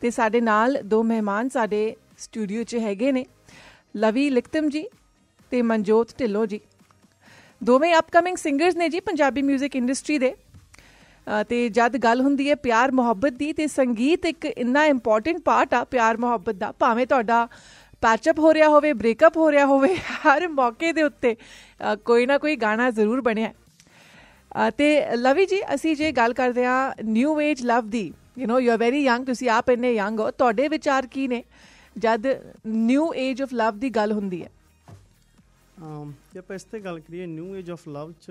ਤੇ ਸਾਡੇ ਨਾਲ ਦੋ ਮਹਿਮਾਨ ਸਾਡੇ ਸਟੂਡੀਓ 'ਚ ਹੈਗੇ ਨੇ ਲਵੀ ਲਿਖਤਮ ਜੀ ਤੇ ਮਨਜੋਤ ਢਿੱਲੋ ਜੀ ਦੋਵੇਂ ਅਪਕਮਿੰਗ ਸਿੰਗਰਸ ਨੇ ਜੀ ਪੰਜਾਬੀ 뮤직 ਇੰਡਸਟਰੀ ਦੇ ਤੇ ਜਦ ਗੱਲ ਹੁੰਦੀ ਹੈ ਪਿਆਰ ਮੁਹੱਬਤ ਦੀ ਤੇ ਸੰਗੀਤ ਇੱਕ ਇੰਨਾ ਇੰਪੋਰਟੈਂਟ ਪਾਰਟ ਆ ਪਿਆਰ ਮੁਹੱਬਤ ਦਾ ਭਾਵੇਂ ਤੁਹਾਡਾ ਪੈਚ ਅਪ ਹੋ ਰਿਹਾ ਹੋਵੇ ਬ੍ਰੇਕਅਪ ਹੋ ਰਿਹਾ ਹੋਵੇ ਹਰ ਮੌਕੇ ਦੇ ਉੱਤੇ ਕੋਈ ਨਾ ਕੋਈ ਗਾਣਾ ਜ਼ਰੂਰ ਬਣਿਆ ਤੇ ਲਵੀ ਜੀ ਅਸੀਂ ਜੇ ਗੱਲ ਕਰਦੇ ਆ ਨਿਊ ਏਜ ਲਵ ਦੀ you know you are very young ਤੁਸੀਂ ਆਪ ਇੰਨੇ ਯੰਗ ਹੋ ਤੁਹਾਡੇ ਵਿਚਾਰ ਕੀ ਨੇ ਜਦ ਨਿਊ ਏਜ ਆਫ ਲਵ ਦੀ ਗੱਲ ਹੁੰਦੀ ਹੈ ਅਮ um, ਜੇ ਆਪਾਂ ਇਸ ਤੇ ਗੱਲ ਕਰੀਏ ਨਿਊ ਏਜ ਆਫ ਲਵ ਚ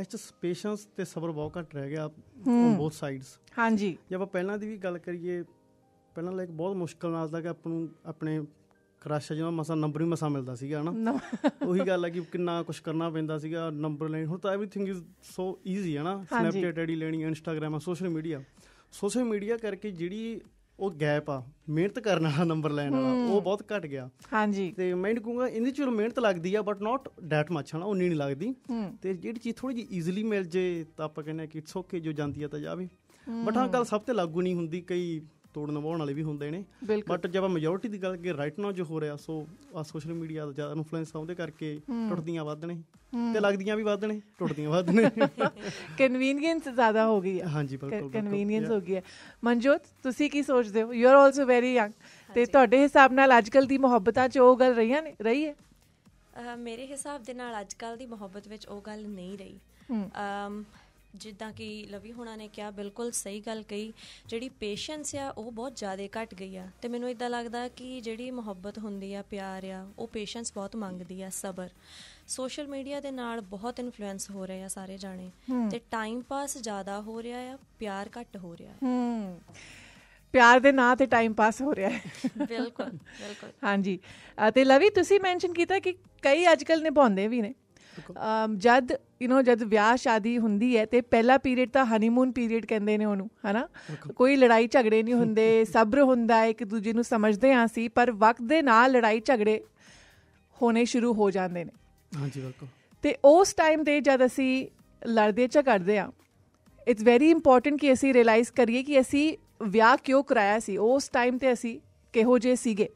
ਇਸ ਚ ਪੇਸ਼ੈਂਸ ਤੇ ਸਬਰ ਬਹੁਤ ਘੱਟ ਰਹਿ ਗਿਆ ਔਨ ਬੋਥ ਸਾਈਡਸ ਹਾਂਜੀ ਜੇ ਆਪਾਂ ਪਹਿਲਾਂ ਦੀ ਵੀ ਗੱਲ ਕਰੀਏ ਪਹਿਲਾਂ ਲਾਈਕ ਬਹੁਤ ਮੁਸ਼ਕਲ ਨਾਲ ਦਾ ਕਿ ਆਪ ਨੂੰ ਆਪਣੇ ਕਰਾਸ਼ਾ ਜਿਵੇਂ ਮਸਾ ਨੰਬਰ ਹੀ ਮਸਾ ਮਿਲਦਾ ਸੀਗਾ ਹਨਾ ਉਹੀ ਗੱਲ ਹੈ ਕਿ ਕਿੰਨਾ ਕੁਝ ਕਰਨਾ ਪੈਂਦਾ ਸੀਗਾ ਨੰਬਰ ਲੈਣ ਹੁਣ ਤਾਂ एवरीथिंग ਇਜ਼ ਸੋ ਈਜ਼ੀ ਹਨਾ ਸਨੈਪਚੈਟ ਆਈਡੀ ਲੈਣੀ ਇੰਸਟਾਗ੍ਰam ਆ ਸੋਸ਼ਲ ਮੀਡੀਆ ਸੋਸ਼ਲ ਮੀਡੀਆ ਕਰਕੇ ਜਿਹੜੀ ਉਹ ਗੈਪ ਆ ਮਿਹਨਤ ਕਰਨ ਵਾਲਾ ਨੰਬਰ ਲੈਣ ਵਾਲਾ ਉਹ ਬਹੁਤ ਘਟ ਗਿਆ ਹਾਂਜੀ ਤੇ ਮੈਂ ਇਹਨੂੰ ਕਹੂੰਗਾ ਇਹਦੇ ਚ ਮਿਹਨਤ ਲੱਗਦੀ ਆ ਬਟ ਨਾਟ ਡੈਟ ਮੱਚ ਹਨਾ ਉਨੀ ਨਹੀਂ ਲੱਗਦੀ ਤੇ ਜਿਹੜੀ ਚੀਜ਼ ਥੋੜੀ ਜੀ ਈਜ਼ੀਲੀ ਮਿਲ ਜੇ ਤਾਂ ਆਪਾਂ ਕਹਿੰਦੇ ਕਿ ਇਟਸ ਓਕੇ ਜੋ ਜਾਂਦੀ ਆ ਤਾਂ ਜਾਵੇ ਬਟ ਹਾਂ ਗੱਲ ਸਭ ਤੇ ਲਾਗੂ ਨਹੀਂ ਹੁੰਦੀ ਕਈ ਤੋੜਨ ਵਾਉਣ ਵਾਲੇ ਵੀ ਹੁੰਦੇ ਨੇ ਬਟ ਜਦ ਆਪਾਂ ਮੈਜੋਰਟੀ ਦੀ ਗੱਲ ਕਰੀਏ ਰਾਈਟ ਨਾਓ ਜੋ ਹੋ ਰਿਹਾ ਸੋ ਆ ਸੋਸ਼ਲ ਮੀਡੀਆ ਦਾ ਜ਼ਿਆਦਾ ਇਨਫਲੂਐਂਸ ਆਉਂਦੇ ਕਰਕੇ ਟੁੱਟਦੀਆਂ ਵੱਧ ਨੇ ਤੇ ਲੱਗਦੀਆਂ ਵੀ ਵੱਧ ਨੇ ਟੁੱਟਦੀਆਂ ਵੱਧ ਨੇ ਕਨਵੀਨੀਅੰਸ ਜ਼ਿਆਦਾ ਹੋ ਗਈ ਹੈ ਹਾਂਜੀ ਬਿਲਕੁਲ ਕਨਵੀਨੀਅੰਸ ਹੋ ਗਈ ਹੈ ਮਨਜੋਤ ਤੁਸੀਂ ਕੀ ਸੋਚਦੇ ਹੋ you are also very young ਤੇ ਤੁਹਾਡੇ ਹਿਸਾਬ ਨਾਲ ਅੱਜਕੱਲ ਦੀ ਮੁਹੱਬਤਾਂ 'ਚ ਉਹ ਗੱਲ ਰਹੀਆਂ ਨੇ ਰਹੀ ਹੈ ਮੇਰੇ ਹਿਸਾਬ ਦੇ ਨਾਲ ਅੱਜਕੱਲ ਦੀ ਮੁਹੱਬਤ ਵਿੱਚ ਉਹ ਗੱਲ ਨਹੀਂ ਰਹੀ ਜਿੱਦਾਂ ਕਿ ਲਵੀ ਹੋਣਾ ਨੇ ਕਿਹਾ ਬਿਲਕੁਲ ਸਹੀ ਗੱਲ ਕਹੀ ਜਿਹੜੀ ਪੇਸ਼ੈਂਸ ਆ ਉਹ ਬਹੁਤ ਜ਼ਿਆਦਾ ਘਟ ਗਈ ਆ ਤੇ ਮੈਨੂੰ ਇਦਾਂ ਲੱਗਦਾ ਕਿ ਜਿਹੜੀ ਮੁਹੱਬਤ ਹੁੰਦੀ ਆ ਪਿਆਰ ਆ ਉਹ ਪੇਸ਼ੈਂਸ ਬਹੁਤ ਮੰਗਦੀ ਆ ਸਬਰ ਸੋਸ਼ਲ ਮੀਡੀਆ ਦੇ ਨਾਲ ਬਹੁਤ ਇਨਫਲੂਐਂਸ ਹੋ ਰਹੇ ਆ ਸਾਰੇ ਜਾਣੇ ਤੇ ਟਾਈਮ ਪਾਸ ਜ਼ਿਆਦਾ ਹੋ ਰਿਹਾ ਆ ਪਿਆਰ ਘਟ ਹੋ ਰਿਹਾ ਹੈ ਪਿਆਰ ਦੇ ਨਾਂ ਤੇ ਟਾਈਮ ਪਾਸ ਹੋ ਰਿਹਾ ਹੈ ਬਿਲਕੁਲ ਬਿਲਕੁਲ ਹਾਂਜੀ ਤੇ ਲਵੀ ਤੁਸੀਂ ਮੈਂਸ਼ਨ ਕੀਤਾ ਕਿ ਕਈ ਅੱਜਕੱਲ ਨਿਭਾਉਂਦੇ ਵੀ ਨੇ Um, ਜਦ ਯੂ نو ਜਦ ਵਿਆਹ ਸ਼ਾਦੀ ਹੁੰਦੀ ਹੈ ਤੇ ਪਹਿਲਾ ਪੀਰੀਅਡ ਤਾਂ ਹਨੀਮੂਨ ਪੀਰੀਅਡ ਕਹਿੰਦੇ ਨੇ ਉਹਨੂੰ ਹਨਾ ਕੋਈ ਲੜਾਈ ਝਗੜੇ ਨਹੀਂ ਹੁੰਦੇ ਸਬਰ ਹੁੰਦਾ ਹੈ ਕਿ ਦੂਜੇ ਨੂੰ ਸਮਝਦੇ ਆਂ ਸੀ ਪਰ ਵਕਤ ਦੇ ਨਾਲ ਲੜਾਈ ਝਗੜੇ ਹੋਣੇ ਸ਼ੁਰੂ ਹੋ ਜਾਂਦੇ ਨੇ ਹਾਂਜੀ ਬਿਲਕੁਲ ਤੇ ਉਸ ਟਾਈਮ ਤੇ ਜਦ ਅਸੀਂ ਲੜਦੇ ਝਗੜਦੇ ਆ ਇਟਸ ਵੈਰੀ ਇੰਪੋਰਟੈਂਟ ਕਿ ਅਸੀਂ ਰਿਅਲਾਈਜ਼ ਕਰੀਏ ਕਿ ਅਸੀਂ ਵਿਆਹ ਕਿਉਂ ਕਰਾਇਆ ਸੀ ਉਸ ਟਾਈਮ ਤੇ ਅਸੀਂ ਕਿਹੋ ਜੇ ਸੀਗੇ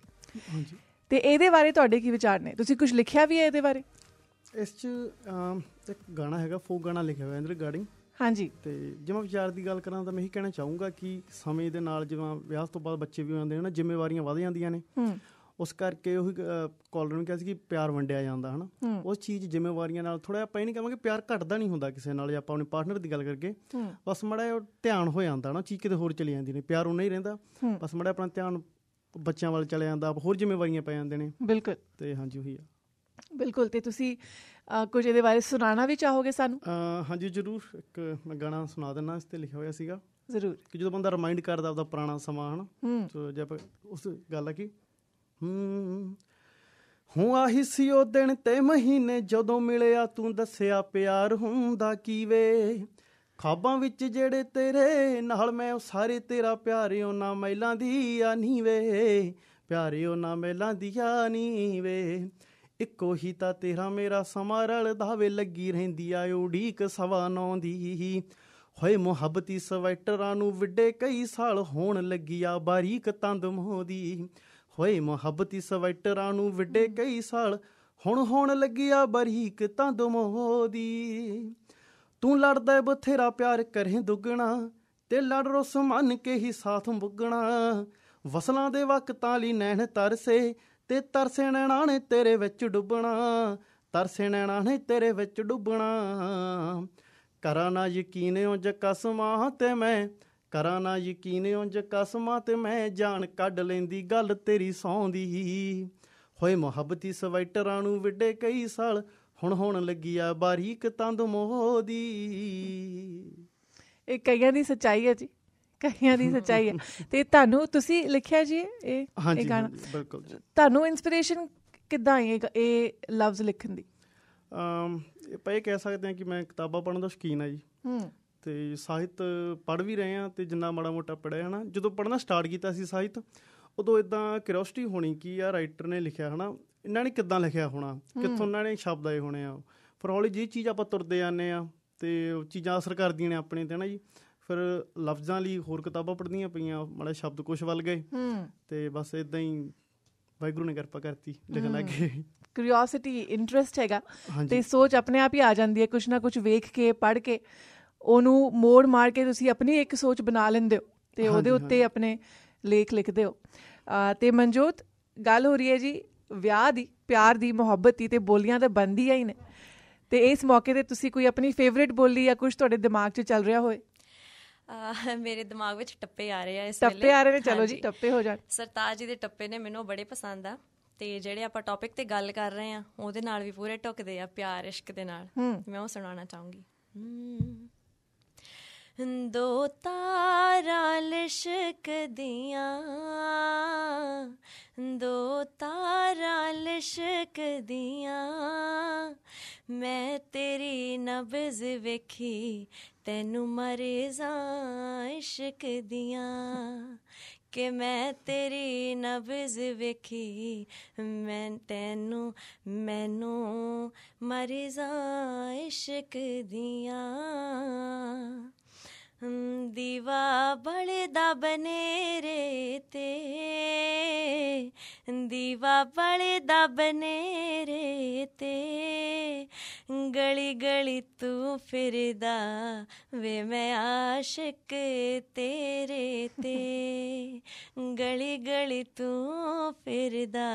ਹਾਂਜੀ ਤੇ ਇਹਦੇ ਬਾਰੇ ਤੁਹਾਡੇ ਕੀ ਵਿਚਾਰ ਨੇ ਤੁਸੀਂ ਕੁਝ ਲਿਖਿਆ ਵੀ ਹੈ ਇਹਦੇ ਬਾਰੇ ਇਸ ਚ ਇੱਕ ਗਾਣਾ ਹੈਗਾ ਫੋਕ ਗਾਣਾ ਲਿਖਿਆ ਹੋਇਆ ਇਹਦੇ ਰਿਗਾਰਡਿੰਗ ਹਾਂਜੀ ਤੇ ਜੇ ਮੈਂ ਵਿਚਾਰ ਦੀ ਗੱਲ ਕਰਾਂ ਤਾਂ ਮੈਂ ਇਹ ਕਹਿਣਾ ਚਾਹੂੰਗਾ ਕਿ ਸਮੇਂ ਦੇ ਨਾਲ ਜਿਵੇਂ ਵਿਆਹ ਤੋਂ ਬਾਅਦ ਬੱਚੇ ਵੀ ਆਉਂਦੇ ਨੇ ਨਾ ਜ਼ਿੰਮੇਵਾਰੀਆਂ ਵਧ ਜਾਂਦੀਆਂ ਨੇ ਉਸ ਕਰਕੇ ਉਹ ਕਾਲਰ ਨੂੰ ਕਿਹਾ ਸੀ ਕਿ ਪਿਆਰ ਵੰਡਿਆ ਜਾਂਦਾ ਹਨਾ ਉਸ ਚੀਜ਼ ਜ਼ਿੰਮੇਵਾਰੀਆਂ ਨਾਲ ਥੋੜਾ ਆਪਾਂ ਇਹ ਨਹੀਂ ਕਹਾਂਗੇ ਪਿਆਰ ਘਟਦਾ ਨਹੀਂ ਹੁੰਦਾ ਕਿਸੇ ਨਾਲ ਜੇ ਆਪਾਂ ਆਪਣੇ ਪਾਰਟਨਰ ਦੀ ਗੱਲ ਕਰਕੇ ਬਸ ਮੜਾ ਧਿਆਨ ਹੋ ਜਾਂਦਾ ਨਾ ਚੀਜ਼ ਕਿਤੇ ਹੋਰ ਚਲੀ ਜਾਂਦੀ ਨੇ ਪਿਆਰ ਉਹ ਨਹੀਂ ਰਹਿੰਦਾ ਬਸ ਮੜਾ ਆਪਣਾ ਧਿਆਨ ਬੱਚਿਆਂ ਵੱਲ ਚਲੇ ਜਾਂਦਾ ਹੋਰ ਜ਼ਿੰਮੇਵਾਰੀਆਂ ਪੈ ਜਾਂਦੇ ਨੇ ਬਿਲਕੁਲ ਤੇ ਹਾਂਜੀ ਉਹੀ ਆ ਬਿਲਕੁਲ ਤੇ ਤੁਸੀਂ ਕੁਝ ਇਹਦੇ ਬਾਰੇ ਸੁਣਾਣਾ ਵੀ ਚਾਹੋਗੇ ਸਾਨੂੰ ਹਾਂਜੀ ਜ਼ਰੂਰ ਇੱਕ ਮੈਂ ਗਾਣਾ ਸੁਣਾ ਦਿੰਨਾ ਇਸ ਤੇ ਲਿਖਿਆ ਹੋਇਆ ਸੀਗਾ ਜ਼ਰੂਰ ਕਿ ਜਦੋਂ ਬੰਦਾ ਰਿਮਾਈਂਡ ਕਰਦਾ ਆਪਦਾ ਪੁਰਾਣਾ ਸਮਾਂ ਹਨ ਸੋ ਜੇ ਉਸ ਗੱਲ ਆ ਕਿ ਹੂੰ ਹੂੰ ਆਹੀ ਸੀ ਉਹ ਦਿਨ ਤੇ ਮਹੀਨੇ ਜਦੋਂ ਮਿਲਿਆ ਤੂੰ ਦੱਸਿਆ ਪਿਆਰ ਹੁੰਦਾ ਕੀਵੇ ਖਾਬਾਂ ਵਿੱਚ ਜਿਹੜੇ ਤੇਰੇ ਨਾਲ ਮੈਂ ਉਹ ਸਾਰੇ ਤੇਰਾ ਪਿਆਰ ਨਾ ਮਹਿਲਾਂ ਦੀ ਆ ਵੇ ਪਿਆਰ ਨਾ ਮਹਿਲਾਂ ਦੀ ਆ ਵੇ ਇੱਕੋ ਹੀ ਤਾਂ ਤੇਰਾ ਮੇਰਾ ਸਮਾਂ ਰਲਦਾ ਵੇ ਲੱਗੀ ਰਹਿੰਦੀ ਆ ਉਡੀਕ ਸਵਾ ਨੌ ਦੀ ਹੋਏ ਮੁਹੱਬਤੀ ਸਵੈਟਰਾਂ ਨੂੰ ਵਿੱਡੇ ਕਈ ਸਾਲ ਹੋਣ ਲੱਗੀ ਆ ਬਾਰੀਕ ਤੰਦ ਮੋਹ ਦੀ ਹੋਏ ਮੁਹੱਬਤੀ ਸਵੈਟਰਾਂ ਨੂੰ ਵਿੱਡੇ ਕਈ ਸਾਲ ਹੁਣ ਹੋਣ ਲੱਗੀ ਆ ਬਾਰੀਕ ਤੰਦ ਮੋਹ ਦੀ ਤੂੰ ਲੜਦਾ ਬਥੇਰਾ ਪਿਆਰ ਕਰੇ ਦੁੱਗਣਾ ਤੇ ਲੜ ਰੋਸ ਮੰਨ ਕੇ ਹੀ ਸਾਥ ਮੁੱਗਣਾ ਵਸਲਾਂ ਦੇ ਵਕਤਾਂ ਲਈ ਨੈਣ ਤਰਸੇ ਤੇ ਤਰਸੇ ਨੈਣਾ ਨੇ ਤੇਰੇ ਵਿੱਚ ਡੁੱਬਣਾ ਤਰਸੇ ਨੈਣਾ ਨੇ ਤੇਰੇ ਵਿੱਚ ਡੁੱਬਣਾ ਕਰਾਂ ਨਾ ਯਕੀਨ ਜ ਕਸਮਾਂ ਤੇ ਮੈਂ ਕਰਾਂ ਨਾ ਯਕੀਨ ਜ ਕਸਮਾਂ ਤੇ ਮੈਂ ਜਾਣ ਕੱਢ ਲੈਂਦੀ ਗੱਲ ਤੇਰੀ ਸੌਂਦੀ ਹੋਏ ਮੁਹੱਬਤੀ ਸਵੈਟਰਾਂ ਨੂੰ ਵਿੱਡੇ ਕਈ ਸਾਲ ਹੁਣ ਹੋਣ ਲੱਗੀ ਆ ਬਾਰੀਕ ਤੰਦ ਮੋਹ ਦੀ ਇਹ ਕਈਆਂ ਦੀ ਸਚਾਈ ਹੈ ਜੀ ਕਹੀਆਂ ਦੀ ਸੱਚਾਈ ਹੈ ਤੇ ਤੁਹਾਨੂੰ ਤੁਸੀਂ ਲਿਖਿਆ ਜੀ ਇਹ ਇਹ ਗਾਣਾ ਬਿਲਕੁਲ ਤੁਹਾਨੂੰ ਇਨਸਪੀਰੇਸ਼ਨ ਕਿੱਦਾਂ ਆਈ ਇਹ ਲਵਜ਼ ਲਿਖਣ ਦੀ ਅਮ ਆਪਾਂ ਕਹਿ ਸਕਦੇ ਆ ਕਿ ਮੈਂ ਕਿਤਾਬਾਂ ਪੜ੍ਹਨ ਦਾ ਸ਼ੌਕੀਨ ਆ ਜੀ ਹੂੰ ਤੇ ਸਾਹਿਤ ਪੜ ਵੀ ਰਹੇ ਆ ਤੇ ਜਿੰਨਾ ਮਾੜਾ ਮੋਟਾ ਪੜਿਆ ਹਨਾ ਜਦੋਂ ਪੜ੍ਹਨਾ ਸਟਾਰਟ ਕੀਤਾ ਸੀ ਸਾਹਿਤ ਉਦੋਂ ਇਦਾਂ ਕਿਉਰਿਓਸਿਟੀ ਹੋਣੀ ਕੀ ਆ ਰਾਈਟਰ ਨੇ ਲਿਖਿਆ ਹਨਾ ਇਹਨਾਂ ਨੇ ਕਿੱਦਾਂ ਲਿਖਿਆ ਹੋਣਾ ਕਿੱਥੋਂ ਇਹਨਾਂ ਨੇ ਸ਼ਬਦ ਆਏ ਹੋਣੇ ਆ ਪਰ ਹੌਲੀ ਜੀ ਚੀਜ਼ ਆਪਾਂ ਤੁਰਦੇ ਜਾਂਦੇ ਆ ਤੇ ਉਹ ਚੀਜ਼ਾਂ ਅਸਰ ਕਰਦੀਆਂ ਨੇ ਆਪਣੇ ਤੇ ਹਨਾ ਜੀ ਫਿਰ ਲਫ਼ਜ਼ਾਂ ਲਈ ਹੋਰ ਕਿਤਾਬਾਂ ਪੜ੍ਹਨੀਆਂ ਪਈਆਂ ਮਾੜਾ ਸ਼ਬਦ ਕੁਸ਼ ਵੱਲ ਗਏ ਤੇ ਬਸ ਇਦਾਂ ਹੀ ਵੈਗਰੂ ਨੇ ਕਿਰਪਾ ਕਰਤੀ ਲਿਖਣ ਲੱਗੇ ਕਿਉਰਿਓਸਿਟੀ ਇੰਟਰਸਟ ਹੈਗਾ ਤੇ ਸੋਚ ਆਪਣੇ ਆਪ ਹੀ ਆ ਜਾਂਦੀ ਹੈ ਕੁਛ ਨਾ ਕੁਛ ਵੇਖ ਕੇ ਪੜ੍ਹ ਕੇ ਉਹਨੂੰ ਮੋੜ ਮਾਰ ਕੇ ਤੁਸੀਂ ਆਪਣੀ ਇੱਕ ਸੋਚ ਬਣਾ ਲੈਂਦੇ ਹੋ ਤੇ ਉਹਦੇ ਉੱਤੇ ਆਪਣੇ ਲੇਖ ਲਿਖਦੇ ਹੋ ਤੇ ਮਨਜੋਤ ਗੱਲ ਹੋ ਰਹੀ ਹੈ ਜੀ ਵਿਆਹ ਦੀ ਪਿਆਰ ਦੀ ਮੁਹੱਬਤ ਦੀ ਤੇ ਬੋਲੀਆਂ ਤਾਂ ਬੰਦੀਆਂ ਹੀ ਨੇ ਤੇ ਇਸ ਮੌਕੇ ਤੇ ਤੁਸੀਂ ਕੋਈ ਆਪਣੀ ਫੇਵਰਿਟ ਬੋਲੀ ਜਾਂ ਕੁਝ ਤੁਹਾਡੇ ਦਿਮਾਗ 'ਚ ਚੱਲ ਰਿਹਾ ਹੋਵੇ ਮੇਰੇ ਦਿਮਾਗ ਵਿੱਚ ਟੱਪੇ ਆ ਰਹੇ ਆ ਇਸ ਵੇਲੇ ਟੱਪੇ ਆ ਰਹੇ ਨੇ ਚਲੋ ਜੀ ਟੱਪੇ ਹੋ ਜਾਣ ਸਰਤਾਜ ਜੀ ਦੇ ਟੱਪੇ ਨੇ ਮੈਨੂੰ ਬੜੇ ਪਸੰਦ ਆ ਤੇ ਜਿਹੜੇ ਆਪਾਂ ਟੌਪਿਕ ਤੇ ਗੱਲ ਕਰ ਰਹੇ ਆ ਉਹਦੇ ਨਾਲ ਵੀ ਪੂਰੇ ਟੁੱਕਦੇ ਆ ਪਿਆਰ ਇਸ਼ਕ ਦੇ ਨਾਲ ਮੈਂ ਉਹ ਸੁਣਾਉਣਾ ਚਾਹੂੰਗੀ ਦੋ ਤਾਰਾ ਲਿਸ਼ਕਦੀਆਂ ਦੋ ਤਾਰਾ ਲਿਸ਼ਕਦੀਆਂ ਮੈਂ ਤੇਰੀ ਨਬਜ਼ ਵੇਖੀ ਤੈਨੂੰ ਮਰੇ ਜਾਂ ਇਸ਼ਕ ਦੀਆਂ ਕਿ ਮੈਂ ਤੇਰੀ ਨਬਜ਼ ਵੇਖੀ ਮੈਂ ਤੈਨੂੰ ਮੈਨੂੰ ਮਰਜ਼ਾ ਇਸ਼ਕ ਦੀਆਂ ਦੀਵਾ ਬਲਦਾ ਬਨੇਰੇ ਤੇ ਦੀਵਾ ਬਲਦਾ ਬਨੇਰੇ ਤੇ ਗਲੀ ਗਲੀ ਤੂੰ ਫਿਰਦਾ ਵੇ ਮੈਂ ਆਸ਼ਿਕ ਤੇਰੇ ਤੇ ਗਲੀ ਗਲੀ ਤੂੰ ਫਿਰਦਾ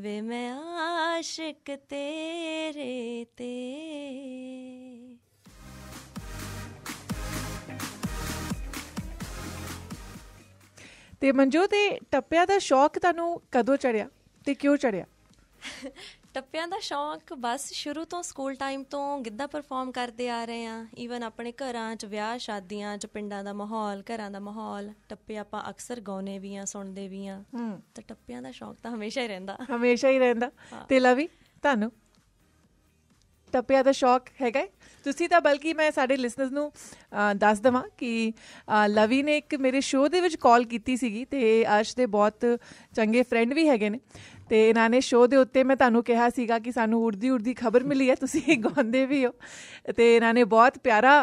ਵੇ ਮੈਂ ਆਸ਼ਿਕ ਤੇਰੇ ਤੇ ਤੇ ਮੰਜੂ ਤੇ ਟੱਪਿਆਂ ਦਾ ਸ਼ੌਕ ਤੁਹਾਨੂੰ ਕਦੋਂ ਚੜਿਆ ਤੇ ਕਿਉਂ ਚੜਿਆ ਟੱਪਿਆਂ ਦਾ ਸ਼ੌਂਕ ਬਸ ਸ਼ੁਰੂ ਤੋਂ ਸਕੂਲ ਟਾਈਮ ਤੋਂ ਗਿੱਧਾ ਪਰਫਾਰਮ ਕਰਦੇ ਆ ਰਹੇ ਆ ਈਵਨ ਆਪਣੇ ਘਰਾਂ 'ਚ ਵਿਆਹ ਸ਼ਾਦੀਆਂ 'ਚ ਪਿੰਡਾਂ ਦਾ ਮਾਹੌਲ ਘਰਾਂ ਦਾ ਮਾਹੌਲ ਟੱਪੇ ਆਪਾਂ ਅਕਸਰ ਗਾਉਨੇ ਵੀ ਆ ਸੁਣਦੇ ਵੀ ਆ ਤਾਂ ਟੱਪਿਆਂ ਦਾ ਸ਼ੌਂਕ ਤਾਂ ਹਮੇਸ਼ਾ ਹੀ ਰਹਿੰਦਾ ਹਮੇਸ਼ਾ ਹੀ ਰਹਿੰਦਾ ਤੇ ਲਵੀ ਤੁਹਾਨੂੰ ਟੱਪਿਆ ਦਾ ਸ਼ੌਕ ਹੈਗਾ ਤੁਸੀਂ ਤਾਂ ਬਲਕਿ ਮੈਂ ਸਾਡੇ ਲਿਸਨਰਸ ਨੂੰ ਦੱਸ ਦਵਾਂ ਕਿ ਲਵੀ ਨੇ ਇੱਕ ਮੇਰੇ ਸ਼ੋਅ ਦੇ ਵਿੱਚ ਕਾਲ ਕੀਤੀ ਸੀਗੀ ਤੇ ਅਰਸ਼ ਦੇ ਬਹੁਤ ਚੰਗੇ ਫਰੈਂਡ ਵੀ ਹੈਗੇ ਨੇ ਤੇ ਇਹਨਾਂ ਨੇ ਸ਼ੋਅ ਦੇ ਉੱਤੇ ਮੈਂ ਤੁਹਾਨੂੰ ਕਿਹਾ ਸੀਗਾ ਕਿ ਸਾਨੂੰ ਉੜਦੀ ਉੜਦੀ ਖਬਰ ਮਿਲੀ ਹੈ ਤੁਸੀਂ ਗਾਉਂਦੇ ਵੀ ਹੋ ਤੇ ਇਹਨਾਂ ਨੇ ਬਹੁਤ ਪਿਆਰਾ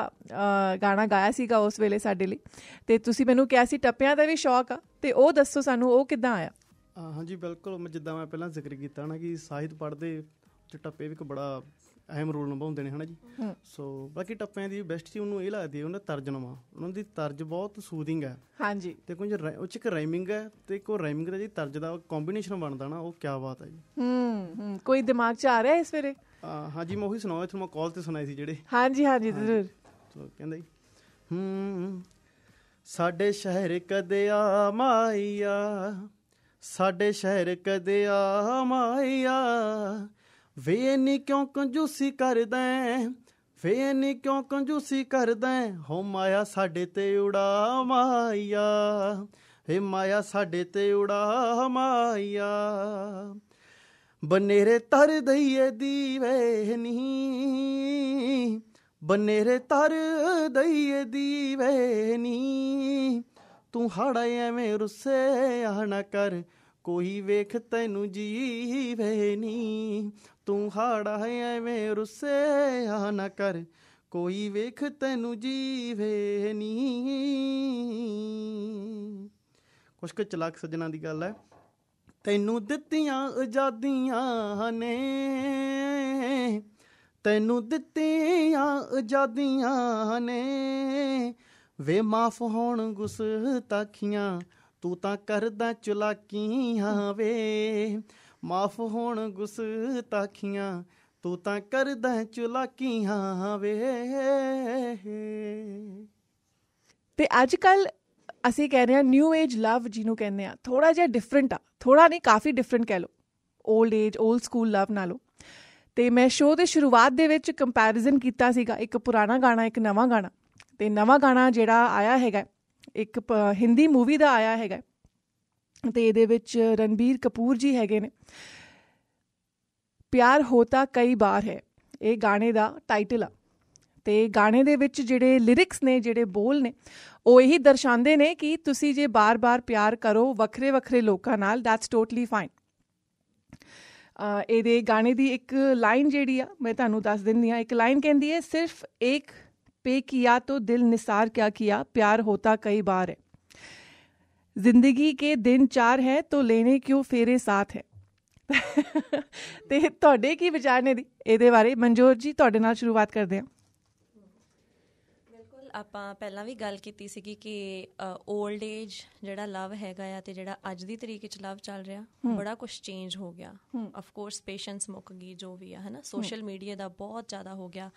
ਗਾਣਾ ਗਾਇਆ ਸੀਗਾ ਉਸ ਵੇਲੇ ਸਾਡੇ ਲਈ ਤੇ ਤੁਸੀਂ ਮੈਨੂੰ ਕਿਹਾ ਸੀ ਟੱਪਿਆਂ ਦਾ ਵੀ ਸ਼ੌਕ ਆ ਤੇ ਉਹ ਦੱਸੋ ਸਾਨੂੰ ਉਹ ਕਿੱਦਾਂ ਆਇਆ ਹਾਂਜੀ ਬਿਲਕੁਲ ਮੈਂ ਜਿੱਦਾਂ ਮੈਂ ਪਹਿਲਾਂ ਜ਼ਿਕਰ ਕੀਤਾ ਨਾ ਕਿ ਸਾਹਿਤ ਪੜ੍ਹਦੇ ਚ ਟੱਪੇ ਵੀ ਇੱਕ ਬੜਾ ਅਹਿਮ ਰੋਲ ਨਿਭਾਉਂਦੇ ਨੇ ਹਨਾ ਜੀ ਸੋ ਬਾਕੀ ਟੱਪਿਆਂ ਦੀ ਬੈਸਟ ਸੀ ਉਹਨੂੰ ਇਹ ਲੱਗਦੀ ਹੈ ਉਹਨਾਂ ਦਾ ਤਰਜਮਾ ਉਹਨਾਂ ਦੀ ਤਰਜ ਬਹੁਤ ਸੂਦਿੰਗ ਹੈ ਹਾਂਜੀ ਤੇ ਕੁਝ ਉੱਚ ਇੱਕ ਰਾਈਮਿੰਗ ਹੈ ਤੇ ਕੋ ਰਾਈਮਿੰਗ ਦਾ ਜੀ ਤਰਜ ਦਾ ਕੰਬੀਨੇਸ਼ਨ ਬਣਦਾ ਨਾ ਉਹ ਕੀ ਬਾਤ ਹੈ ਜੀ ਹੂੰ ਕੋਈ ਦਿਮਾਗ ਚ ਆ ਰਿਹਾ ਇਸ ਵੇਲੇ ਹਾਂਜੀ ਮੈਂ ਉਹੀ ਸੁਣਾਉਂਦਾ ਤੁਹਾਨੂੰ ਕਾਲ ਤੇ ਸੁਣਾਈ ਸੀ ਜਿਹੜੇ ਹਾਂਜੀ ਹਾਂਜੀ ਜ਼ਰੂਰ ਸੋ ਕਹਿੰਦਾ ਜੀ ਹੂੰ ਸਾਡੇ ਸ਼ਹਿਰ ਕਦੇ ਆ ਮਾਈਆ ਸਾਡੇ ਸ਼ਹਿਰ ਕਦੇ ਆ ਮਾਈਆ ਵੇ ਇੰਨੀ ਕਿਉਂ ਕੰਜੂਸੀ ਕਰਦਾ ਵੇ ਇੰਨੀ ਕਿਉਂ ਕੰਜੂਸੀ ਕਰਦਾ ਹੋ ਮਾਇਆ ਸਾਡੇ ਤੇ ਉੜਾ ਮਾਇਆ ਏ ਮਾਇਆ ਸਾਡੇ ਤੇ ਉੜਾ ਮਾਇਆ ਬਨੇਰੇ ਤਰ ਦਈਏ ਦੀਵੇ ਨਹੀਂ ਬਨੇਰੇ ਤਰ ਦਈਏ ਦੀਵੇ ਨਹੀਂ ਤੂੰ ਹੜਾ ਐਵੇਂ ਰੁੱਸੇ ਆਣਾ ਕਰ ਕੋਈ ਵੇਖ ਤੈਨੂੰ ਜੀਵੇ ਨਹੀਂ ਤੂੰ ਹਾੜਾ ਐਵੇਂ ਰੁੱਸੇ ਆ ਨਾ ਕਰ ਕੋਈ ਵੇਖ ਤੈਨੂੰ ਜੀਵੇ ਨਹੀਂ ਕੁਛ ਕੁ ਚਲਾਕ ਸੱਜਣਾ ਦੀ ਗੱਲ ਹੈ ਤੈਨੂੰ ਦਿੱਤੀਆਂ ਆਜ਼ਾਦੀਆਂ ਨੇ ਤੈਨੂੰ ਦਿੱਤੀਆਂ ਆਜ਼ਾਦੀਆਂ ਨੇ ਵੇ ਮਾਫ ਹੋਣ ਗੁਸਤਾਖੀਆਂ ਤੂੰ ਤਾਂ ਕਰਦਾ ਚਲਾਕੀਆਂ ਵੇ ਮਾਫ ਹੋਣ ਗੁਸਤਾਖੀਆਂ ਤੂੰ ਤਾਂ ਕਰਦਾ ਚੁਲਾਕੀਆਂ ਵੇ ਤੇ ਅੱਜ ਕੱਲ ਅਸੀਂ ਕਹਿ ਰਹੇ ਹਾਂ ਨਿਊ ਏਜ ਲਵ ਜਿਹਨੂੰ ਕਹਿੰਦੇ ਆ ਥੋੜਾ ਜਿਹਾ ਡਿਫਰੈਂਟ ਆ ਥੋੜਾ ਨਹੀਂ ਕਾਫੀ ਡਿਫਰੈਂਟ ਕਹਿ ਲੋ old age old school love ਨਾਲੋਂ ਤੇ ਮੈਂ ਸ਼ੋਅ ਦੇ ਸ਼ੁਰੂਆਤ ਦੇ ਵਿੱਚ ਕੰਪੈਰੀਜ਼ਨ ਕੀਤਾ ਸੀਗਾ ਇੱਕ ਪੁਰਾਣਾ ਗਾਣਾ ਇੱਕ ਨਵਾਂ ਗਾਣਾ ਤੇ ਨਵਾਂ ਗਾਣਾ ਜਿਹੜਾ ਆਇਆ ਹੈਗਾ ਇੱਕ ਹਿੰਦੀ ਮੂਵੀ ਦਾ ਆਇਆ ਹੈਗਾ ਤੇ ਇਹਦੇ ਵਿੱਚ ਰਣਬੀਰ ਕਪੂਰ ਜੀ ਹੈਗੇ ਨੇ ਪਿਆਰ ਹੋਤਾ ਕਈ ਬਾਰ ਹੈ ਇਹ ਗਾਣੇ ਦਾ ਟਾਈਟਲ ਆ ਤੇ ਗਾਣੇ ਦੇ ਵਿੱਚ ਜਿਹੜੇ ਲਿਰਿਕਸ ਨੇ ਜਿਹੜੇ ਬੋਲ ਨੇ ਉਹ ਇਹੀ ਦਰਸਾਉਂਦੇ ਨੇ ਕਿ ਤੁਸੀਂ ਜੇ ਬਾਰ-ਬਾਰ ਪਿਆਰ ਕਰੋ ਵੱਖਰੇ-ਵੱਖਰੇ ਲੋਕਾਂ ਨਾਲ ਦੈਟਸ ਟੋਟਲੀ ਫਾਈਨ ਇਹਦੇ ਗਾਣੇ ਦੀ ਇੱਕ ਲਾਈਨ ਜਿਹੜੀ ਆ ਮੈਂ ਤੁਹਾਨੂੰ ਦੱਸ ਦਿੰਦੀ ਆ ਇੱਕ ਲਾਈਨ ਕਹਿੰਦੀ ਹੈ ਸਿਰਫ ਇੱਕ ਪੇ ਕੀਆ ਤੋ ਦਿਲ ਨਿਸਾਰ ਕਿਆ ਕੀਆ ਪਿਆਰ ਹੋਤਾ ਕਈ ਬਾਰ ਹੈ ਜ਼ਿੰਦਗੀ ਕੇ ਦਿਨ ਚਾਰ ਹੈ ਤੋ ਲੈਨੇ ਕਿਉ ਫੇਰੇ ਸਾਥ ਹੈ ਤੇ ਤੁਹਾਡੇ ਕੀ ਵਿਚਾਰ ਨੇ ਦੀ ਇਹਦੇ ਬਾਰੇ ਮਨਜੋਤ ਜੀ ਤੁਹਾਡੇ ਨਾਲ ਸ਼ੁਰੂਆਤ ਕਰਦੇ ਹਾਂ ਆਪਾਂ ਪਹਿਲਾਂ ਵੀ ਗੱਲ ਕੀਤੀ ਸੀਗੀ ਕਿ 올ਡ ਏਜ ਜਿਹੜਾ ਲਵ ਹੈਗਾ ਆ ਤੇ ਜਿਹੜਾ ਅੱਜ ਦੀ ਤਰੀਕੇ ਚ ਲਵ ਚੱਲ ਰਿਹਾ ਬੜਾ ਕੁਝ ਚੇਂਜ ਹੋ ਗਿਆ ਆਫ ਕੋਰਸ ਪੇਸ਼ੈਂਸ ਮੁੱਕ ਗਈ ਜੋ ਵੀ ਆ ਹਨਾ ਸੋਸ਼ਲ ਮੀਡੀਆ ਦਾ ਬਹੁਤ ਜ਼ਿਆਦਾ ਹੋ ਗਿਆ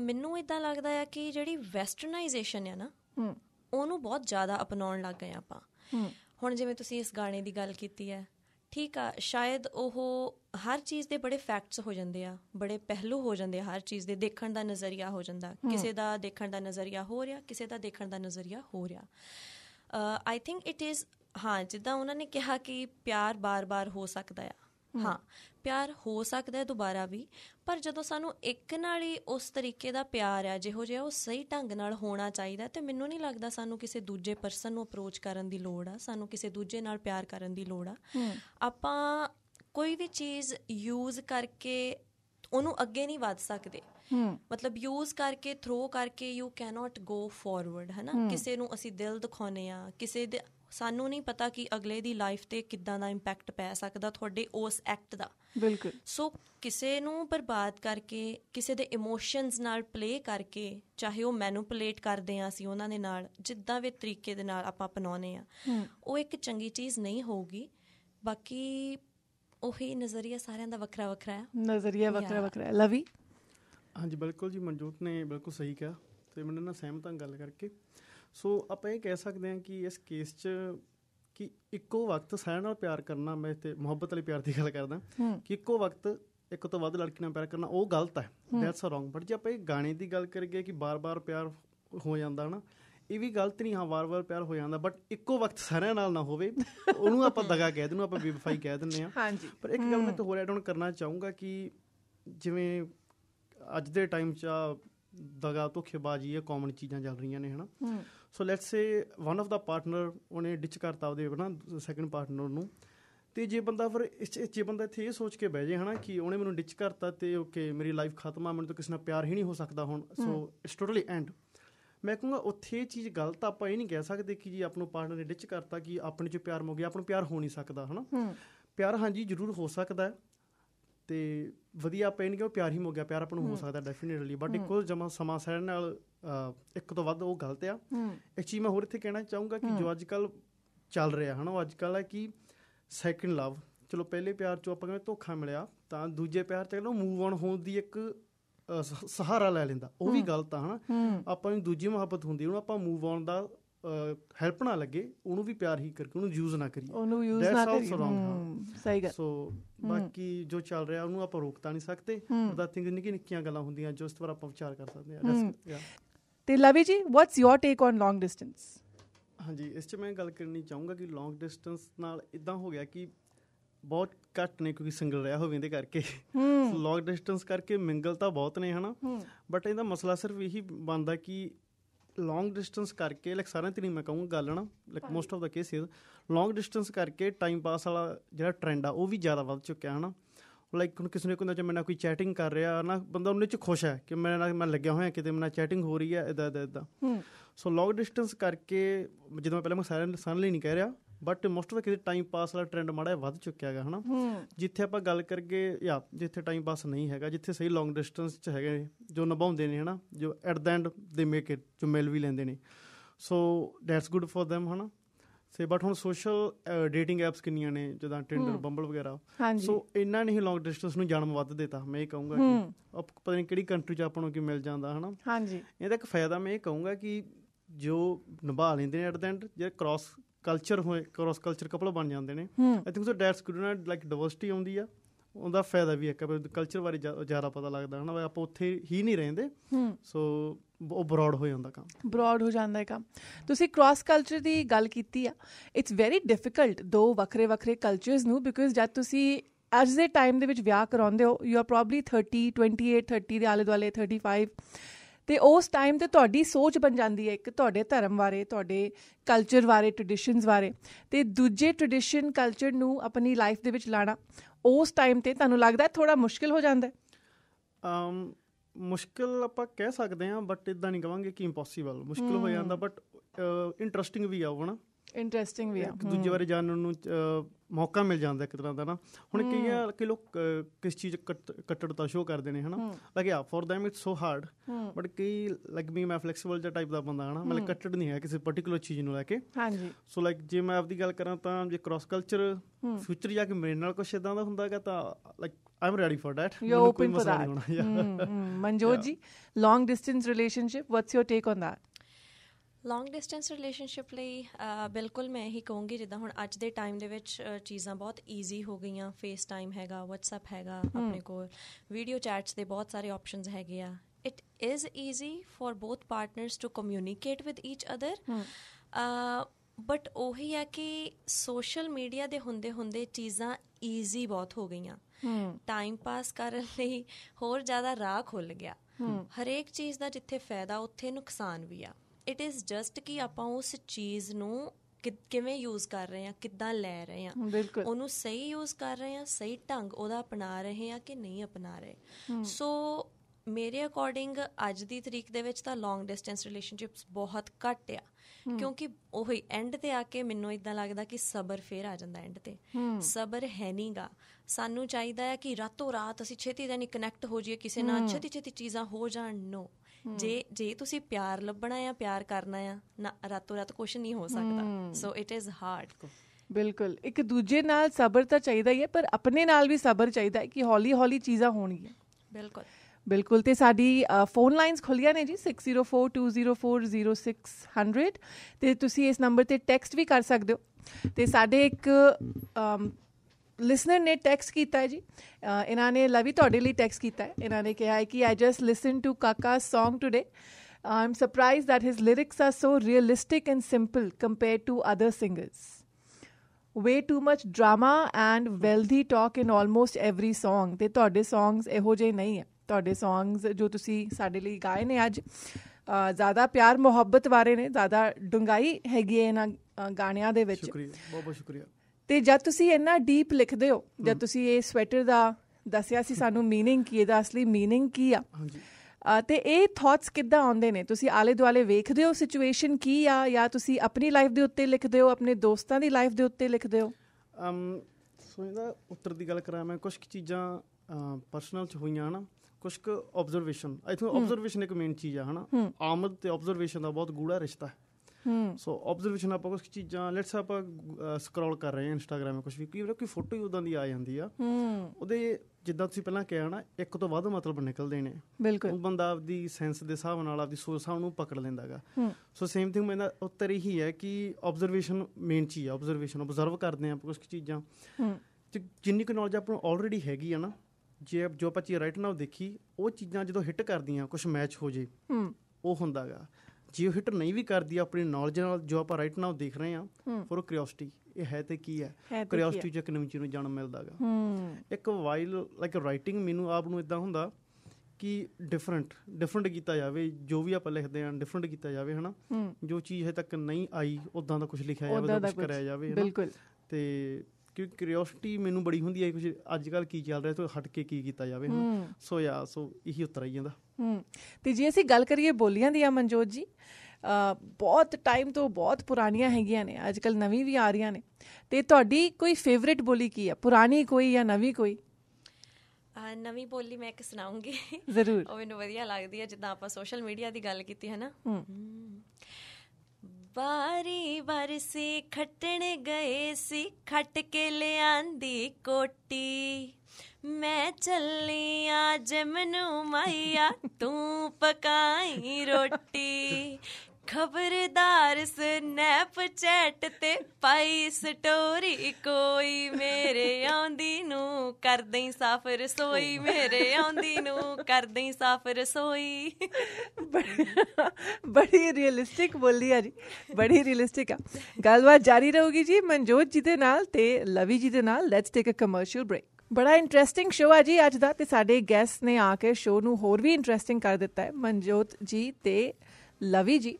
ਮੈਨੂੰ ਇਦਾਂ ਲੱਗਦਾ ਆ ਕਿ ਜਿਹੜੀ ਵੈਸਟਰਨਾਈਜੇਸ਼ਨ ਆ ਨਾ ਉਹਨੂੰ ਬਹੁਤ ਜ਼ਿਆਦਾ ਅਪਣਾਉਣ ਲੱਗ ਗਏ ਆਪਾਂ ਹੁਣ ਜਿਵੇਂ ਤੁਸੀਂ ਇਸ ਗਾਣੇ ਦੀ ਗੱਲ ਕੀਤੀ ਹੈ ਠੀਕ ਆ ਸ਼ਾਇਦ ਉਹ ਹਰ ਚੀਜ਼ ਦੇ ਬੜੇ ਫੈਕਟਸ ਹੋ ਜਾਂਦੇ ਆ ਬੜੇ ਪਹਿਲੂ ਹੋ ਜਾਂਦੇ ਆ ਹਰ ਚੀਜ਼ ਦੇ ਦੇਖਣ ਦਾ ਨਜ਼ਰੀਆ ਹੋ ਜਾਂਦਾ ਕਿਸੇ ਦਾ ਦੇਖਣ ਦਾ ਨਜ਼ਰੀਆ ਹੋ ਰਿਹਾ ਕਿਸੇ ਦਾ ਦੇਖਣ ਦਾ ਨਜ਼ਰੀਆ ਹੋ ਰਿਹਾ ਆਈ ਥਿੰਕ ਇਟ ਇਜ਼ ਹਾਂ ਜਿੱਦਾਂ ਉਹਨਾਂ ਨੇ ਕਿਹਾ ਕਿ ਪਿਆਰ ਬਾਰ-ਬਾਰ ਹੋ ਸਕਦਾ ਆ ਹਾਂ ਪਿਆਰ ਹੋ ਸਕਦਾ ਹੈ ਦੁਬਾਰਾ ਵੀ ਪਰ ਜਦੋਂ ਸਾਨੂੰ ਇੱਕ ਨਾਲ ਹੀ ਉਸ ਤਰੀਕੇ ਦਾ ਪਿਆਰ ਆ ਜਿਹੋ ਜਿਹਾ ਉਹ ਸਹੀ ਢੰਗ ਨਾਲ ਹੋਣਾ ਚਾਹੀਦਾ ਤੇ ਮੈਨੂੰ ਨਹੀਂ ਲੱਗਦਾ ਸਾਨੂੰ ਕਿਸੇ ਦੂਜੇ ਪਰਸਨ ਨੂੰ ਅਪਰੋਚ ਕਰਨ ਦੀ ਲੋੜ ਆ ਸਾਨੂੰ ਕਿਸੇ ਦੂਜੇ ਨਾਲ ਪਿਆਰ ਕਰਨ ਦੀ ਲੋੜ ਆ ਆਪਾਂ ਕੋਈ ਵੀ ਚੀਜ਼ ਯੂਜ਼ ਕਰਕੇ ਉਹਨੂੰ ਅੱਗੇ ਨਹੀਂ ਵਧ ਸਕਦੇ ਮਤਲਬ ਯੂਜ਼ ਕਰਕੇ ਥਰੋ ਕਰਕੇ ਯੂ ਕੈਨੋਟ ਗੋ ਫਾਰਵਰਡ ਹੈਨਾ ਕਿਸੇ ਨੂੰ ਅਸੀਂ ਦਿਲ ਦਿਖਾਉਨੇ ਆ ਕਿਸੇ ਦੇ ਸਾਨੂੰ ਨਹੀਂ ਪਤਾ ਕਿ ਅਗਲੇ ਦੀ ਲਾਈਫ ਤੇ ਕਿੱਦਾਂ ਦਾ ਇੰਪੈਕਟ ਪੈ ਸਕਦਾ ਤੁਹਾਡੇ ਉਸ ਐਕਟ ਦਾ ਬਿਲਕੁਲ ਸੋ ਕਿਸੇ ਨੂੰ ਬਰਬਾਦ ਕਰਕੇ ਕਿਸੇ ਦੇ ਇਮੋਸ਼ਨਸ ਨਾਲ ਪਲੇ ਕਰਕੇ ਚਾਹੇ ਉਹ ਮੈਨੂਪੂਲੇਟ ਕਰਦੇ ਆ ਅਸੀਂ ਉਹਨਾਂ ਦੇ ਨਾਲ ਜਿੱਦਾਂ ਵੀ ਤਰੀਕੇ ਦੇ ਨਾਲ ਆਪਾਂ ਅਪਣਾਉਨੇ ਆ ਉਹ ਇੱਕ ਚੰਗੀ ਚੀਜ਼ ਨਹੀਂ ਹੋਊਗੀ ਬਾਕੀ ਉਹੀ ਨਜ਼ਰੀਆ ਸਾਰਿਆਂ ਦਾ ਵੱਖਰਾ ਵੱਖਰਾ ਹੈ ਨਜ਼ਰੀਆ ਵੱਖਰਾ ਵੱਖਰਾ ਹੈ ਲਵੀ ਹਾਂਜੀ ਬਿਲਕੁਲ ਜੀ ਮਨਜੋਤ ਨੇ ਬਿਲਕੁਲ ਸਹੀ ਕਿਹਾ ਤੇ ਮੈਨੂੰ ਨਾ ਸਹਿਮਤਾਂ ਗੱਲ ਕਰਕੇ ਸੋ ਆਪਾਂ ਇਹ ਕਹਿ ਸਕਦੇ ਹਾਂ ਕਿ ਇਸ ਕੇਸ 'ਚ ਕਿ ਇੱਕੋ ਵਕਤ ਸਾਰਿਆਂ ਨਾਲ ਪਿਆਰ ਕਰਨਾ ਮੈਂ ਤੇ ਮੁਹੱਬਤ ਵਾਲੇ ਪਿਆਰ ਦੀ ਗੱਲ ਕਰਦਾ ਕਿ ਇੱਕੋ ਵਕਤ ਇੱਕ ਤੋਂ ਵੱਧ ਲੜਕੀ ਨਾਲ ਪਿਆਰ ਕਰਨਾ ਉਹ ਗਲਤ ਹੈ ਦੈਟਸ ਰੋਂਗ ਬਟ ਜੇ ਆਪਾਂ ਇਹ ਗਾਣੇ ਦੀ ਗੱਲ ਕਰੀਏ ਕਿ ਬਾਰ-ਬਾਰ ਪਿਆਰ ਹੋ ਜਾਂਦਾ ਹਨਾ ਇਹ ਵੀ ਗਲਤ ਨਹੀਂ ਹਾਂ ਵਾਰ-ਵਾਰ ਪਿਆਰ ਹੋ ਜਾਂਦਾ ਬਟ ਇੱਕੋ ਵਕਤ ਸਾਰਿਆਂ ਨਾਲ ਨਾ ਹੋਵੇ ਉਹਨੂੰ ਆਪਾਂ ਦਗਾ ਕਹਿ ਦਿੰਨੂੰ ਆਪਾਂ ਬੀਬਫਾਈ ਕਹਿ ਦਿੰਨੇ ਆ ਪਰ ਇੱਕ ਗੱਲ ਮੈਂ ਤੋਂ ਹੋਰ ਐਡ ਆਨ ਕਰਨਾ ਚਾਹੂੰਗਾ ਕਿ ਜਿਵੇਂ ਅੱਜ ਦੇ ਟਾਈਮ 'ਚ ਦਗਾ ਧੋਖੇਬਾਜ਼ੀ ਇਹ ਕਾਮਨ ਚੀਜ਼ਾਂ ਚੱਲ ਰਹੀਆਂ ਨੇ ਹਨਾ so let's say one of the partner ਉਹਨੇ ਡਿਚ ਕਰਤਾ ਉਹਦੇ ਹਨਾ ਸੈਕੰਡ ਪਾਰਟਨਰ ਨੂੰ ਤੇ ਜੇ ਬੰਦਾ ਫਿਰ ਇਸ ਜੇ ਬੰਦਾ ਇੱਥੇ ਇਹ ਸੋਚ ਕੇ ਬਹਿ ਜੇ ਹਨਾ ਕਿ ਉਹਨੇ ਮੈਨੂੰ ਡਿਚ ਕਰਤਾ ਤੇ ਓਕੇ ਮੇਰੀ ਲਾਈਫ ਖਤਮ ਆ ਮੈਨੂੰ ਤਾਂ ਕਿਸੇ ਨਾਲ ਪਿਆਰ ਹੀ ਨਹੀਂ ਹੋ ਸਕਦਾ ਹੁਣ ਸੋ ਇਟਸ ਟੋਟਲੀ ਐਂਡ ਮੈਂ ਕਹੂੰਗਾ ਉੱਥੇ ਇਹ ਚੀਜ਼ ਗਲਤ ਆਪਾਂ ਇਹ ਨਹੀਂ ਕਹਿ ਸਕਦੇ ਕਿ ਜੀ ਆਪਣੋ ਪਾਰਟਨਰ ਨੇ ਡਿਚ ਕਰਤਾ ਕਿ ਆਪਣੇ ਚ ਪਿਆਰ ਮੁੱਕ ਗਿਆ ਆਪਣਾ ਪਿਆਰ ਹੋ ਨਹੀਂ ਸਕਦਾ ਹਨਾ ਪਿਆਰ ਹਾਂਜੀ ਜ਼ਰੂਰ ਹੋ ਸਕਦਾ ਤੇ ਵਧੀਆ ਆਪਾਂ ਇਹ ਨਹੀਂ ਕਿ ਉਹ ਪਿਆਰ ਹੀ ਮੁੱਕ ਗਿਆ ਪਿਆਰ ਆਪਣੋ ਨੂੰ ਹੋ ਸਕਦਾ ਡੈਫੀਨਿਟਲੀ ਬਟ ਇੱਕੋ ਜਮਾ ਸਮਾਂ ਸਹਿਣ ਨਾਲ ਇੱਕ ਤੋਂ ਵੱਧ ਉਹ ਗਲਤ ਆ ਇੱਕ ਚੀਜ਼ ਮੈਂ ਹੋਰ ਇੱਥੇ ਕਹਿਣਾ ਚਾਹੂੰਗਾ ਕਿ ਜੋ ਅੱਜ ਕੱਲ ਚੱਲ ਰਿਹਾ ਹਨ ਉਹ ਅੱਜ ਕੱਲ ਹੈ ਕਿ ਸੈਕਿੰਡ ਲਵ ਚਲੋ ਪਹਿਲੇ ਪਿਆਰ ਚੋਂ ਆਪਾਂ ਕਹਿੰਦੇ ਧੋਖਾ ਮਿਲਿਆ ਤਾਂ ਦੂਜੇ ਪਿਆਰ ਚ ਕਹਿੰਦੇ ਮੂਵ ਔਨ ਹੋਣ ਦੀ ਇੱਕ ਸਹਾਰਾ ਲੈ ਲੈਂਦਾ ਉਹ ਵੀ ਗਲਤ ਆ ਹਨਾ ਆਪਾਂ ਨੂੰ ਦੂਜੀ ਮੁਹੱਬਤ ਹੁੰਦੀ ਉਹਨੂੰ ਆਪਾਂ ਮੂਵ ਔਨ ਦਾ ਹੈਲਪ ਨਾ ਲੱਗੇ ਉਹਨੂੰ ਵੀ ਪਿਆਰ ਹੀ ਕਰਕੇ ਉਹਨੂੰ ਯੂਜ਼ ਨਾ ਕਰੀਏ ਉਹਨੂੰ ਯੂਜ਼ ਨਾ ਕਰੀਏ ਸਹੀ ਗੱਲ ਸੋ ਬਾਕੀ ਜੋ ਚੱਲ ਰਿਹਾ ਉਹਨੂੰ ਆਪਾਂ ਰੋਕ ਤਾਂ ਨਹੀਂ ਸਕਦੇ ਪਰ ਥਿੰਗ ਨਿੱਕੀ ਨਿੱਕੀਆਂ ਗੱਲਾਂ ਹੁੰਦੀਆਂ ਜੋ ਇਸ ਤਰ੍ਹਾਂ ਆਪਾਂ ਵਿਚਾਰ ਕਰ ਸਕਦੇ ਹਾਂ ਤੇ Lovey ji what's your take on long distance ਹਾਂਜੀ ਇਸ 'ਚ ਮੈਂ ਗੱਲ ਕਰਨੀ ਚਾਹੂੰਗਾ ਕਿ ਲੌਂਗ ਡਿਸਟੈਂਸ ਨਾਲ ਇਦਾਂ ਹੋ ਗਿਆ ਕਿ ਬਹੁਤ ਘੱਟ ਨੇ ਕਿਉਂਕਿ ਸਿੰਗਲ ਰਿਹਾ ਹੋਵੇ ਇਹਦੇ ਕਰਕੇ ਲੌਂਗ ਡਿਸਟੈਂਸ ਕਰਕੇ ਮਿੰਗਲ ਤਾਂ ਬਹੁਤ ਨੇ ਹਨਾ ਬਟ ਇਹਦਾ ਮਸਲਾ ਸਿਰਫ ਇਹੀ ਬਣਦਾ ਕਿ ਲੌਂਗ ਡਿਸਟੈਂਸ ਕਰਕੇ ਲਾਈਕ ਸਾਰਿਆਂ ਤੇ ਨਹੀਂ ਮੈਂ ਕਹੂੰਗਾ ਗੱਲ ਨਾ like most of the is long distance ਕਰਕੇ ਟਾਈਮ ਪਾਸ ਵਾਲਾ ਜਿਹੜਾ ਟ੍ਰੈਂਡ ਆ ਉਹ ਵੀ ਜ਼ਿਆਦਾ ਵੱਧ ਚੁੱਕਿਆ ਹਨਾ ਲਾਈਕ ਹੁਣ ਕਿਸੇ ਨੇ ਕਹਿੰਦਾ ਜੇ ਮੈਂ ਮੈਨਾਂ ਕੋਈ ਚੈਟਿੰਗ ਕਰ ਰਿਹਾ ਨਾ ਬੰਦਾ ਉਹਨੇ ਚ ਖੁਸ਼ ਹੈ ਕਿ ਮੈਂ ਨਾ ਮੈਂ ਲੱਗਿਆ ਹੋਇਆ ਕਿਤੇ ਨਾਲ ਚੈਟਿੰਗ ਹੋ ਰਹੀ ਹੈ ਇਦਾਂ ਇਦਾਂ ਸੋ ਲੌਂਗ ਡਿਸਟੈਂਸ ਕਰਕੇ ਜਦੋਂ ਮੈਂ ਪਹਿਲਾਂ ਮੈਂ ਸਾਰਿਆਂ ਸਾਰਿਆਂ ਲਈ ਨਹੀਂ ਕਹਿ ਰਿਹਾ ਬਟ ਮੋਸਟ ਆਫ ਦਾ ਕਿਤੇ ਟਾਈਮ ਪਾਸ ਵਾਲਾ ਟ੍ਰੈਂਡ ਮਾੜਾ ਵੱਧ ਚੁੱਕਿਆ ਹੈਗਾ ਹਨਾ ਜਿੱਥੇ ਆਪਾਂ ਗੱਲ ਕਰਕੇ ਯਾ ਜਿੱਥੇ ਟਾਈਮ ਪਾਸ ਨਹੀਂ ਹੈਗਾ ਜਿੱਥੇ ਸਹੀ ਲੌਂਗ ਡਿਸਟੈਂਸ ਚ ਹੈਗੇ ਜੋ ਨਿਭਾਉਂਦੇ ਨੇ ਹਨਾ ਜੋ at the end they make it ਜੋ ਮਿਲ ਵੀ ਲੈਂਦੇ ਨੇ so that's good for them ਹਨਾ ਸੇ ਬਟ ਹੁਣ ਸੋਸ਼ਲ ਡੇਟਿੰਗ ਐਪਸ ਕਿੰਨੀਆਂ ਨੇ ਜਿਦਾਂ ਟਿੰਡਰ ਬੰਬਲ ਵਗੈਰਾ ਸੋ ਇੰਨਾ ਨਹੀਂ ਲੌਂਗ ਡਿਸਟੈਂਸ ਨੂੰ ਜਨਮ ਵੱਧ ਦਿੱਤਾ ਮੈਂ ਇਹ ਕਹੂੰਗਾ ਕਿ ਪਤਾ ਨਹੀਂ ਕਿਹੜੀ ਕੰਟਰੀ ਚ ਆਪਾਂ ਨੂੰ ਕੀ ਮਿਲ ਜਾਂਦਾ ਹਨਾ ਹਾਂਜੀ ਇਹਦਾ ਇੱਕ ਫਾਇਦਾ ਮੈਂ ਇਹ ਕਹੂੰਗਾ ਕਿ ਜੋ ਨਿਭਾ ਲੈਂਦੇ ਨੇ ਐਟ ਦੈਂਡ ਐਂਡ ਜੇ ਕ੍ਰਾਸ ਕਲਚਰ ਹੋਏ ਕ੍ਰਾਸ ਕਲਚਰ ਕਪਲ ਬਣ ਜਾਂਦੇ ਨੇ I think so that's good ਨਾ ਲਾਈਕ ਡਾਈਵਰਸਿਟੀ ਆਉਂਦੀ ਆ ਉਹਦਾ ਫਾਇਦਾ ਵੀ ਹੈ ਕਿ ਕਲਚਰ ਬਾਰੇ ਜ਼ਿਆਦਾ ਪਤਾ ਲੱਗਦਾ ਹਨਾ ਆਪਾਂ ਉੱਥੇ ਹੀ ਨਹੀਂ ਰਹਿੰਦੇ ਸੋ ਉਹ ਬ੍ਰੌਡ ਹੋ ਜਾਂਦਾ ਕੰਮ ਬ੍ਰੌਡ ਹੋ ਜਾਂਦਾ ਹੈ ਕੰਮ ਤੁਸੀਂ ਕ੍ਰਾਸ ਕਲਚਰ ਦੀ ਗੱਲ ਕੀਤੀ ਆ ਇਟਸ ਵੈਰੀ ਡਿਫਿਕਲਟ ਦੋ ਵੱਖਰੇ ਵੱਖਰੇ ਕਲਚਰਸ ਨੂੰ ਬਿਕੋਜ਼ ਜਦ ਤੁਸੀਂ ਅੱਜ ਦੇ ਟਾਈਮ ਦੇ ਵਿੱਚ ਵਿਆਹ ਕਰਾਉਂਦੇ ਹੋ ਯੂ ਆਰ ਪ੍ਰੋਬਬਲੀ 30 28 30 ਦੇ ਆਲੇ ਦੁਆਲੇ 35 ਤੇ ਉਸ ਟਾਈਮ ਤੇ ਤੁਹਾਡੀ ਸੋਚ ਬਣ ਜਾਂਦੀ ਹੈ ਇੱਕ ਤੁਹਾਡੇ ਧਰਮ ਬਾਰੇ ਤੁਹਾਡੇ ਕਲਚਰ ਬਾਰੇ ਟ੍ਰੈਡੀਸ਼ਨਸ ਬਾਰੇ ਤੇ ਦੂਜੇ ਟ੍ਰੈਡੀਸ਼ਨ ਕਲਚਰ ਨੂੰ ਆਪਣੀ ਲਾਈਫ ਦੇ ਵਿੱਚ ਲਾਣਾ ਉਸ ਟਾਈਮ ਤੇ ਤੁਹਾਨੂੰ ਲੱਗਦਾ ਥੋੜਾ ਮੁਸ਼ਕਿਲ ਹੋ ਜਾਂਦਾ ਹੈ ਅਮ um, ਮੁਸ਼ਕਿਲ ਆਪਾਂ ਕਹਿ ਸਕਦੇ ਆ ਬਟ ਇਦਾਂ ਨਹੀਂ ਕਵਾਂਗੇ ਕਿ ਇੰਪੋਸੀਬਲ ਮੁਸ਼ਕਿਲ ਹੋ ਜਾਂਦਾ ਬਟ ਇੰਟਰਸਟਿੰਗ ਵੀ ਆ ਨਾ ਇੰਟਰਸਟਿੰਗ ਵੀ ਆ ਦੂਜੇ ਬਾਰੇ ਜਾਣਨ ਨੂੰ ਮੌਕਾ ਮਿਲ ਜਾਂਦਾ ਇੱਕ ਤਰ੍ਹਾਂ ਦਾ ਨਾ ਹੁਣ ਕਈ ਆ ਕਿ ਲੋਕ ਕਿਸ ਚੀਜ਼ ਕੱਟੜਤਾ ਸ਼ੋ ਕਰਦੇ ਨੇ ਹਨਾ ਲਾਈਕ ਆ for them it's so hard but ਕਈ ਲਾਈਕ ਮੀ ਮੈਂ ਫਲੈਕਸੀਬਲ ਜਿਹਾ ਟਾਈਪ ਦਾ ਬੰਦਾ ਹਨਾ ਮੈਨੂੰ ਕੱਟੜ ਨਹੀਂ ਹੈ ਕਿਸੇ ਪਾਰਟਿਕੂਲਰ ਚੀਜ਼ ਨੂੰ ਲੈ ਕੇ ਹਾਂਜੀ ਸੋ ਲਾਈਕ ਜੇ ਮੈਂ ਆਪਦੀ ਗੱਲ ਕਰਾਂ ਤਾਂ ਜੇ ਕ੍ਰਾਸ ਕਲਚਰ ਫਿਊਚਰ ਜਾ ਕੇ ਮੇਰੇ ਨਾਲ ਕੁਝ ਇਦਾਂ ਦਾ ਹੁੰਦਾਗਾ ਤਾਂ like I'm ready for that you open for that Manjot ji long distance relationship what's your take on that long distance relationship ਲਈ ਬਿਲਕੁਲ ਮੈਂ ਇਹੀ ਕਹੂੰਗੀ ਜਿੱਦਾਂ ਹੁਣ ਅੱਜ ਦੇ ਟਾਈਮ ਦੇ ਵਿੱਚ ਚੀਜ਼ਾਂ ਬਹੁਤ ਈਜ਼ੀ ਹੋ ਗਈਆਂ ਫੇਸ ਟਾਈਮ ਹੈਗਾ WhatsApp ਹੈਗਾ ਆਪਣੇ ਕੋਲ ਵੀਡੀਓ ਚੈਟਸ ਦੇ ਬਹੁਤ ਸਾਰੇ ਆਪਸ਼ਨਸ ਹੈਗੇ ਆ it is easy for both partners to communicate with each other but ਉਹੀ ਹੈ ਕਿ ਸੋਸ਼ਲ ਮੀਡੀਆ ਦੇ ਹੁੰਦੇ ਹੁੰਦੇ ਚੀਜ਼ਾਂ ਈਜ਼ੀ ਬਹੁਤ ਹੋ ਗਈਆਂ ਟਾਈਮ ਪਾਸ ਕਰਨ ਲਈ ਹੋਰ ਜ਼ਿਆਦਾ ਰਾਹ ਖੁੱਲ ਗਿਆ ਹਰੇਕ ਚੀਜ਼ ਦਾ ਜਿੱਥੇ ਫਾਇਦਾ ਉੱਥੇ ਨੁਕਸਾਨ ਵੀ ਆ ਇਟ ਇਜ਼ ਜਸਟ ਕਿ ਆਪਾਂ ਉਸ ਚੀਜ਼ ਨੂੰ ਕਿਵੇਂ ਯੂਜ਼ ਕਰ ਰਹੇ ਹਾਂ ਕਿੱਦਾਂ ਲੈ ਰਹੇ ਹਾਂ ਉਹਨੂੰ ਸਹੀ ਯੂਜ਼ ਕਰ ਰਹੇ ਹਾਂ ਸਹੀ ਢੰਗ ਉਹਦਾ ਅਪਣਾ ਰਹੇ ਹਾਂ ਕਿ ਨਹੀਂ ਅਪਣਾ ਰਹੇ ਸੋ ਮੇਰੇ ਅਕੋਰਡਿੰਗ ਅੱਜ ਦੀ ਤਰੀਕ ਦੇ ਵਿੱਚ ਤਾਂ ਲੌਂਗ ਡਿਸਟੈਂਸ ਰਿਲੇਸ਼ਨਸ਼ਿਪਸ ਬਹੁਤ ਘੱਟ ਆ ਕਿਉਂਕਿ ਉਹੀ ਐਂਡ ਤੇ ਆ ਕੇ ਮੈਨੂੰ ਇਦਾਂ ਲੱਗਦਾ ਕਿ ਸਬਰ ਫੇਰ ਆ ਜਾਂਦਾ ਐਂਡ ਤੇ ਸਬਰ ਹੈ ਨਹੀਂਗਾ ਸਾਨੂੰ ਚਾਹੀਦਾ ਹੈ ਕਿ ਰਾਤੋਂ ਰਾਤ ਅਸੀਂ ਛੇਤੀ ਦਿਨ ਕਨੈਕਟ ਹੋ ਜਾਈਏ ਕਿਸੇ ਨਾਲ ਛੇਤੀ ਛੇਤੀ ਚੀਜ਼ਾਂ ਹੋ ਜਾਣ ਨੋ ਜੇ ਜੇ ਤੁਸੀਂ ਪਿਆਰ ਲੱਭਣਾ ਆ ਪਿਆਰ ਕਰਨਾ ਆ ਰਾਤੋ ਰਾਤ ਕੁਝ ਨਹੀਂ ਹੋ ਸਕਦਾ ਸੋ ਇਟ ਇਜ਼ ਹਾਰਡ ਬਿਲਕੁਲ ਇੱਕ ਦੂਜੇ ਨਾਲ ਸਬਰ ਤਾਂ ਚਾਹੀਦਾ ਹੀ ਹੈ ਪਰ ਆਪਣੇ ਨਾਲ ਵੀ ਸਬਰ ਚਾਹੀਦਾ ਹੈ ਕਿ ਹੌਲੀ ਹੌਲੀ ਚੀਜ਼ਾਂ ਹੋਣਗੀਆਂ ਬਿਲਕੁਲ ਬਿਲਕੁਲ ਤੇ ਸਾਡੀ ਫੋਨ ਲਾਈਨਸ ਖੁੱਲੀਆਂ ਨੇ ਜੀ 6042040600 ਤੇ ਤੁਸੀਂ ਇਸ ਨੰਬਰ ਤੇ ਟੈਕਸਟ ਵੀ ਕਰ ਸਕਦੇ ਹੋ ਤੇ ਸਾਡੇ ਇੱਕ ਲਿਸਨਰ ਨੇ ਟੈਕਸ ਕੀਤਾ ਹੈ ਜੀ ਇਹਨਾਂ ਨੇ ਲਵੀ ਤੁਹਾਡੇ ਲਈ ਟੈਕਸ ਕੀਤਾ ਹੈ ਇਹਨਾਂ ਨੇ ਕਿਹਾ ਹੈ ਕਿ I just listen to Kaka Song today I'm surprised that his lyrics are so realistic and simple compared to other singers. Way too much drama and wealthy talk in almost every song. ਤੇ ਤੁਹਾਡੇ songs ਇਹੋ ਜਿਹੇ ਨਹੀਂ ਹੈ ਤੁਹਾਡੇ songs ਜੋ ਤੁਸੀਂ ਸਾਡੇ ਲਈ ਗਾਏ ਨੇ ਅੱਜ ਜ਼ਿਆਦਾ ਪਿਆਰ ਮੁਹੱਬਤ ਬਾਰੇ ਨੇ ਜ਼ਿਆਦਾ ਡੁੰਗਾਈ ਹੈਗੀ ਹੈ ਇਹਨਾਂ ਗਾਣਿਆਂ ਦੇ ਵਿੱਚ ਸ਼ੁਕਰੀਆ ਬਹੁਤ ਬਹੁਤ ਸ਼ੁਕਰੀਆ ਤੇ ਜਦ ਤੁਸੀਂ ਇੰਨਾ ਡੀਪ ਲਿਖਦੇ ਹੋ ਜਦ ਤੁਸੀਂ ਇਹ ਸਵੈਟਰ ਦਾ ਦੱਸਿਆ ਸੀ ਸਾਨੂੰ मीनिंग ਕੀ ਇਹਦਾ ਅਸਲੀ मीनिंग ਕੀ ਆ ਹਾਂਜੀ ਤੇ ਇਹ ਥਾਟਸ ਕਿੱਦਾਂ ਆਉਂਦੇ ਨੇ ਤੁਸੀਂ ਆਲੇ ਦੁਆਲੇ ਵੇਖਦੇ ਹੋ ਸਿਚੁਏਸ਼ਨ ਕੀ ਆ ਜਾਂ ਤੁਸੀਂ ਆਪਣੀ ਲਾਈਫ ਦੇ ਉੱਤੇ ਲਿਖਦੇ ਹੋ ਆਪਣੇ ਦੋਸਤਾਂ ਦੀ ਲਾਈਫ ਦੇ ਉੱਤੇ ਲਿਖਦੇ ਹੋ ਅਮ ਸੋ ਇਹਦਾ ਉੱਤਰ ਦੀ ਗੱਲ ਕਰਾਂ ਮੈਂ ਕੁਝ ਚੀਜ਼ਾਂ ਪਰਸਨਲ ਚ ਹੋਈਆਂ ਹਨ ਕੁਝ ਕੁ ਆਬਜ਼ਰਵੇਸ਼ਨ ਆਈ ਥਿੰਕ ਆਬਜ਼ਰਵੇਸ਼ਨ ਇੱਕ ਮੇਨ ਚੀਜ਼ ਆ ਹਨਾ ਆਮਦ ਤੇ ਆਬਜ਼ਰਵੇਸ਼ਨ ਦਾ ਬਹੁਤ ਗੂੜਾ ਰਿਸ਼ਤਾ ਹੈ ਸੋ ਆਬਜ਼ਰਵੇਸ਼ਨ ਆਪਾਂ ਕੁਝ ਚੀਜ਼ਾਂ ਲੈਟਸ ਆਪਾਂ ਸਕਰੋਲ ਕਰ ਰਹੇ ਹਾਂ ਇੰਸਟਾਗ੍ਰam 'ਤੇ ਕੁਝ ਵੀ ਕੋਈ ਫੋਟੋ ਹੀ ਉਦਾਂ ਦੀ ਆ ਜਾਂਦੀ ਆ ਉਹਦੇ ਜਿੱਦਾਂ ਤੁਸੀਂ ਪਹਿਲਾਂ ਕਿਹਾ ਨਾ ਇੱਕ ਤੋਂ ਵੱਧ ਮਤਲਬ ਨਿਕਲਦੇ ਨੇ ਬਿਲਕੁਲ ਉਹ ਬੰਦਾ ਆਪਦੀ ਸੈਂਸ ਦੇ ਹਿਸਾਬ ਨਾਲ ਆਪਦੀ ਸੋਚ ਹਿਸਾਬ ਨੂੰ ਪਕੜ ਲੈਂਦਾਗਾ ਸੋ ਸੇਮ ਥਿੰਗ ਮੈਨਾਂ ਉੱਤਰ ਇਹੀ ਹੈ ਕਿ ਆਬਜ਼ਰਵੇਸ਼ਨ ਮੇਨ ਚੀਜ਼ ਆ ਆਬਜ਼ਰਵੇਸ਼ਨ ਆਬਜ਼ਰਵ ਕਰਦੇ ਆਪਾਂ ਕੁਝ ਚੀਜ਼ਾਂ ਜਿੰਨੀ ਕੁ ਨੌਲੇਜ ਆਪ ਨੂੰ ਆਲਰੇਡੀ ਹੈਗੀ ਆ ਨਾ ਜੇ ਜੋ ਆਪਾਂ ਚੀਜ਼ ਰਾਈਟ ਨਾਓ ਦੇਖੀ ਉਹ ਚੀਜ਼ਾਂ ਜਦੋਂ ਹਿੱਟ ਕਰਦੀਆਂ ਕੁਝ ਮੈਚ ਹੋ ਜੇ ਉਹ ਹੁੰਦਾਗਾ ਜੇ ਹਿੱਟ ਨਹੀਂ ਵੀ ਕਰਦੀ ਆਪਣੀ ਨੌਲੇਜ ਨਾਲ ਜੋ ਆਪਾਂ ਰਾਈਟ ਨਾਓ ਦੇਖ ਰਹੇ ਆ ਫੋਰ ਕਿਉਰਿਓਸਿਟੀ ਇਹ ਹੈ ਤੇ ਕੀ ਹੈ ਕਿਉਰਿਓਸਿਟੀ ਚ ਚੀਜ਼ ਨੂੰ ਜਨਮ ਮਿਲਦਾਗਾ ਇੱਕ ਵਾਈਲ ਲਾਈਕ ਰਾਈਟਿੰਗ ਮੈਨੂੰ ਆਪ ਨੂੰ ਇਦਾਂ ਹੁੰਦਾ ਕਿ ਡਿਫਰੈਂਟ ਡਿਫਰੈਂਟ ਕੀਤਾ ਜਾਵੇ ਜੋ ਵੀ ਆਪਾਂ ਲਿਖਦੇ ਆਂ ਡਿਫਰੈਂਟ ਕੀਤਾ ਜਾਵੇ ਹਨਾ ਜੋ ਚੀਜ਼ ਹੈ ਤੱਕ ਨਹੀਂ ਆਈ ਉਦਾਂ ਦਾ ਕੁਝ ਲਿਖਿਆ ਜਾਵੇ ਉਦਾਂ ਕੁਝ ਕਰਿਆ ਜਾਵੇ ਬਿਲਕੁਲ ਤੇ ਕਿਉਂਕਿ ਕਿਉਰਿਓਸਿਟੀ ਮੈਨੂੰ ਬੜੀ ਹੁੰਦੀ ਹੈ ਕੁਝ ਅੱਜ ਕੱਲ ਕੀ ਚੱਲ ਰਿਹਾ ਤੋਂ ਹਟ ਕੇ ਕੀ ਕੀਤਾ ਜਾਵੇ ਸੋ ਯਾ ਸੋ ਇਹੀ ਉੱਤਰ ਆਈ ਜਾਂਦਾ ਹੂੰ ਤੇ ਜੇ ਅਸੀਂ ਗੱਲ ਕਰੀਏ ਬੋਲੀਆਂ ਦੀ ਆ ਮਨਜੋਤ ਜੀ ਬਹੁਤ ਟਾਈਮ ਤੋਂ ਬਹੁਤ ਪੁਰਾਣੀਆਂ ਹੈਗੀਆਂ ਨੇ ਅੱਜ ਕੱਲ ਨਵੀਂ ਵੀ ਆ ਰਹੀਆਂ ਨੇ ਤੇ ਤੁਹਾਡੀ ਕੋਈ ਫੇਵਰਿਟ ਬੋਲੀ ਕੀ ਹੈ ਪੁਰਾਣੀ ਕੋਈ ਜਾਂ ਨਵੀਂ ਕੋਈ ਨਵੀਂ ਬੋਲੀ ਮੈਂ ਇੱਕ ਸੁਣਾਉਂਗੀ ਜ਼ਰੂਰ ਉਹ ਮੈਨੂੰ ਵਧੀਆ ਲੱਗਦੀ ਹੈ ਜਿੱਦਾਂ ਆਪਾਂ ਸੋਸ਼ਲ ਮੀਡੀਆ ਦੀ ਗੱਲ ਕੀਤੀ ਹੈ ਨਾ ਵਾਰੀ ਵਰਸੀ ਖੱਟਣ ਗਏ ਸੀ ਖੱਟ ਕੇ ਲਿਆਂਦੀ ਕੋਟੀ ਮੈਂ ਚੱਲੀ ਆ ਜਮਨੂ ਮਈਆ ਤੂੰ ਪਕਾਈ ਰੋਟੀ ਖਬਰਦਾਰ ਸਨੈਪ ਚੈਟ ਤੇ ਪਾਈ ਸਟੋਰੀ ਕੋਈ ਮੇਰੇ ਆਉਂਦੀ ਨੂੰ ਕਰਦੇ ਸਾਫ ਰਸੋਈ ਮੇਰੇ ਆਉਂਦੀ ਨੂੰ ਕਰਦੇ ਸਾਫ ਰਸੋਈ ਬੜੀ ਰੀਅਲਿਸਟਿਕ ਬੋਲੀ ਆ ਜੀ ਬੜੀ ਰੀਅਲਿਸਟਿਕ ਆ ਗੱਲਬਾਤ ਜਾਰੀ ਰਹੂਗੀ ਜੀ ਮਨਜੋਤ ਜੀ ਦੇ ਨਾਲ ਤੇ ਲਵੀ ਜੀ ਦੇ ਨਾਲ let's take a commercial break ਬੜਾ ਇੰਟਰਸਟਿੰਗ ਸ਼ੋਅ ਆ ਜੀ ਅੱਜ ਦਾ ਤੇ ਸਾਡੇ ਗੈਸਟ ਨੇ ਆ ਕੇ ਸ਼ੋਅ ਨੂੰ ਹੋਰ ਵੀ ਇੰਟਰਸਟਿੰਗ ਕਰ ਦਿੱਤਾ ਹੈ ਮਨਜੋਤ ਜੀ ਤੇ ਲਵੀ ਜੀ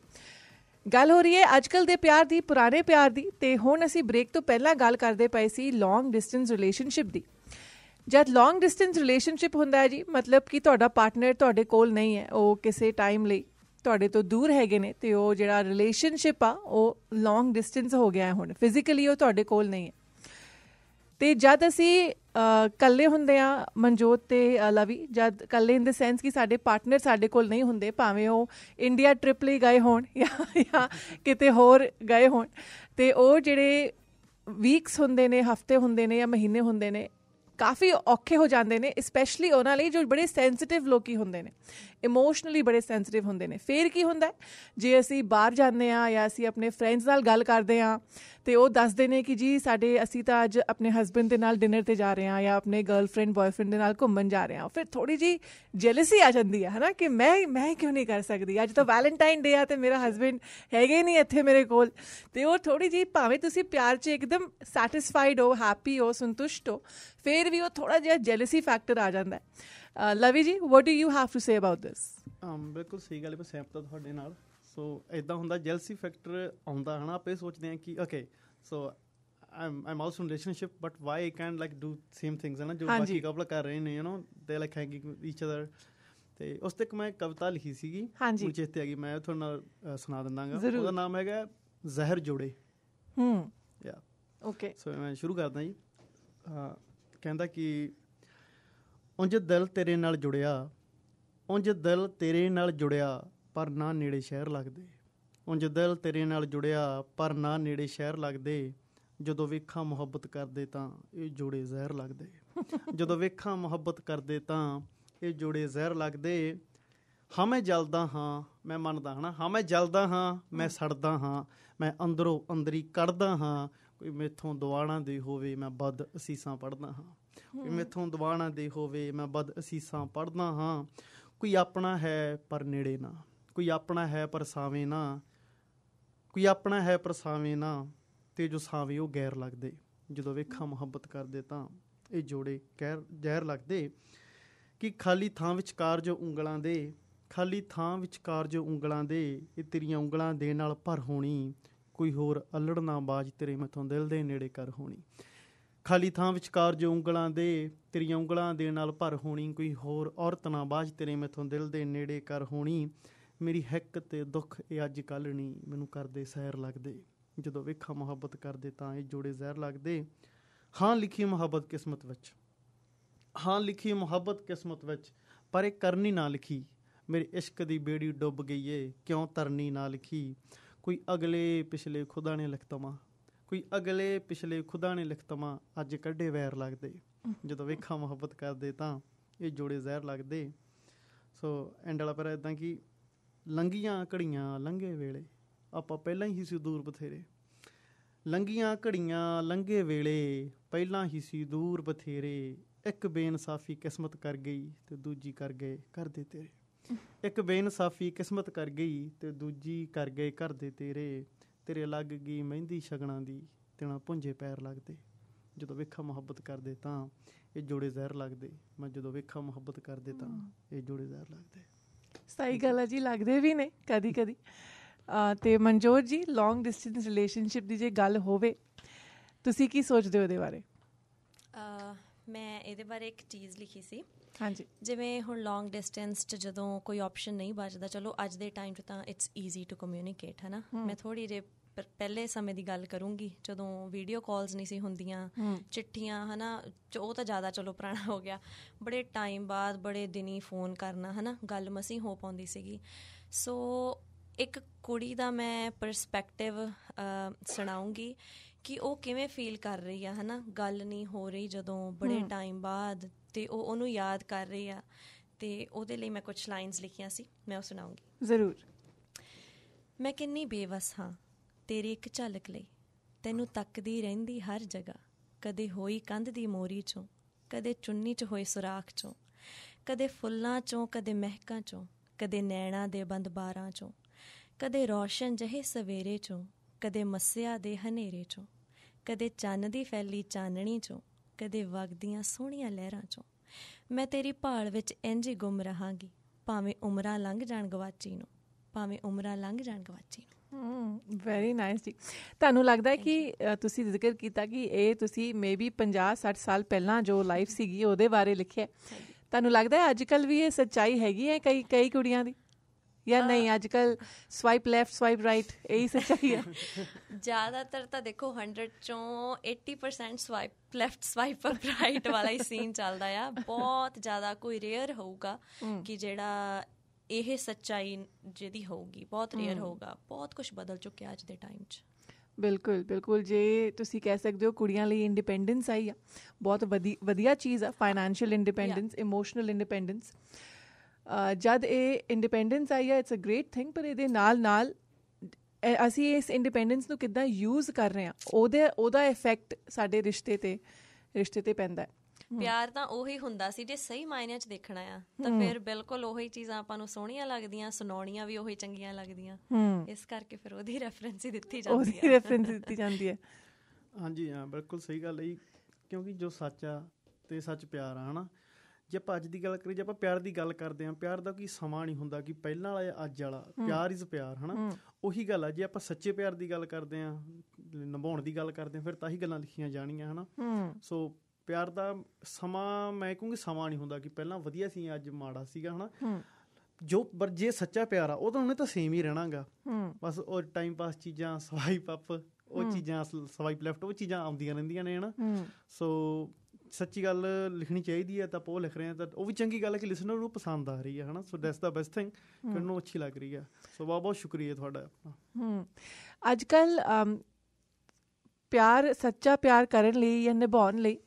ਗੱਲ ਹੋ ਰਹੀ ਹੈ ਅੱਜਕੱਲ ਦੇ ਪਿਆਰ ਦੀ ਪੁਰਾਣੇ ਪਿਆਰ ਦੀ ਤੇ ਹੁਣ ਅਸੀਂ ਬ੍ਰੇਕ ਤੋਂ ਪਹਿਲਾਂ ਗੱਲ ਕਰਦੇ ਪਏ ਸੀ ਲੌਂਗ ਡਿਸਟੈਂਸ ਰਿਲੇਸ਼ਨਸ਼ਿਪ ਦੀ ਜਦ ਲੌਂਗ ਡਿਸਟੈਂਸ ਰਿਲੇਸ਼ਨਸ਼ਿਪ ਹੁੰਦਾ ਹੈ ਜੀ ਮਤਲਬ ਕਿ ਤੁਹਾਡਾ ਪਾਰਟਨਰ ਤੁਹਾਡੇ ਕੋਲ ਨਹੀਂ ਹੈ ਉਹ ਕਿਸੇ ਟਾਈਮ ਲਈ ਤੁਹਾਡੇ ਤੋਂ ਦੂਰ ਹੈਗੇ ਨੇ ਤੇ ਉਹ ਜਿਹੜਾ ਰਿਲੇਸ਼ਨਸ਼ਿਪ ਆ ਉਹ ਲੌਂਗ ਡਿਸਟੈਂਸ ਹੋ ਗਿਆ ਹੈ ਹੁਣ ਫਿਜ਼ੀਕਲੀ ਉਹ ਤੁਹਾਡੇ ਕੋਲ ਨਹੀਂ ਹੈ ਤੇ ਜਦ ਅਸੀਂ ਕੱਲੇ ਹੁੰਦੇ ਆ ਮਨਜੋਤ ਤੇ ਲਵੀ ਜਦ ਕੱਲੇ ਇਨ ਦ ਸੈਂਸ ਕਿ ਸਾਡੇ ਪਾਰਟਨਰ ਸਾਡੇ ਕੋਲ ਨਹੀਂ ਹੁੰਦੇ ਭਾਵੇਂ ਉਹ ਇੰਡੀਆ ਟ੍ਰਿਪ ਲਈ ਗਏ ਹੋਣ ਜਾਂ ਜਾਂ ਕਿਤੇ ਹੋਰ ਗਏ ਹੋਣ ਤੇ ਉਹ ਜਿਹੜੇ ਵੀਕਸ ਹੁੰਦੇ ਨੇ ਹਫਤੇ ਹੁੰਦੇ ਨੇ ਜਾਂ ਮਹੀਨੇ ਹੁੰਦੇ ਨੇ ਕਾਫੀ ਔਖੇ ਹੋ ਜਾਂਦੇ ਨੇ ਸਪੈਸ਼ਲੀ ਉਹਨਾਂ ਲਈ ਜੋ ਬੜੇ ਸੈਂਸਿਟਿਵ ਲੋਕੀ ਹੁੰਦੇ ਨੇ ਇਮੋਸ਼ਨਲੀ ਬੜੇ ਸੈਂਸਿਟਿਵ ਹੁੰਦੇ ਨੇ ਫੇਰ ਕੀ ਹੁੰਦਾ ਜੇ ਅਸੀਂ ਬਾਹਰ ਜਾਂਦੇ ਆ ਜਾਂ ਅਸੀਂ ਆਪਣੇ ਫਰੈਂਡਸ ਨਾਲ ਗੱਲ ਕਰਦੇ ਆ ਤੇ ਉਹ ਦੱਸਦੇ ਨੇ ਕਿ ਜੀ ਸਾਡੇ ਅਸੀਂ ਤਾਂ ਅੱਜ ਆਪਣੇ ਹਸਬੰਡ ਦੇ ਨਾਲ ਡਿਨਰ ਤੇ ਜਾ ਰਹੇ ਆ ਜਾਂ ਆਪਣੇ ਗਰਲਫ੍ਰੈਂਡ ਬॉयਫ੍ਰੈਂਡ ਦੇ ਨਾਲ ਘੁੰਮਣ ਜਾ ਰਹੇ ਆ ਫਿਰ ਥੋੜੀ ਜੀ ਜੈਲਸੀ ਆ ਜਾਂਦੀ ਹੈ ਹਨਾ ਕਿ ਮੈਂ ਮੈਂ ਕਿਉਂ ਨਹੀਂ ਕਰ ਸਕਦੀ ਅੱਜ ਤਾਂ ਵੈਲੈਂਟਾਈਨ ਡੇ ਆ ਤੇ ਮੇਰਾ ਹਸਬੰਡ ਹੈਗੇ ਨਹੀਂ ਇੱਥੇ ਮੇਰੇ ਕੋਲ ਤੇ ਉਹ ਥੋੜੀ ਜੀ ਭਾਵੇਂ ਤੁਸੀਂ ਪਿਆਰ 'ਚ ਇੱਕਦਮ ਸੈਟੀਸਫਾਈਡ ਹੋ ਹੈਪੀ ਹੋ ਸੰਤੁਸ਼ਟ ਹੋ ਫਿਰ ਵੀ ਉਹ ਥੋੜਾ ਜਿਹਾ ਜੈਲਸੀ ਫੈਕਟਰ ਆ ਜਾਂਦਾ ਹੈ Lovey ji what do you have to say about this ਬਿਲਕੁਲ ਸਹੀ ਗੱਲ ਹੈ ਮੈਂ ਸਹਿਮਤ ਹਾਂ ਤੁਹਾਡੇ ਨਾਲ ਸੋ ਇਦਾਂ ਹੁੰਦਾ ਜੈਲਸੀ ਫੈਕਟਰ ਆਉਂਦਾ ਹਨਾ ਆਪੇ ਸੋਚਦੇ ਆ ਕਿ okay so I'm I'm also in relationship but why I can't like do same things ਹਨਾ ਜੋ ਬਾਕੀ ਕਪਲ ਕਰ ਰਹੇ ਨੇ ਯੂ نو ਦੇ ਲਾਈਕ ਹੈਂਗਿੰਗ ਈਚ ਅਦਰ ਤੇ ਉਸ ਤੱਕ ਮੈਂ ਕਵਿਤਾ ਲਿਖੀ ਸੀਗੀ ਮੈਨੂੰ ਚੇਤੇ ਆ ਗਈ ਮੈਂ ਤੁਹਾਨੂੰ ਨਾਲ ਸੁਣਾ ਦਿੰਦਾਗਾ ਉਹਦਾ ਨਾਮ ਹੈਗਾ ਜ਼ਹਿਰ ਜੋੜੇ ਹੂੰ ਯਾ ਓਕੇ ਸੋ ਮੈਂ ਸ਼ੁਰੂ ਕਰਦਾ ਜੀ ਕਹਿੰਦਾ ਕਿ ਉੰਜ ਦਿਲ ਤੇਰੇ ਨਾਲ ਜੁੜਿਆ ਉੰਜ ਦਿਲ ਤੇਰੇ ਨਾਲ ਜੁੜਿਆ ਪਰ ਨਾ ਨੇੜੇ ਸ਼ਹਿਰ ਲੱਗਦੇ ਉੰਜ ਦਿਲ ਤੇਰੇ ਨਾਲ ਜੁੜਿਆ ਪਰ ਨਾ ਨੇੜੇ ਸ਼ਹਿਰ ਲੱਗਦੇ ਜਦੋਂ ਵੇਖਾਂ ਮੁਹੱਬਤ ਕਰਦੇ ਤਾਂ ਇਹ ਜੋੜੇ ਜ਼ਹਿਰ ਲੱਗਦੇ ਜਦੋਂ ਵੇਖਾਂ ਮੁਹੱਬਤ ਕਰਦੇ ਤਾਂ ਇਹ ਜੋੜੇ ਜ਼ਹਿਰ ਲੱਗਦੇ ਹਾਂ ਮੈਂ ਜਲਦਾ ਹਾਂ ਮੈਂ ਮੰਨਦਾ ਹਾਂ ਹਾਂ ਮੈਂ ਜਲਦਾ ਹਾਂ ਮੈਂ ਸੜਦਾ ਹਾਂ ਮੈਂ ਅੰਦਰੋਂ ਅੰਦਰੀ ਕੜਦਾ ਹਾਂ ਕੋਈ ਮੇਥੋਂ ਦੁਆਣਾ ਦੀ ਹੋਵੇ ਮੈਂ ਬਦ ਅਸੀਸਾਂ ਪੜਦਾ ਹਾਂ ਵੀ ਮੈਥੋਂ ਦਵਾਣਾ ਨਾ ਦੇ ਹੋਵੇ ਮੈਂ ਬਦ ਅਸੀਸਾਂ ਪੜਦਾ ਹਾਂ ਕੋਈ ਆਪਣਾ ਹੈ ਪਰ ਨੇੜੇ ਨਾ ਕੋਈ ਆਪਣਾ ਹੈ ਪਰ ਸਾਵੇਂ ਨਾ ਕੋਈ ਆਪਣਾ ਹੈ ਪਰ ਸਾਵੇਂ ਨਾ ਤੇ ਜੋ ਸਾਵੇਂ ਉਹ ਗੈਰ ਲੱਗਦੇ ਜਦੋਂ ਵੇਖਾਂ ਮੁਹੱਬਤ ਕਰਦੇ ਤਾਂ ਇਹ ਜੋੜੇ ਗੈਰ ਜ਼ਹਿਰ ਲੱਗਦੇ ਕਿ ਖਾਲੀ ਥਾਂ ਵਿਚਕਾਰ ਜੋ ਉਂਗਲਾਂ ਦੇ ਖਾਲੀ ਥਾਂ ਵਿਚਕਾਰ ਜੋ ਉਂਗਲਾਂ ਦੇ ਇਹ ਤੇਰੀਆਂ ਉਂਗਲਾਂ ਦੇ ਨਾਲ ਭਰ ਹੋਣੀ ਕੋਈ ਹੋਰ ਅਲੜਨਾ ਬਾਜ ਤੇਰੇ ਮਥੋਂ ਦਿਲ ਦੇ ਨੇੜੇ ਕਰ ਹੋਣੀ ਖਾਲੀ ਥਾਂ ਵਿਚਕਾਰ ਜੋ ਉਂਗਲਾਂ ਦੇ ਤੇਰੀਆਂ ਉਂਗਲਾਂ ਦੇ ਨਾਲ ਭਰ ਹੋਣੀ ਕੋਈ ਹੋਰ ਔਰਤ ਨਾ ਬਾਝ ਤੇਰੇ ਮੈਥੋਂ ਦਿਲ ਦੇ ਨੇੜੇ ਕਰ ਹੋਣੀ ਮੇਰੀ ਹੱਕ ਤੇ ਦੁੱਖ ਇਹ ਅੱਜ ਕੱਲ ਨਹੀਂ ਮੈਨੂੰ ਕਰਦੇ ਸਹਿਰ ਲੱਗਦੇ ਜਦੋਂ ਵੇਖਾਂ ਮੁਹੱਬਤ ਕਰਦੇ ਤਾਂ ਇਹ ਜੋੜੇ ਜ਼ਹਿਰ ਲੱਗਦੇ ਹਾਂ ਲਿਖੀ ਮੁਹੱਬਤ ਕਿਸਮਤ ਵਿੱਚ ਹਾਂ ਲਿਖੀ ਮੁਹੱਬਤ ਕਿਸਮਤ ਵਿੱਚ ਪਰ ਇਹ ਕਰਨੀ ਨਾ ਲਿਖੀ ਮੇਰੇ ਇਸ਼ਕ ਦੀ ਬੇੜੀ ਡੁੱਬ ਗਈ ਏ ਕਿਉਂ ਤਰਨੀ ਨਾ ਲਿਖੀ ਕੋਈ ਅਗਲੇ ਪਿਛਲੇ ਖੁਦਾ ਨੇ ਲਿਖਤਮਾ ਕੋਈ ਅਗਲੇ ਪਿਛਲੇ ਖੁਦਾ ਨੇ ਲਿਖਤਮਾ ਅੱਜ ਕੱਢੇ ਵੈਰ ਲੱਗਦੇ ਜਦੋਂ ਵੇਖਾਂ ਮੁਹੱਬਤ ਕਰਦੇ ਤਾਂ ਇਹ ਜੋੜੇ ਜ਼ਹਿਰ ਲੱਗਦੇ ਸੋ ਐਂਡ ਵਾਲਾ ਪਰ ਇਦਾਂ ਕਿ ਲੰਗੀਆਂ ਘੜੀਆਂ ਲੰਘੇ ਵੇਲੇ ਆਪਾਂ ਪਹਿਲਾਂ ਹੀ ਸੀ ਦੂਰ ਬਥੇਰੇ ਲੰਗੀਆਂ ਘੜੀਆਂ ਲੰਘੇ ਵੇਲੇ ਪਹਿਲਾਂ ਹੀ ਸੀ ਦੂਰ ਬਥੇਰੇ ਇੱਕ ਬੇਇਨਸਾਫੀ ਕਿਸਮਤ ਕਰ ਗਈ ਤੇ ਦੂਜੀ ਕਰ ਗਏ ਕਰ ਦੇ ਤੇਰੇ ਇੱਕ ਬੇਇਨਸਾਫੀ ਕਿਸਮਤ ਕਰ ਗਈ ਤੇ ਦੂਜੀ ਕਰ ਗਏ ਕਰ ਦੇ ਤੇਰੇ ਤੇਰੇ ਲੱਗ ਗਈ ਮਹਿੰਦੀ ਸ਼ਗਣਾ ਦੀ ਤੇਣਾ ਪੁੰਝੇ ਪੈਰ ਲੱਗਦੇ ਜਦੋਂ ਵੇਖਾ ਮੁਹੱਬਤ ਕਰਦੇ ਤਾਂ ਇਹ ਜੋੜੇ ਜ਼ਹਿਰ ਲੱਗਦੇ ਮੈਂ ਜਦੋਂ ਵੇਖਾ ਮੁਹੱਬਤ ਕਰਦੇ ਤਾਂ ਇਹ ਜੋੜੇ ਜ਼ਹਿਰ ਲੱਗਦੇ ਸਹੀ ਗੱਲ ਹੈ ਜੀ ਲੱਗਦੇ ਵੀ ਨੇ ਕਦੀ ਕਦੀ ਤੇ Manjot ji long distance relationship ਦੀ ਜੇ ਗੱਲ ਹੋਵੇ ਤੁਸੀਂ ਕੀ ਸੋਚਦੇ ਹੋ ਇਹਦੇ ਬਾਰੇ ਮੈਂ ਇਹਦੇ ਬਾਰੇ ਇੱਕ ਚੀਜ਼ ਲਿਖੀ ਸੀ ਹਾਂਜੀ ਜਿਵੇਂ ਹੁਣ ਲੌਂਗ ਡਿਸਟੈਂਸ ਤੇ ਜਦੋਂ ਕੋਈ ਆਪਸ਼ਨ ਨਹੀਂ ਬਚਦਾ ਚਲੋ ਅੱਜ ਦੇ ਟਾਈਮ 'ਚ ਤਾਂ ਇਟਸ ਈਜ਼ੀ ਟੂ ਕਮਿਊਨੀਕੇਟ ਹੈ ਨਾ ਮੈਂ ਥੋੜੀ ਜੇ ਪਹਿਲੇ ਸਮੇਂ ਦੀ ਗੱਲ ਕਰੂੰਗੀ ਜਦੋਂ ਵੀਡੀਓ ਕਾਲਸ ਨਹੀਂ ਸੀ ਹੁੰਦੀਆਂ ਚਿੱਠੀਆਂ ਹਨਾ ਉਹ ਤਾਂ ਜ਼ਿਆਦਾ ਚਲੋ ਪੁਰਾਣਾ ਹੋ ਗਿਆ ਬੜੇ ਟਾਈਮ ਬਾਅਦ ਬੜੇ ਦਿਨੀ ਫੋਨ ਕਰਨਾ ਹਨਾ ਗੱਲ ਮਸੀ ਹੋ ਪਾਉਂਦੀ ਸੀਗੀ ਸੋ ਇੱਕ ਕੁੜੀ ਦਾ ਮੈਂ ਪਰਸਪੈਕਟਿਵ ਸੁਣਾਉਂਗੀ ਕਿ ਉਹ ਕਿਵੇਂ ਫੀਲ ਕਰ ਰਹੀ ਆ ਹਨਾ ਗੱਲ ਨਹੀਂ ਹੋ ਰਹੀ ਜਦੋਂ ਬੜੇ ਟਾਈਮ ਬਾਅਦ ਤੇ ਉਹ ਉਹਨੂੰ ਯਾਦ ਕਰ ਰਹੀ ਆ ਤੇ ਉਹਦੇ ਲਈ ਮੈਂ ਕੁਝ ਲਾਈਨਸ ਲਿਖੀਆਂ ਸੀ ਮੈਂ ਉਹ ਸੁਣਾਉਂਗੀ ਜ਼ਰੂਰ ਮੈਂ ਕਿੰਨੀ ਬੇਵਸ ਹਾਂ ਤੇਰੀ ਇੱਕ ਝਲਕ ਲਈ ਤੈਨੂੰ ਤੱਕਦੀ ਰਹਿੰਦੀ ਹਰ ਜਗ੍ਹਾ ਕਦੇ ਹੋਈ ਕੰਧ ਦੀ ਮੋਰੀ ਚੋਂ ਕਦੇ ਚੁੰਨੀ 'ਚ ਹੋਏ ਸੁਰਾਖ ਚੋਂ ਕਦੇ ਫੁੱਲਾਂ 'ਚੋਂ ਕਦੇ ਮਹਿਕਾਂ 'ਚੋਂ ਕਦੇ ਨੈਣਾ ਦੇ ਬੰਦ ਬਾਰਾਂ 'ਚੋਂ ਕਦੇ ਰੌਸ਼ਨ ਜਹੇ ਸਵੇਰੇ 'ਚੋਂ ਕਦੇ ਮੱਸਿਆ ਦੇ ਹਨੇਰੇ 'ਚੋਂ ਕਦੇ ਚੰਨ ਦੀ ਫੈਲੀ ਚਾਨਣੀ ਚੋਂ ਕਦੇ ਵਗਦੀਆਂ ਸੋਹਣੀਆਂ ਲਹਿਰਾਂ ਚੋਂ ਮੈਂ ਤੇਰੀ ਭਾਲ ਵਿੱਚ ਇੰਜ ਹੀ ਗੁੰਮ ਰਹਾਂਗੀ ਭਾਵੇਂ ਉਮਰਾਂ ਲੰਘ ਜਾਣ ਗਵਾਚੀ ਨੂੰ ਭਾਵੇਂ ਉਮਰਾਂ ਲੰਘ ਜਾਣ ਗਵਾਚੀ ਨੂੰ ਵੈਰੀ ਨਾਈਸ ਜੀ ਤੁਹਾਨੂੰ ਲੱਗਦਾ ਹੈ ਕਿ ਤੁਸੀਂ ਜ਼ਿਕਰ ਕੀਤਾ ਕਿ ਇਹ ਤੁਸੀਂ ਮੇਬੀ 50 60 ਸਾਲ ਪਹਿਲਾਂ ਜੋ ਲਾਈਫ ਸੀਗੀ ਉਹਦੇ ਬਾਰੇ ਲਿਖਿਆ ਤੁਹਾਨੂੰ ਲੱਗਦਾ ਹੈ ਅੱਜਕੱਲ ਵੀ ਇਹ ਸੱਚਾਈ ਹੈਗੀ ਹੈ ਕਈ ਕਈ ਕੁੜੀਆਂ ਦੀ ਨਹੀਂ नहीं ਸਵਾਈਪ ਲੈਫਟ ਸਵਾਈਪ ਰਾਈਟ ਇਹ ਹੀ ਸੱਚਾਈ ਹੈ ਜ਼ਿਆਦਾਤਰ ਤਾਂ ਦੇਖੋ 100 ਚੋਂ 80% swipe left swipe up right ਵਾਲਾ ਹੀ ਸੀਨ ਚੱਲਦਾ ਆ ਬਹੁਤ ਜ਼ਿਆਦਾ ਕੋਈ ਰੇਅਰ ਹੋਊਗਾ ਕਿ ਜਿਹੜਾ ਇਹ ਸੱਚਾਈ ਜਿਹਦੀ ਹੋਊਗੀ ਬਹੁਤ ਰੇਅਰ ਹੋਊਗਾ ਬਹੁਤ ਕੁਝ ਬਦਲ ਚੁੱਕਿਆ ਅੱਜ ਦੇ ਟਾਈਮ 'ਚ ਬਿਲਕੁਲ ਬਿਲਕੁਲ ਜੇ ਤੁਸੀਂ ਕਹਿ ਸਕਦੇ ਹੋ ਕੁੜੀਆਂ ਲਈ ਇੰਡੀਪੈਂਡੈਂਸ ਆਈ ਆ ਬਹੁਤ ਵਧੀਆ ਚੀਜ਼ ਆ ਫਾਈਨੈਂਸ਼ੀਅਲ ਇੰਡੀਪੈਂਡੈਂਸ ਇਮੋਸ਼ਨਲ ਇੰਡੀਪੈਂਡੈਂਸ ਜਦ ਇਹ ਇੰਡੀਪੈਂਡੈਂਸ ਆਈ ਹੈ ਇਟਸ ਅ ਗ੍ਰੇਟ ਥਿੰਗ ਪਰ ਇਹਦੇ ਨਾਲ ਨਾਲ ਅਸੀਂ ਇਸ ਇੰਡੀਪੈਂਡੈਂਸ ਨੂੰ ਕਿੱਦਾਂ ਯੂਜ਼ ਕਰ ਰਹੇ ਹਾਂ ਉਹਦੇ ਉਹਦਾ ਇਫੈਕਟ ਸਾਡੇ ਰਿਸ਼ਤੇ ਤੇ ਰਿਸ਼ਤੇ ਤੇ ਪੈਂਦਾ ਹੈ ਪਿਆਰ ਤਾਂ ਉਹੀ ਹੁੰਦਾ ਸੀ ਜੇ ਸਹੀ ਮਾਇਨੇ 'ਚ ਦੇਖਣਾ ਆ ਤਾਂ ਫਿਰ ਬਿਲਕੁਲ ਉਹੀ ਚੀਜ਼ਾਂ ਆਪਾਂ ਨੂੰ ਸੋਹਣੀਆਂ ਲੱਗਦੀਆਂ ਸੁਣਾਉਣੀਆਂ ਵੀ ਉਹੀ ਚੰਗੀਆਂ ਲੱਗਦੀਆਂ ਇਸ ਕਰਕੇ ਫਿਰ ਉਹਦੀ ਰੈਫਰੈਂਸ ਹੀ ਦਿੱਤੀ ਜਾਂਦੀ ਹੈ ਉਹਦੀ ਰੈਫਰੈਂਸ ਦਿੱਤੀ ਜਾਂਦੀ ਹੈ ਹਾਂਜੀ ਹਾਂ ਬਿਲਕੁਲ ਸਹੀ ਗੱਲ ਹੈ ਕਿਉਂਕਿ ਜੋ ਸੱਚ ਆ ਤੇ ਸੱਚ ਪਿਆਰ ਆ ਹਨਾ ਜੇ ਆਪਾਂ ਅੱਜ ਦੀ ਗੱਲ ਕਰੀ ਜੇ ਆਪਾਂ ਪਿਆਰ ਦੀ ਗੱਲ ਕਰਦੇ ਆਂ ਪਿਆਰ ਦਾ ਕੋਈ ਸਮਾਂ ਨਹੀਂ ਹੁੰਦਾ ਕਿ ਪਹਿਲਾਂ ਵਾਲਾ ਜਾਂ ਅੱਜ ਵਾਲਾ ਪਿਆਰ ਇਜ਼ ਪਿਆਰ ਹਨਾ ਉਹੀ ਗੱਲ ਆ ਜੇ ਆਪਾਂ ਸੱਚੇ ਪਿਆਰ ਦੀ ਗੱਲ ਕਰਦੇ ਆਂ ਨਿਭਾਉਣ ਦੀ ਗੱਲ ਕਰਦੇ ਆਂ ਫਿਰ ਤਾਂ ਹੀ ਗੱਲਾਂ ਲਿਖੀਆਂ ਜਾਣੀਆਂ ਹਨਾ ਸੋ ਪਿਆਰ ਦਾ ਸਮਾਂ ਮੈਂ ਕਹੂੰਗੀ ਸਮਾਂ ਨਹੀਂ ਹੁੰਦਾ ਕਿ ਪਹਿਲਾਂ ਵਧੀਆ ਸੀ ਅੱਜ ਮਾੜਾ ਸੀਗਾ ਹਨਾ ਜੋ ਪਰ ਜੇ ਸੱਚਾ ਪਿਆਰ ਆ ਉਹ ਤਾਂ ਉਹਨੇ ਤਾਂ ਸੇਮ ਹੀ ਰਹਿਣਾਗਾ ਬਸ ਉਹ ਟਾਈਮ ਪਾਸ ਚੀਜ਼ਾਂ ਸਵਾਈਪ ਅਪ ਉਹ ਚੀਜ਼ਾਂ ਸਵਾਈਪ ਲੈਫਟ ਉਹ ਚੀਜ਼ਾਂ ਆਉਂਦੀਆਂ ਰਹਿੰਦੀਆਂ ਨੇ ਹਨਾ ਸੋ ਸੱਚੀ ਗੱਲ ਲਿਖਣੀ ਚਾਹੀਦੀ ਹੈ ਤਾਂ ਪੋ ਲਿਖ ਰਹੇ ਆ ਤਾਂ ਉਹ ਵੀ ਚੰਗੀ ਗੱਲ ਹੈ ਕਿ ਲਿਸਨਰ ਨੂੰ ਪਸੰਦ ਆ ਰਹੀ ਹੈ ਹਨਾ so that's the best thing ਕਿ ਨੂੰ ਅੱਛੀ ਲੱਗ ਰਹੀ ਹੈ ਸੋ ਬਹੁਤ ਬਹੁਤ ਸ਼ੁਕਰੀਆ ਤੁਹਾਡਾ ਆਪਣਾ ਹੂੰ ਅੱਜ ਕੱਲ ਪਿਆਰ ਸੱਚਾ ਪਿਆਰ ਕਰਨ ਲਈ ਜਾਂ ਨਿਭਾਉਣ ਲਈ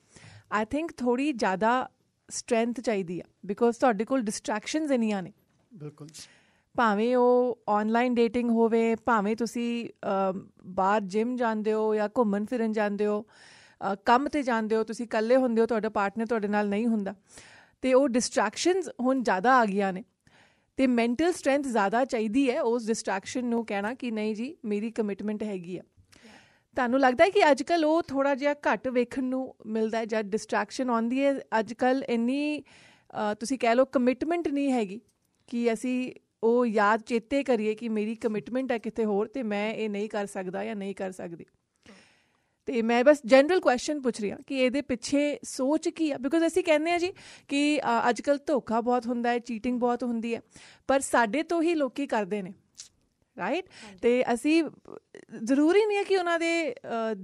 ਆਈ ਥਿੰਕ ਥੋੜੀ ਜ਼ਿਆਦਾ ਸਟਰੈਂਥ ਚਾਹੀਦੀ ਆ ਬਿਕੋਜ਼ ਤੁਹਾਡੇ ਕੋਲ ਡਿਸਟਰੈਕਸ਼ਨਸ ਇੰਨੀਆਂ ਨੇ ਬਿਲਕੁਲ ਭਾਵੇਂ ਉਹ ਆਨਲਾਈਨ ਡੇਟਿੰਗ ਹੋਵੇ ਭਾਵੇਂ ਤੁਸੀਂ ਬਾਹਰ ਜਿਮ ਜਾਂਦੇ ਹੋ ਜਾਂ ਘੁੰਮਣ ਫਿਰਨ ਜਾਂਦੇ ਹੋ ਕੰਮ ਤੇ ਜਾਂਦੇ ਹੋ ਤੁਸੀਂ ਇਕੱਲੇ ਹੁੰਦੇ ਹੋ ਤੁਹਾਡਾ ਪਾਰਟਨਰ ਤੁਹਾਡੇ ਨਾਲ ਨਹੀਂ ਹੁੰਦਾ ਤੇ ਉਹ ਡਿਸਟਰੈਕਸ਼ਨਸ ਹੁਣ ਜ਼ਿਆਦਾ ਆ ਗਈਆਂ ਨੇ ਤੇ ਮੈਂਟਲ ਸਟਰੈਂਥ ਜ਼ਿਆਦਾ ਚਾਹੀਦੀ ਹੈ ਉਸ ਡਿਸਟਰੈਕਸ਼ਨ ਨੂੰ ਕਹਿਣਾ ਕਿ ਨਹੀਂ ਜੀ ਮੇਰੀ ਕਮਿਟਮੈਂਟ ਹੈਗੀ ਆ ਤੁਹਾਨੂੰ ਲੱਗਦਾ ਹੈ ਕਿ ਅੱਜਕੱਲ ਉਹ ਥੋੜਾ ਜਿਹਾ ਘੱਟ ਵੇਖਣ ਨੂੰ ਮਿਲਦਾ ਹੈ ਜਦ ਡਿਸਟਰੈਕਸ਼ਨ ਆਉਂਦੀ ਹੈ ਅੱਜਕੱਲ ਇੰਨੀ ਤੁਸੀਂ ਕਹਿ ਲਓ ਕਮਿਟਮੈਂਟ ਨਹੀਂ ਹੈਗੀ ਕਿ ਅਸੀਂ ਉਹ ਯਾਦ ਚੇਤੇ ਕਰੀਏ ਕਿ ਮੇਰੀ ਕਮਿਟਮੈਂਟ ਹੈ ਕਿਤੇ ਹੋਰ ਤੇ ਮੈਂ ਇਹ ਨਹੀਂ ਕਰ ਸਕਦਾ ਜਾਂ ਨਹੀਂ ਕਰ ਸਕਦੀ ਤੇ ਮੈਂ ਬਸ ਜਨਰਲ ਕੁਐਸਚਨ ਪੁੱਛ ਰਹੀ ਹਾਂ ਕਿ ਇਹਦੇ ਪਿੱਛੇ ਸੋਚ ਕੀ ਆ ਬਿਕੋਜ਼ ਅਸੀਂ ਕਹਿੰਦੇ ਆ ਜੀ ਕਿ ਅੱਜ ਕੱਲ ਧੋਖਾ ਬਹੁਤ ਹੁੰਦਾ ਹੈ ਚੀਟਿੰਗ ਬਹੁਤ ਹੁੰਦੀ ਹੈ ਪਰ ਸਾਡੇ ਤੋਂ ਹੀ ਲੋਕੀ ਕਰਦੇ ਨੇ ਰਾਈਟ ਤੇ ਅਸੀਂ ਜ਼ਰੂਰੀ ਨਹੀਂ ਹੈ ਕਿ ਉਹਨਾਂ ਦੇ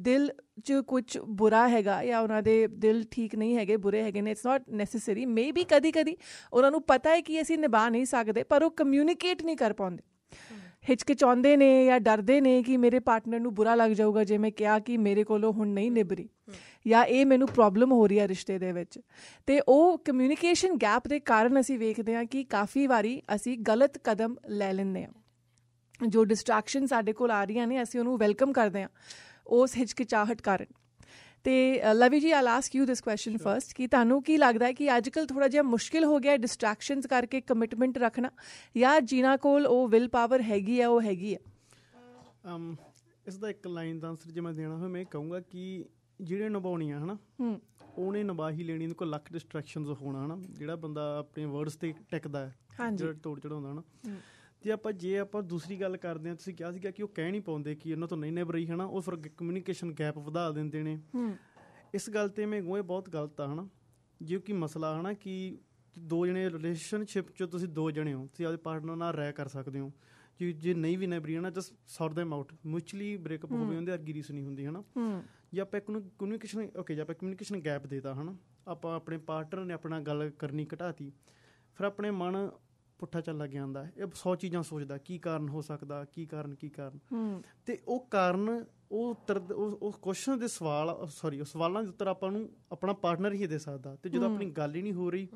ਦਿਲ 'ਚ ਕੁਝ ਬੁਰਾ ਹੈਗਾ ਜਾਂ ਉਹਨਾਂ ਦੇ ਦਿਲ ਠੀਕ ਨਹੀਂ ਹੈਗੇ ਬੁਰੇ ਹੈਗੇ ਨੇ ਇਟਸ ਨਾਟ ਨੈਸੈਸਰੀ ਮੇਬੀ ਕਦੀ ਕਦੀ ਉਹਨਾਂ ਨੂੰ ਪਤਾ ਹੈ ਕਿ ਅਸੀਂ ਨਿਭਾ ਨਹੀਂ ਸਕਦੇ ਪਰ ਉਹ ਕਮਿਊਨੀਕੇਟ ਨਹੀਂ ਕਰ ਪਾਉਂਦੇ ਹਿਚਕਿਚਾਉਂਦੇ ਨੇ ਜਾਂ ਡਰਦੇ ਨੇ ਕਿ ਮੇਰੇ ਪਾਰਟਨਰ ਨੂੰ ਬੁਰਾ ਲੱਗ ਜਾਊਗਾ ਜੇ ਮੈਂ ਕਿਹਾ ਕਿ ਮੇਰੇ ਕੋਲੋਂ ਹੁਣ ਨਹੀਂ ਨਿਭਰੀ ਜਾਂ ਇਹ ਮੈਨੂੰ ਪ੍ਰੋਬਲਮ ਹੋ ਰਹੀ ਹੈ ਰਿਸ਼ਤੇ ਦੇ ਵਿੱਚ ਤੇ ਉਹ ਕਮਿਊਨੀਕੇਸ਼ਨ ਗੈਪ ਦੇ ਕਾਰਨ ਅਸੀਂ ਵੇਖਦੇ ਹਾਂ ਕਿ ਕਾਫੀ ਵਾਰੀ ਅਸੀਂ ਗਲਤ ਕਦਮ ਲੈ ਲੈਂਦੇ ਹਾਂ ਜੋ ਡਿਸਟਰੈਕਸ਼ਨ ਸਾਡੇ ਕੋਲ ਆ ਰਹੀਆਂ ਨੇ ਅਸੀਂ ਉਹਨੂੰ ਵੈਲਕਮ ਕਰਦੇ ਹਾਂ ਉਸ ਹਿਚਕਿਚਾਹਟ ਕਾਰਨ ਤੇ Lovey ji I'll ask you this question first ਕਿ ਤੁਹਾਨੂੰ ਕੀ ਲੱਗਦਾ ਹੈ ਕਿ ਅੱਜ ਕੱਲ ਥੋੜਾ ਜਿਹਾ ਮੁਸ਼ਕਿਲ ਹੋ ਗਿਆ ਡਿਸਟਰੈਕਸ਼ਨਸ ਕਰਕੇ ਕਮਿਟਮੈਂਟ ਰੱਖਣਾ ਜਾਂ ਜੀਨਾ ਕੋਲ ਉਹ ਵਿਲ ਪਾਵਰ ਹੈਗੀ ਆ ਉਹ ਹੈਗੀ ਆ ਅਮ ਇਸ ਦਾ ਇੱਕ ਲਾਈਨ ਦਾ ਆਨਸਰ ਜੇ ਮੈਂ ਦੇਣਾ ਹੋਵੇ ਮੈਂ ਕਹੂੰਗਾ ਕਿ ਜਿਹੜੇ ਨਿਭਾਉਣੀਆਂ ਹਨਾ ਹੂੰ ਉਹਨੇ ਨਿਭਾਹੀ ਲੈਣੀ ਉਹਦੇ ਕੋਲ ਲੱਖ ਡਿਸਟਰੈਕਸ਼ਨਸ ਹੋਣਾ ਹਨਾ ਜਿਹੜਾ ਬੰਦਾ ਆਪਣੇ ਵਰਡਸ ਤੇ ਟਿਕਦਾ ਹੈ ਜਿਹੜਾ ਤੋੜ ਚੜਾਉਂਦਾ ਹਨਾ ਤੇ ਆਪਾਂ ਜੇ ਆਪਾਂ ਦੂਸਰੀ ਗੱਲ ਕਰਦੇ ਆ ਤੁਸੀਂ ਕਿਹਾ ਸੀਗਾ ਕਿ ਉਹ ਕਹਿ ਨਹੀਂ ਪਾਉਂਦੇ ਕਿ ਉਹਨਾਂ ਤੋਂ ਨਹੀਂ ਨਿਭ ਰਹੀ ਹਨਾ ਉਹ ਫਿਰ ਕਮਿਊਨੀਕੇਸ਼ਨ ਗੈਪ ਵਧਾ ਦਿੰਦੇ ਨੇ ਇਸ ਗੱਲ ਤੇ ਮੈਂ ਗੋਏ ਬਹੁਤ ਗਲਤ ਆ ਹਨਾ ਜਿਉਂ ਕਿ ਮਸਲਾ ਹਨਾ ਕਿ ਦੋ ਜਣੇ ਰਿਲੇਸ਼ਨਸ਼ਿਪ ਚ ਤੁਸੀਂ ਦੋ ਜਣੇ ਹੋ ਤੁਸੀਂ ਆਪਣੇ ਪਾਰਟਨਰ ਨਾਲ ਰਹਿ ਕਰ ਸਕਦੇ ਹੋ ਜੇ ਜੇ ਨਹੀਂ ਵੀ ਨਿਭ ਰਹੀ ਹਨਾ ਜਸ ਸੌਰ ਦੇਮ ਆਊਟ ਮੁਚਲੀ ਬ੍ਰੇਕਅਪ ਹੋ ਗਏ ਹੁੰਦੇ ਅਰਗੀਰੀਸ ਨਹੀਂ ਹੁੰਦੀ ਹਨਾ ਜਾਂ ਆਪਾਂ ਇੱਕ ਨੂੰ ਕਮਿਊਨੀਕੇਸ਼ਨ ਓਕੇ ਜਾਂ ਆਪਾਂ ਕਮਿਊਨੀਕੇਸ਼ਨ ਗੈਪ ਦੇਤਾ ਹਨਾ ਆਪਾਂ ਆਪਣੇ ਪਾਰਟਨਰ ਨੇ ਆਪਣਾ ਗੱਲ ਕਰਨੀ ਘਟਾਤੀ ਫਿਰ ਆਪਣੇ ਮਨ ਪੁੱਠਾ ਚੱਲ ਲੱਗ ਜਾਂਦਾ ਇਹ 100 ਚੀਜ਼ਾਂ ਸੋਚਦਾ ਕੀ ਕਾਰਨ ਹੋ ਸਕਦਾ ਕੀ ਕਾਰਨ ਕੀ ਕਾਰਨ ਤੇ ਉਹ ਕਾਰਨ ਉਹ ਉੱਤਰ ਉਹ ਕੁਐਸਚਨ ਦੇ ਸਵਾਲ ਸੌਰੀ ਉਹ ਸਵਾਲਾਂ ਦੇ ਉੱਤਰ ਆਪਾਂ ਨੂੰ ਆਪਣਾ ਪਾਰਟਨਰ ਹੀ ਦੇ ਸਕਦਾ ਤੇ ਜਦੋਂ ਆਪਣੀ ਗੱਲ ਹੀ ਨਹੀਂ ਹੋ ਰਹੀ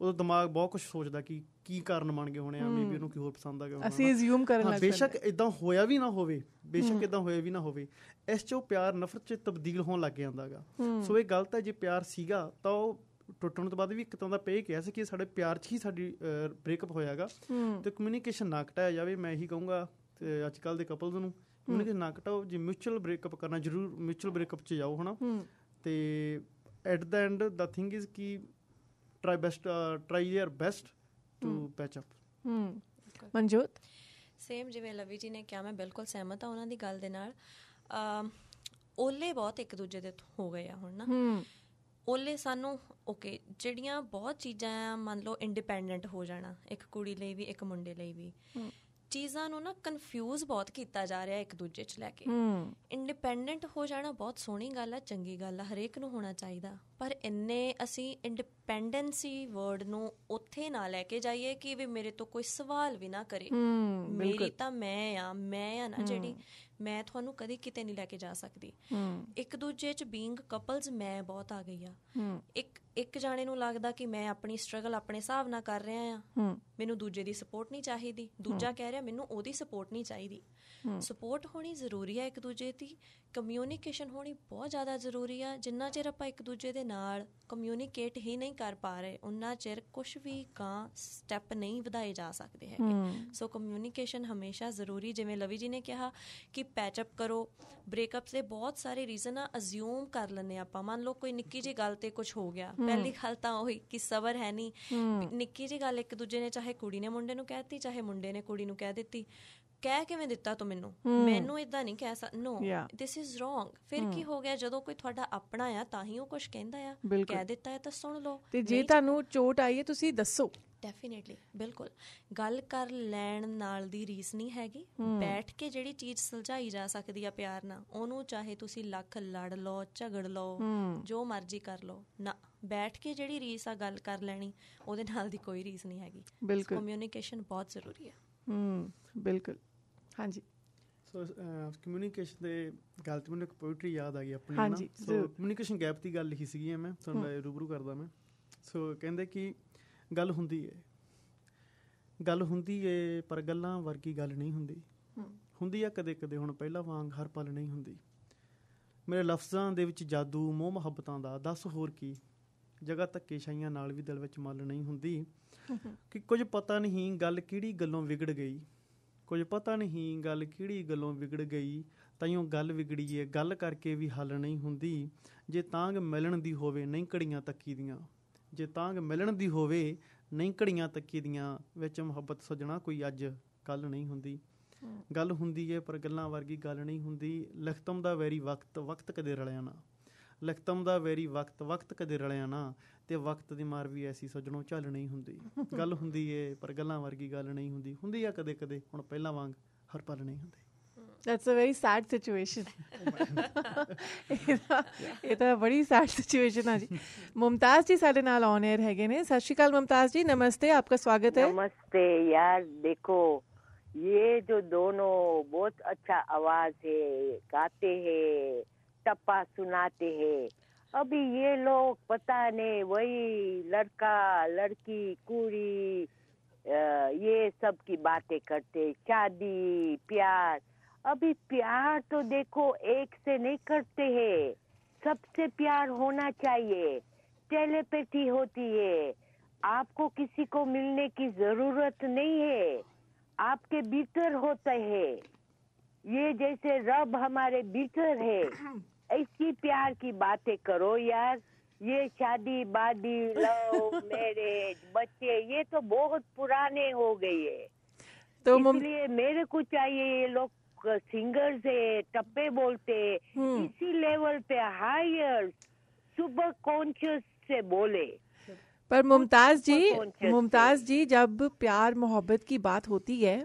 ਉਹਦਾ ਦਿਮਾਗ ਬਹੁਤ ਕੁਝ ਸੋਚਦਾ ਕਿ ਕੀ ਕਾਰਨ ਬਣ ਗਏ ਹੋਣੇ ਆ ਮੇਬੀ ਉਹਨੂੰ ਕੀ ਹੋਰ ਪਸੰਦ ਆ ਗਿਆ ਹੋਣਾ ਅਸੀਂ ਅਸਿਊਮ ਕਰਨ ਲੱਗ ਪਏ ਬੇਸ਼ੱਕ ਇਦਾਂ ਹੋਇਆ ਵੀ ਨਾ ਹੋਵੇ ਬੇਸ਼ੱਕ ਇਦਾਂ ਹੋਇਆ ਵੀ ਨਾ ਹੋਵੇ ਇਸ ਚੋਂ ਪਿਆਰ ਨਫ਼ਰਤ ਚ ਤਬਦੀਲ ਹੋਣ ਲੱਗ ਜਾਂਦਾਗਾ ਸੋ ਇਹ ਗਲਤ ਹੈ ਜੇ ਪਿਆਰ ਸੀਗਾ ਤਾਂ ਉਹ ਟੁੱਟਣ ਤੋਂ ਬਾਅਦ ਵੀ ਇੱਕ ਤਰ੍ਹਾਂ ਦਾ ਪੇ ਕਿਹਾ ਸੀ ਕਿ ਸਾਡੇ ਪਿਆਰ 'ਚ ਹੀ ਸਾਡੀ ਬ੍ਰੇਕਅਪ ਹੋਇਆਗਾ ਤੇ ਕਮਿਊਨੀਕੇਸ਼ਨ ਨਾ ਘਟਾਇਆ ਜਾਵੇ ਮੈਂ ਇਹੀ ਕਹੂੰਗਾ ਅੱਜ ਕੱਲ ਦੇ ਕਪਲਸ ਨੂੰ ਕਮਿਊਨੀਕੇਸ਼ਨ ਨਾ ਘਟਾਓ ਜੇ ਮਿਊਚੁਅਲ ਬ੍ਰੇਕਅਪ ਕਰਨਾ ਜ਼ਰੂਰ ਮਿਊਚੁਅਲ ਬ੍ਰੇਕਅਪ 'ਚ ਜਾਓ ਹਨਾ ਤੇ at the end the thing is ਕਿ try best try your best to patch up hmm Manjot same ਜਿਵੇਂ ਲਵੀ ਜੀ ਨੇ ਕਿਹਾ ਮੈਂ ਬਿਲਕੁਲ ਸਹਿਮਤ ਹਾਂ ਉਹਨਾਂ ਦੀ ਗੱਲ ਦੇ ਨਾਲ ਓਲੇ ਬਹੁਤ ਇੱਕ ਦੂਜੇ ਦੇ ਹੋ ਗਏ ਆ ਹੁਣ ਨਾ ਉਹਲੇ ਸਾਨੂੰ ਓਕੇ ਜਿਹੜੀਆਂ ਬਹੁਤ ਚੀਜ਼ਾਂ ਆ ਮੰਨ ਲਓ ਇੰਡੀਪੈਂਡੈਂਟ ਹੋ ਜਾਣਾ ਇੱਕ ਕੁੜੀ ਲਈ ਵੀ ਇੱਕ ਮੁੰਡੇ ਲਈ ਵੀ ਚੀਜ਼ਾਂ ਨੂੰ ਨਾ ਕਨਫਿਊਜ਼ ਬਹੁਤ ਕੀਤਾ ਜਾ ਰਿਹਾ ਇੱਕ ਦੂਜੇ 'ਚ ਲੈ ਕੇ ਇੰਡੀਪੈਂਡੈਂਟ ਹੋ ਜਾਣਾ ਬਹੁਤ ਸੋਹਣੀ ਗੱਲ ਆ ਚੰਗੀ ਗੱਲ ਆ ਹਰੇਕ ਨੂੰ ਹੋਣਾ ਚਾਹੀਦਾ ਪਰ ਇੰਨੇ ਅਸੀਂ ਡਿਪੈਂਡੈਂਸੀ ਵਰਡ ਨੂੰ ਉੱਥੇ ਨਾ ਲੈ ਕੇ ਜਾਈਏ ਕਿ ਵੀ ਮੇਰੇ ਤੋਂ ਕੋਈ ਸਵਾਲ ਵੀ ਨਾ ਕਰੇ ਮੇਰੀ ਤਾਂ ਮੈਂ ਆ ਮੈਂ ਆ ਨਾ ਜਿਹੜੀ ਮੈਂ ਤੁਹਾਨੂੰ ਕਦੀ ਕਿਤੇ ਨਹੀਂ ਲੈ ਕੇ ਜਾ ਸਕਦੀ ਇੱਕ ਦੂਜੇ 'ਚ ਬੀਇੰਗ ਕਪਲਸ ਮੈਂ ਬਹੁਤ ਆ ਗਈ ਆ ਇੱਕ ਇੱਕ ਜਾਣੇ ਨੂੰ ਲੱਗਦਾ ਕਿ ਮੈਂ ਆਪਣੀ ਸਟਰਗਲ ਆਪਣੇ ਹਿਸਾਬ ਨਾਲ ਕਰ ਰਿਹਾ ਆ ਮੈਨੂੰ ਦੂਜੇ ਦੀ ਸਪੋਰਟ ਨਹੀਂ ਚਾਹੀਦੀ ਦੂਜਾ ਕਹਿ ਰਿਹਾ ਮੈਨੂੰ ਉਹਦੀ ਸਪੋਰਟ ਨਹੀਂ ਚਾਹੀਦੀ ਸਪੋਰਟ ਹੋਣੀ ਜ਼ਰੂਰੀ ਹੈ ਇੱਕ ਦੂਜੇ ਦੀ ਕਮਿਊਨੀਕੇਸ਼ਨ ਹੋਣੀ ਬਹੁਤ ਜ਼ਿਆਦਾ ਜ਼ਰੂਰੀ ਆ ਜਿੰਨਾ ਚਿਰ ਆਪਾਂ ਇੱਕ ਦੂਜੇ ਦੇ ਨਾਲ ਕਮਿਊਨੀਕੇਟ ਹੀ ਨਹੀਂ ਕਰ ਪਾ ਰਹੇ ਉਨਾ ਚਿਰ ਕੁਝ ਵੀ ਕਾਂ ਸਟੈਪ ਨਹੀਂ ਵਧਾਏ ਜਾ ਸਕਦੇ ਹੈਗੇ ਸੋ ਕਮਿਊਨੀਕੇਸ਼ਨ ਹਮੇਸ਼ਾ ਜ਼ਰੂਰੀ ਜਿਵੇਂ ਲਵੀ ਜੀ ਨੇ ਕਿਹਾ ਕਿ ਪੈਚ ਅਪ ਕਰੋ ਬ੍ਰੇਕਅਪ ਦੇ ਬਹੁਤ ਸਾਰੇ ਰੀਜ਼ਨ ਆ ਅਸਿਊਮ ਕਰ ਲੈਨੇ ਆਪਾਂ ਮੰਨ ਲਓ ਕੋਈ ਨਿੱਕੀ ਜੀ ਗੱਲ ਤੇ ਕੁਝ ਹੋ ਗਿਆ ਪਹਿਲੀ ਗੱਲ ਤਾਂ ਉਹੀ ਕਿ ਸਬਰ ਹੈ ਨਹੀਂ ਨਿੱਕੀ ਜੀ ਗੱਲ ਇੱਕ ਦੂਜੇ ਨੇ ਚਾਹੇ ਕੁੜੀ ਨੇ ਮੁੰਡੇ ਨੂੰ ਕਹਿਤੀ ਚਾਹੇ ਮੁੰਡੇ ਨੇ ਕੁੜੀ ਨੂੰ ਕਹਿ ਦਿੱਤੀ ਕਹਿ ਕਿਵੇਂ ਦਿੱਤਾ ਤੂੰ ਮੈਨੂੰ ਮੈਨੂੰ ਇਦਾਂ ਨਹੀਂ ਕਹਿ ਸਕ ਨੋ ਥਿਸ ਇਜ਼ ਰੋਂਗ ਫਿਰ ਕੀ ਹੋ ਗਿਆ ਜਦੋਂ ਕੋਈ ਤੁਹਾਡਾ ਆਪਣਾ ਆ ਤਾਂ ਹੀ ਉਹ ਕੁਝ ਕਹਿੰਦਾ ਆ ਕਹਿ ਦਿੱਤਾ ਹੈ ਤਾਂ ਸੁਣ ਲਓ ਤੇ ਜੇ ਤੁਹਾਨੂੰ ਚੋਟ ਆਈ ਹੈ ਤੁਸੀਂ ਦੱਸੋ ਡੈਫੀਨਿਟਲੀ ਬਿਲਕੁਲ ਗੱਲ ਕਰ ਲੈਣ ਨਾਲ ਦੀ ਰੀਸ ਨਹੀਂ ਹੈਗੀ ਬੈਠ ਕੇ ਜਿਹੜੀ ਚੀਜ਼ ਸੁਲਝਾਈ ਜਾ ਸਕਦੀ ਆ ਪਿਆਰ ਨਾਲ ਉਹਨੂੰ ਚਾਹੇ ਤੁਸੀਂ ਲੱਖ ਲੜ ਲਓ ਝਗੜ ਲਓ ਜੋ ਮਰਜ਼ੀ ਕਰ ਲਓ ਨਾ ਬੈਠ ਕੇ ਜਿਹੜੀ ਰੀਸ ਆ ਗੱਲ ਕਰ ਲੈਣੀ ਉਹਦੇ ਨਾਲ ਦੀ ਕੋਈ ਰੀਸ ਨਹੀਂ ਹੈਗੀ ਕਮਿਊਨੀਕੇਸ਼ਨ ਬਹੁਤ ਜ਼ਰੂਰੀ ਆ ਹੂੰ ਬਿਲਕੁਲ ਹਾਂਜੀ ਸੋ ਕਮਿਊਨੀਕੇਸ਼ਨ uh, ਦੇ ਗੱਲ ਤੇ ਮੈਨੂੰ ਇੱਕ ਪੋਇਟਰੀ ਯਾਦ ਆ ਗਈ ਆਪਣੀ ਨਾ ਸੋ ਕਮਿਊਨੀਕੇਸ਼ਨ ਗੈਪ ਦੀ ਗੱਲ ਲਿਖੀ ਸੀਗੀ ਮੈਂ ਤੁਹਾਨੂੰ ਰੂਬਰੂ ਕਰਦਾ ਮੈਂ ਸੋ ਕਹਿੰਦੇ ਕਿ ਗੱਲ ਹੁੰਦੀ ਏ ਗੱਲ ਹੁੰਦੀ ਏ ਪਰ ਗੱਲਾਂ ਵਰਗੀ ਗੱਲ ਨਹੀਂ ਹੁੰਦੀ ਹੁੰਦੀ ਆ ਕਦੇ ਕਦੇ ਹੁਣ ਪਹਿਲਾਂ ਵਾਂਗ ਹਰ ਪਲ ਨਹੀਂ ਹੁੰਦੀ ਮੇਰੇ ਲਫ਼ਜ਼ਾਂ ਦੇ ਵਿੱਚ ਜਾਦੂ ਮੋਹ ਮੁਹੱਬਤਾਂ ਦਾ ਦੱਸ ਹੋਰ ਕੀ ਜਗਾ ਤੱਕੇ ਸ਼ਾਈਆਂ ਨਾਲ ਵੀ ਦਿਲ ਵਿੱਚ ਮਲ ਨਹੀਂ ਹੁੰਦੀ ਕਿ ਕੁਝ ਪਤਾ ਨਹੀਂ ਗੱਲ ਕਿਹੜੀ ਗੱਲੋਂ ਵਿਗੜ ਗਈ ਕੁਝ ਪਤਾ ਨਹੀਂ ਗੱਲ ਕਿਹੜੀ ਗੱਲੋਂ ਵਿਗੜ ਗਈ ਤਾਈਓ ਗੱਲ ਵਿਗੜੀ ਏ ਗੱਲ ਕਰਕੇ ਵੀ ਹੱਲ ਨਹੀਂ ਹੁੰਦੀ ਜੇ ਤਾਂਗ ਮਿਲਣ ਦੀ ਹੋਵੇ ਨਹੀਂ ਕੜੀਆਂ ਤੱਕੀ ਦੀਆਂ ਜੇ ਤਾਂਗ ਮਿਲਣ ਦੀ ਹੋਵੇ ਨਹੀਂ ਕੜੀਆਂ ਤੱਕੀ ਦੀਆਂ ਵਿੱਚ ਮੁਹੱਬਤ ਸਜਣਾ ਕੋਈ ਅੱਜ ਕੱਲ ਨਹੀਂ ਹੁੰਦੀ ਗੱਲ ਹੁੰਦੀ ਏ ਪਰ ਗੱਲਾਂ ਵਰਗੀ ਗੱਲ ਨਹੀਂ ਹੁੰਦੀ ਲਖਤਮ ਦਾ ਵੈਰੀ ਵਕਤ ਵਕਤ ਕਦੇ ਰਲਿਆ ਨਾ ਲਖਤਮ ਦਾ ਵੈਰੀ ਵਕਤ ਵਕਤ ਕਦੇ ਰਲਿਆ ਨਾ ਤੇ ਵਕਤ ਦੀ ਮਾਰ ਵੀ ਐਸੀ ਸਜਣੋਂ ਝੱਲ ਨਹੀਂ ਹੁੰਦੀ ਗੱਲ ਹੁੰਦੀ ਏ ਪਰ ਗੱਲਾਂ ਵਰਗੀ ਗੱਲ ਨਹੀਂ ਹੁੰਦੀ ਹੁੰਦੀ ਆ ਕਦੇ ਕਦੇ ਹੁਣ ਪਹਿਲਾਂ ਵਾਂਗ ਹਰ ਪਲ ਨਹੀਂ ਹੁੰਦੀ that's a very sad situation ਇਹ ਤਾਂ ਬੜੀ ਸੈਡ ਸਿਚੁਏਸ਼ਨ ਆ ਜੀ ਮਮਤਾਜ਼ ਜੀ ਸਾਡੇ ਨਾਲ ਔਨ 에ਅਰ ਹੈਗੇ ਨੇ ਸਤਿ ਸ਼੍ਰੀ ਅਕਾਲ ਮਮਤਾਜ਼ ਜੀ ਨਮਸਤੇ ਆਪਕਾ ਸਵਾਗਤ ਹੈ ਨਮਸਤੇ ਯਾਰ ਦੇਖੋ ਇਹ ਜੋ दोनों ਬਹੁਤ ਅੱਛਾ ਆਵਾਜ਼ ਹੈ ਗਾਤੇ ਹੈ टप्पा सुनाते हैं अभी ये लोग पता नहीं वही लड़का लड़की कुड़ी ये सब की बातें करते शादी प्यार अभी प्यार तो देखो एक से नहीं करते हैं सबसे प्यार होना चाहिए टेलीपैथी होती है आपको किसी को मिलने की जरूरत नहीं है आपके भीतर होते है ये जैसे रब हमारे भीतर है ऐसी प्यार की बातें करो यार ये शादी बादी लव मैरिज बच्चे ये तो बहुत पुराने हो गए है तो इसलिए मेरे को चाहिए ये लोग सिंगर्स है टप्पे बोलते हम्म। इसी लेवल पे हायर सुपर कॉन्शियस से बोले पर मुमताज जी मुमताज जी जब प्यार मोहब्बत की बात होती है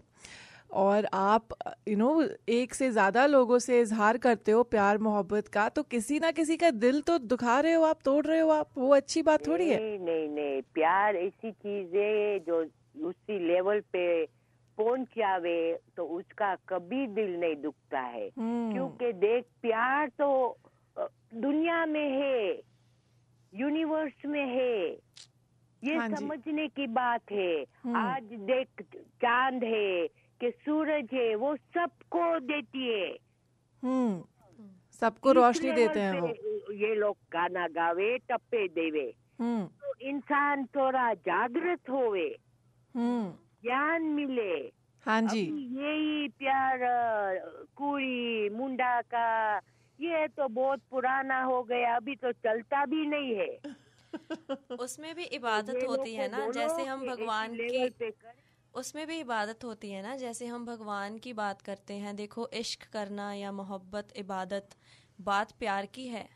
और आप यू you नो know, एक से ज़्यादा लोगों से इजहार करते हो प्यार मोहब्बत का तो किसी ना किसी का दिल तो दुखा रहे हो आप तोड़ रहे हो आप वो अच्छी बात थोड़ी है नहीं नहीं नहीं प्यार ऐसी चीज़ है जो उसी लेवल पे पहुंच जावे तो उसका कभी दिल नहीं दुखता है हम्म। क्योंकि देख प्यार तो दुनिया में है यूनिवर्स में है ये हाँ समझने की बात है हम्म। आज देख चांद है कि सूरज है वो सबको देती है हम्म सबको रोशनी देते हैं वो ये लोग गाना गावे टप्पे देवे हम्म। तो इंसान थोड़ा जागृत होवे हम्म। ज्ञान मिले हाँ जी यही प्यार कुड़ी मुंडा का ये तो बहुत पुराना हो गया अभी तो चलता भी नहीं है उसमें भी तो इबादत होती है ना जैसे हम भगवान कर उसमें भी इबादत होती है ना जैसे हम भगवान की बात करते हैं देखो इश्क करना या मोहब्बत इबादत बात प्यार की है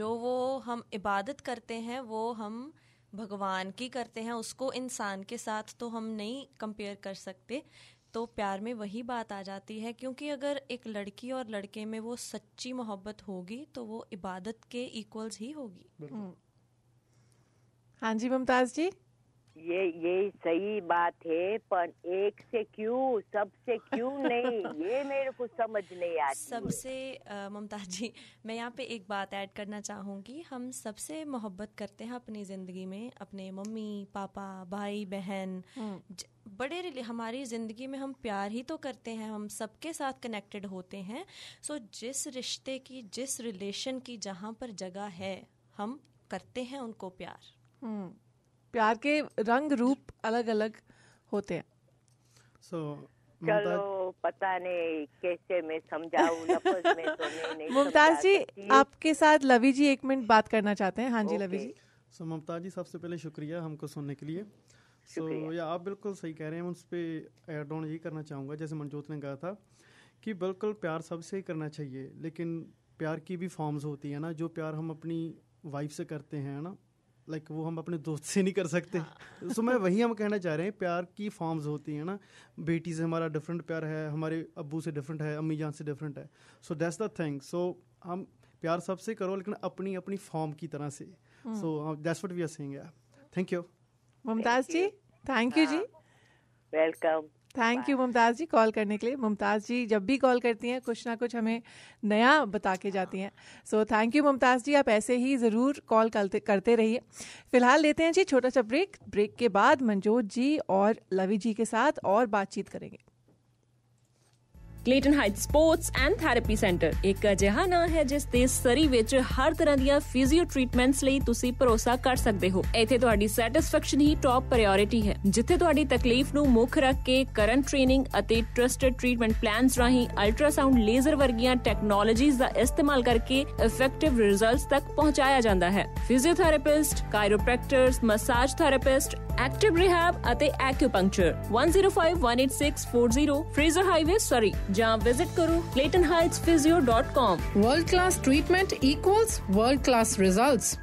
जो वो हम इबादत करते हैं वो हम भगवान की करते हैं उसको इंसान के साथ तो हम नहीं कंपेयर कर सकते तो प्यार में वही बात आ जाती है क्योंकि अगर एक लड़की और लड़के में वो सच्ची मोहब्बत होगी तो वो इबादत के इक्वल्स ही होगी हम्म। हाँ जी मुमताज जी ये ये सही बात है पर एक से क्यों सबसे क्यों नहीं ये मेरे को समझ नहीं आती सबसे ममता जी मैं यहाँ पे एक बात ऐड करना चाहूँगी हम सबसे मोहब्बत करते हैं अपनी ज़िंदगी में अपने मम्मी पापा भाई बहन हम्म। बड़े हमारी ज़िंदगी में हम प्यार ही तो करते हैं हम सबके साथ कनेक्टेड होते हैं सो जिस रिश्ते की जिस रिलेशन की जहाँ पर जगह है हम करते हैं उनको प्यार हम्म। प्यार के रंग रूप अलग अलग होते हैं सो so, चलो पता नहीं कैसे मैं समझाऊं लफ्ज तो तो मुमताज जी आपके साथ लवी जी एक मिनट बात करना चाहते हैं हाँ जी okay. लवी जी सो so, ममताज जी सबसे पहले शुक्रिया हमको सुनने के लिए सो so, या आप बिल्कुल सही कह रहे हैं उस पर एड ऑन यही करना चाहूँगा जैसे मनजोत ने कहा था कि बिल्कुल प्यार सबसे ही करना चाहिए लेकिन प्यार की भी फॉर्म्स होती है ना जो प्यार हम अपनी वाइफ से करते हैं ना लाइक like, वो हम अपने दोस्त से नहीं कर सकते सो हाँ। मैं वही हम कहना चाह रहे हैं प्यार की फॉर्म्स होती हैं ना बेटी से हमारा डिफरेंट प्यार है हमारे अबू से डिफरेंट है अम्मी जान से डिफरेंट है so that's the thing so हम प्यार सबसे करो लेकिन अपनी अपनी फॉर्म की तरह से so that's what we are saying thank you Mumtaz ji thank you हाँ। जी welcome thank you Mumtaz ji call करने के लिए मुमताज़ जी जब भी कॉल करती हैं कुछ ना कुछ हमें नया बता के हाँ। जाती हैं so thank you Mumtaz ji आप ऐसे ही ज़रूर कॉल करते रहिए फिलहाल लेते हैं जी छोटा सा ब्रेक ब्रेक के बाद मनजोत जी और लवी जी के साथ और बातचीत करेंगे Clayton height sports and therapy centre ਇੱਕ ਅਜਿਹਾ ਨਾਮ ਹੈ ਜਿਸ ਦੇ ਸਰੀ ਵਿੱਚ ਹਰ ਤਰ੍ਹਾਂ ਦੀਆਂ ਫਿਜ਼ੀਓ ਟ੍ਰੀਟਮੈਂਟਸ ਲਈ ਤੁਸੀਂ ਭਰੋਸਾ ਕਰ ਸਕਦੇ ਹੋ ਇੱਥੇ ਤੁਹਾਡੀ ਸੈਟੀਸਫੈਕਸ਼ਨ ਹੀ ਟੌਪ ਪ੍ਰਾਇੋਰਟੀ ਹੈ ਜਿੱਥੇ ਤੁਹਾਡੀ ਤਕਲੀਫ ਨੂੰ ਮੁੱਖ ਰੱਖ ਕੇ ਕਰਨ ਟ੍ਰੇਨਿੰਗ ਅਤੇ ਟਰਸਟਡ ਟ੍ਰੀਟਮੈਂਟ ਪਲਾਨਸ ਰਾਹੀਂ ਅਲਟਰਾਸਾਊਂਡ ਲੇਜ਼ਰ ਵਰਗੀਆਂ ਟੈਕਨੋਲੋਜੀਜ਼ ਦਾ ਇਸਤੇਮਾਲ ਕਰਕੇ ਇਫੈਕਟਿਵ ਰਿਜ਼ਲਟਸ ਤੱਕ ਪਹੁੰਚਾਇਆ ਜਾਂਦਾ ਹੈ physiotherapist chiropractors massage therapist active rehab ਅਤੇ ਐਕੂਪੰਕਚਰ 10518640 ਫ੍ਰੀਜ਼ਰ ਹਾਈਵੇ ਸਰੀ ਜਾਂ ਵਿਜ਼ਿਟ ਕਰੋ laytonheightsphysio.com world class treatment equals world class results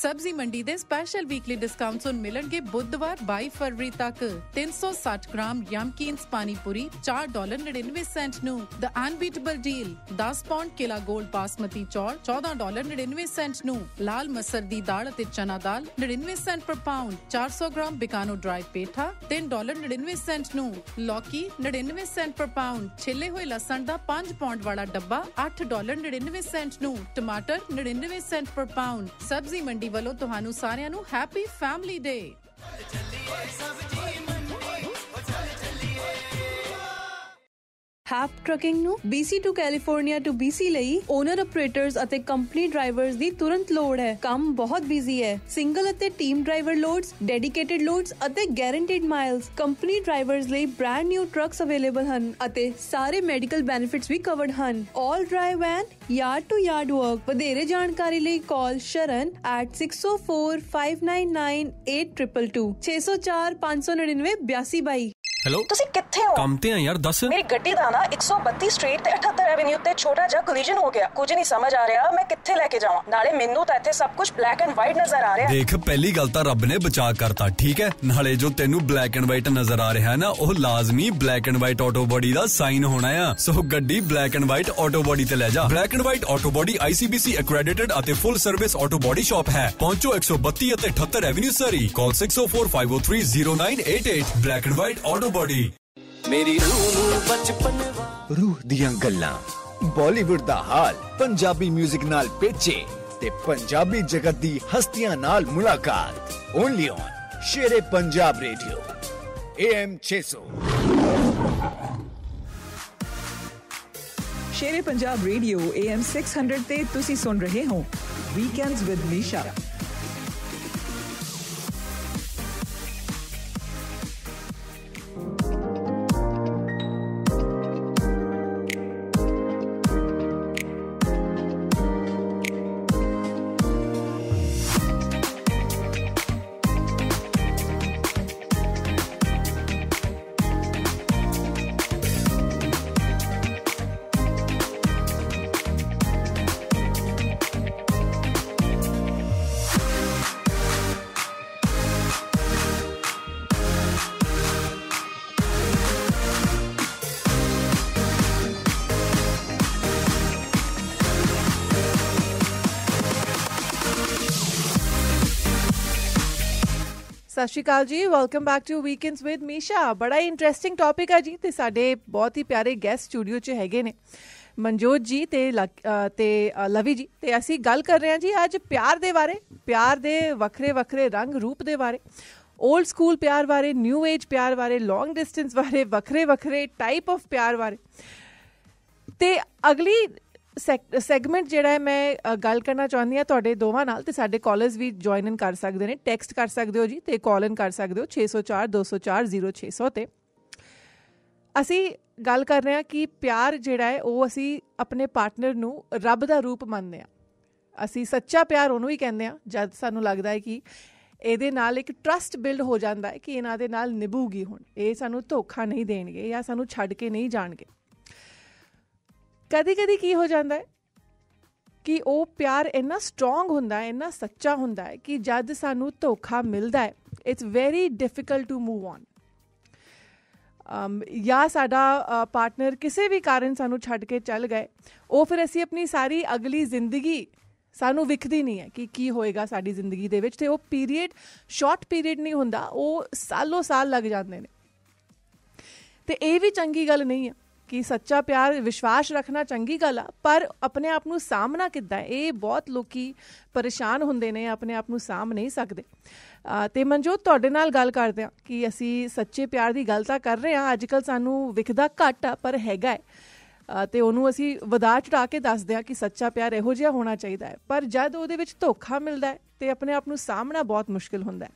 Sabzi Mandi ਦੇ ਸਪੈਸ਼ਲ ਵੀਕਲੀ ਡਿਸਕਾਊਂਟਸ ਹੁਣ ਮਿਲਣਗੇ ਬੁੱਧਵਾਰ 22 ਫਰਵਰੀ ਤੱਕ 360 ਗ੍ਰਾਮ ਯਮਕੀਨਸ ਪਾਣੀ ਪੂਰੀ 4 ਡਾਲਰ 99 ਸੈਂਟ ਨੂੰ ਦ ਅਨਬੀਟੇਬਲ ਡੀਲ 10 ਪੌਂਡ ਕਿਲਾ 골ਡ ਬਾਸਮਤੀ ਚੌਲ 14 ਡਾਲਰ 99 ਸੈਂਟ ਨੂੰ ਲਾਲ ਮਸਰ ਦੀ ਦਾਲ ਅਤੇ ਚਨਾ ਦਾਲ 99 cent per pound 400 gram Bikano dry ਪੇਠਾ 3 ਡਾਲਰ 99 ਸੈਂਟ ਨੂੰ ਲੌਕੀ 99 ਸੈਂਟ ਪਰ ਪਾਉਂਡ ਛਿੱਲੇ ਹੋਏ ਲਸਣ ਦਾ 5 ਪੌਂਡ ਵਾਲਾ ਡੱਬਾ 8 ਡਾਲਰ 99 ਸੈਂਟ ਨੂੰ ਟਮਾਟਰ 99 ਸੈਂਟ ਪਰ ਪਾਉਂਡ ਸਬਜ਼ੀ ਮੰਡੀ ਮੰਡੀ ਵੱਲੋਂ ਤੁਹਾਨੂੰ ਸਾਰਿਆਂ ਨੂੰ ਹੈਪੀ ਫੈਮਿਲੀ ਡੇ ਹੈਪ ਟਰਕਿੰਗ ਨੂੰ BC to California to BC ਲਈ ਓਨਰ ਆਪਰੇਟਰਸ ਅਤੇ ਕੰਪਨੀ ਡਰਾਈਵਰਸ ਦੀ ਤੁਰੰਤ ਲੋੜ ਹੈ ਕੰਮ ਬਹੁਤ ਬਿਜ਼ੀ ਹੈ ਸਿੰਗਲ ਅਤੇ team driver loads dedicated loads ਅਤੇ ਗਾਰੰਟੀਡ ਮਾਈਲਸ ਕੰਪਨੀ ਡਰਾਈਵਰਸ ਲਈ ਬ੍ਰੈਂਡ ਨਿਊ ਟਰੱਕਸ ਅਵੇਲੇਬਲ ਹਨ ਅਤੇ ਸਾਰੇ ਮੈਡੀਕਲ ਬੈਨੀਫਿਟਸ ਵੀ ਕਵਰਡ ਹਨ 올 drive van yard to yard work ਵਧੇਰੇ ਜਾਣਕਾਰੀ ਲਈ ਕਾਲ sharan@604599822 604 599 8222 ਹੈਲੋ ਤੁਸੀਂ ਕਿੱਥੇ ਹੋ ਕੰਮ ਤੇ ਆ ਯਾਰ ਦੱਸ ਮੇਰੀ ਗੱਡੀ ਦਾ ਨਾ 132 ਸਟਰੀਟ ਤੇ 78 ਐਵਨਿਊ ਤੇ ਛੋਟਾ ਜਿਹਾ ਕੋਲੀਜਨ ਹੋ ਗਿਆ ਕੁਝ ਨਹੀਂ ਸਮਝ ਆ ਰਿਹਾ ਮੈਂ ਕਿੱਥੇ ਲੈ ਕੇ ਜਾਵਾਂ ਨਾਲੇ ਮੈਨੂੰ ਤਾਂ ਇੱਥੇ ਸਭ ਕੁਝ ਬਲੈਕ ਐਂਡ ਵਾਈਟ ਨਜ਼ਰ ਆ ਰਿਹਾ ਦੇਖ ਪਹਿਲੀ ਗੱਲ ਤਾਂ ਰੱਬ ਨੇ ਬਚਾ ਕਰਤਾ ਠੀਕ ਹੈ ਨਾਲੇ ਜੋ ਤੈਨੂੰ ਬਲੈਕ ਐਂਡ ਵਾਈਟ ਨਜ਼ਰ ਆ ਰਿਹਾ ਹੈ ਨਾ ਉਹ ਲਾਜ਼ਮੀ black and white auto body ਦਾ ਸਾਈਨ ਹੋਣਾ ਆ ਸੋ ਗੱਡੀ black and white auto body ਤੇ ਲੈ ਜਾ black and white auto body ICBC accredited ਅਤੇ full service auto body shop ਹੈ ਪਹੁੰਚੋ 132 ਅਤੇ 78 avenue Surrey call 6045030988 black and white auto body ਮੇਰੀ ਰੂਹ ਨੂੰ ਬਚਪਨ ਰੂਹ ਦੀਆਂ ਗੱਲਾਂ ਬਾਲੀਵੁੱਡ ਦਾ ਹਾਲ ਪੰਜਾਬੀ 뮤직 ਨਾਲ ਪੇਚੇ ਤੇ ਪੰਜਾਬੀ ਜਗਤ ਦੀ ਹਸਤੀਆਂ ਨਾਲ ਮੁਲਾਕਾਤ only on Shere Punjab radio AM 600 Shere Punjab radio AM 600 ਤੇ ਤੁਸੀਂ ਸੁਣ ਰਹੇ ਹੋ ਵੀਕਐਂਡਸ ਵਿਦ ਨੀਸ਼ਾ ਸਤਿ ਸ਼੍ਰੀ ਅਕਾਲ ਜੀ welcome back to weekends with Misha ਬੜਾ ਇੰਟਰਸਟਿੰਗ ਟੌਪਿਕ ਹੈ ਜੀ ਤੇ ਸਾਡੇ ਬਹੁਤ ਹੀ ਪਿਆਰੇ ਗੈਸਟ ਸਟੂਡੀਓ 'ਚ ਹੈਗੇ ਨੇ ਮਨਜੋਤ ਜੀ ਤੇ ਤੇ ਲਵੀ ਜੀ ਤੇ ਅਸੀਂ ਗੱਲ ਕਰ ਰਹੇ ਹਾਂ ਜੀ ਅੱਜ ਪਿਆਰ ਦੇ ਬਾਰੇ ਪਿਆਰ ਦੇ ਵੱਖਰੇ ਵੱਖਰੇ ਰੰਗ ਰੂਪ ਦੇ ਬਾਰੇ 올ਡ ਸਕੂਲ ਪਿਆਰ ਬਾਰੇ ਨਿਊ ਏਜ ਪਿਆਰ ਬਾਰੇ ਲੌਂਗ ਡਿਸਟੈਂਸ ਬਾਰੇ ਵੱਖਰੇ ਵੱਖਰੇ ਟਾਈਪ ਆਫ ਪਿਆਰ ਬਾਰੇ ਤੇ ਅਗਲੀ ਸੈਗਮੈਂਟ ਜਿਹੜਾ ਹੈ ਮੈਂ ਗੱਲ ਕਰਨਾ ਚਾਹੁੰਦੀ ਆ ਤੁਹਾਡੇ ਦੋਵਾਂ ਨਾਲ ਤੇ ਸਾਡੇ ਕਾਲਰਸ ਵੀ ਜੁਆਇਨ ਇਨ ਕਰ ਸਕਦੇ ਨੇ ਟੈਕਸਟ ਕਰ ਸਕਦੇ ਹੋ ਜੀ ਤੇ ਕਾਲ ਇਨ ਕਰ ਸਕਦੇ ਹੋ 604 204 0600 ਤੇ ਅਸੀਂ ਗੱਲ ਕਰ ਰਹੇ ਆ ਕਿ ਪਿਆਰ ਜਿਹੜਾ ਹੈ ਉਹ ਅਸੀਂ ਆਪਣੇ ਪਾਰਟਨਰ ਨੂੰ ਰੱਬ ਦਾ ਰੂਪ ਮੰਨਦੇ ਆ ਅਸੀਂ ਸੱਚਾ ਪਿਆਰ ਉਹਨੂੰ ਹੀ ਕਹਿੰਦੇ ਆ ਜਦ ਸਾਨੂੰ ਲੱਗਦਾ ਹੈ ਕਿ ਇਹਦੇ ਨਾਲ ਇੱਕ ਟਰਸਟ ਬਿਲਡ ਹੋ ਜਾਂਦਾ ਹੈ ਕਿ ਇਹਨਾਂ ਦੇ ਨਾਲ ਨਿਭੂਗੀ ਹੁਣ ਇਹ ਸਾਨੂੰ ਧੋਖਾ ਨਹੀਂ ਦੇਣਗੇ ਜਾਂ ਸਾਨੂੰ ਛੱਡ ਕੇ ਨਹੀਂ ਜਾਣਗੇ ਕਦੇ-ਕਦੇ ਕੀ ਹੋ ਜਾਂਦਾ ਹੈ ਕਿ ਉਹ ਪਿਆਰ ਇੰਨਾ ਸਟਰੋਂਗ ਹੁੰਦਾ ਹੈ ਇੰਨਾ ਸੱਚਾ ਹੁੰਦਾ ਹੈ ਕਿ ਜਦ ਸਾਨੂੰ ਧੋਖਾ ਮਿਲਦਾ ਹੈ it's very difficult to move on um ਯਾ ਸਾਡਾ ਪਾਰਟਨਰ ਕਿਸੇ ਵੀ ਕਾਰਨ ਸਾਨੂੰ ਛੱਡ ਕੇ ਚੱਲ ਗਏ ਉਹ ਫਿਰ ਅਸੀਂ ਆਪਣੀ ਸਾਰੀ ਅਗਲੀ ਜ਼ਿੰਦਗੀ ਸਾਨੂੰ ਵਿਖਦੀ ਨਹੀਂ ਹੈ ਕਿ ਕੀ ਹੋਏਗਾ ਸਾਡੀ ਜ਼ਿੰਦਗੀ ਦੇ ਵਿੱਚ ਤੇ ਉਹ ਪੀਰੀਅਡ ਸ਼ਾਰਟ ਪੀਰੀਅਡ ਨਹੀਂ ਹੁੰਦਾ ਉਹ ਸਾਲੋ ਸਾਲ ਲੱਗ ਜਾਂਦੇ ਨੇ ਤੇ ਇਹ ਵੀ ਚੰਗੀ ਗੱਲ ਨਹੀਂ ਹੈ ਕਿ ਸੱਚਾ ਪਿਆਰ ਵਿਸ਼ਵਾਸ ਰੱਖਣਾ ਚੰਗੀ ਗੱਲ ਆ ਪਰ ਆਪਣੇ ਆਪ ਨੂੰ ਸਾਹਮਣਾ ਕਿੱਦਾਂ ਇਹ ਬਹੁਤ ਲੋਕੀ ਪਰੇਸ਼ਾਨ ਹੁੰਦੇ ਨੇ ਆਪਣੇ ਆਪ ਨੂੰ ਸਾਹਮ ਨਹੀਂ ਸਕਦੇ ਤੇ ਮਨਜੋਤ ਤੁਹਾਡੇ ਨਾਲ ਗੱਲ ਕਰਦੇ ਆ ਕਿ ਅਸੀਂ ਸੱਚੇ ਪਿਆਰ ਦੀ ਗੱਲ ਤਾਂ ਕਰ ਰਹੇ ਆ ਅੱਜਕੱਲ ਸਾਨੂੰ ਵਿਖਦਾ ਘੱਟ ਆ ਪਰ ਹੈਗਾ ਹੈ ਤੇ ਉਹਨੂੰ ਅਸੀਂ ਵਧਾ ਚੜਾ ਕੇ ਦੱਸਦੇ ਆ ਕਿ ਸੱਚਾ ਪਿਆਰ ਇਹੋ ਜਿਹਾ ਹੋਣਾ ਚਾਹੀਦਾ ਹੈ ਪਰ ਜਦ ਉਹਦੇ ਵਿੱਚ ਧੋਖਾ ਮਿਲਦਾ ਹੈ ਤੇ ਆਪਣੇ ਆਪ ਨੂੰ ਸਾਹਮਣਾ ਬਹੁਤ ਮੁਸ਼ਕਿਲ ਹੁੰਦਾ ਹੈ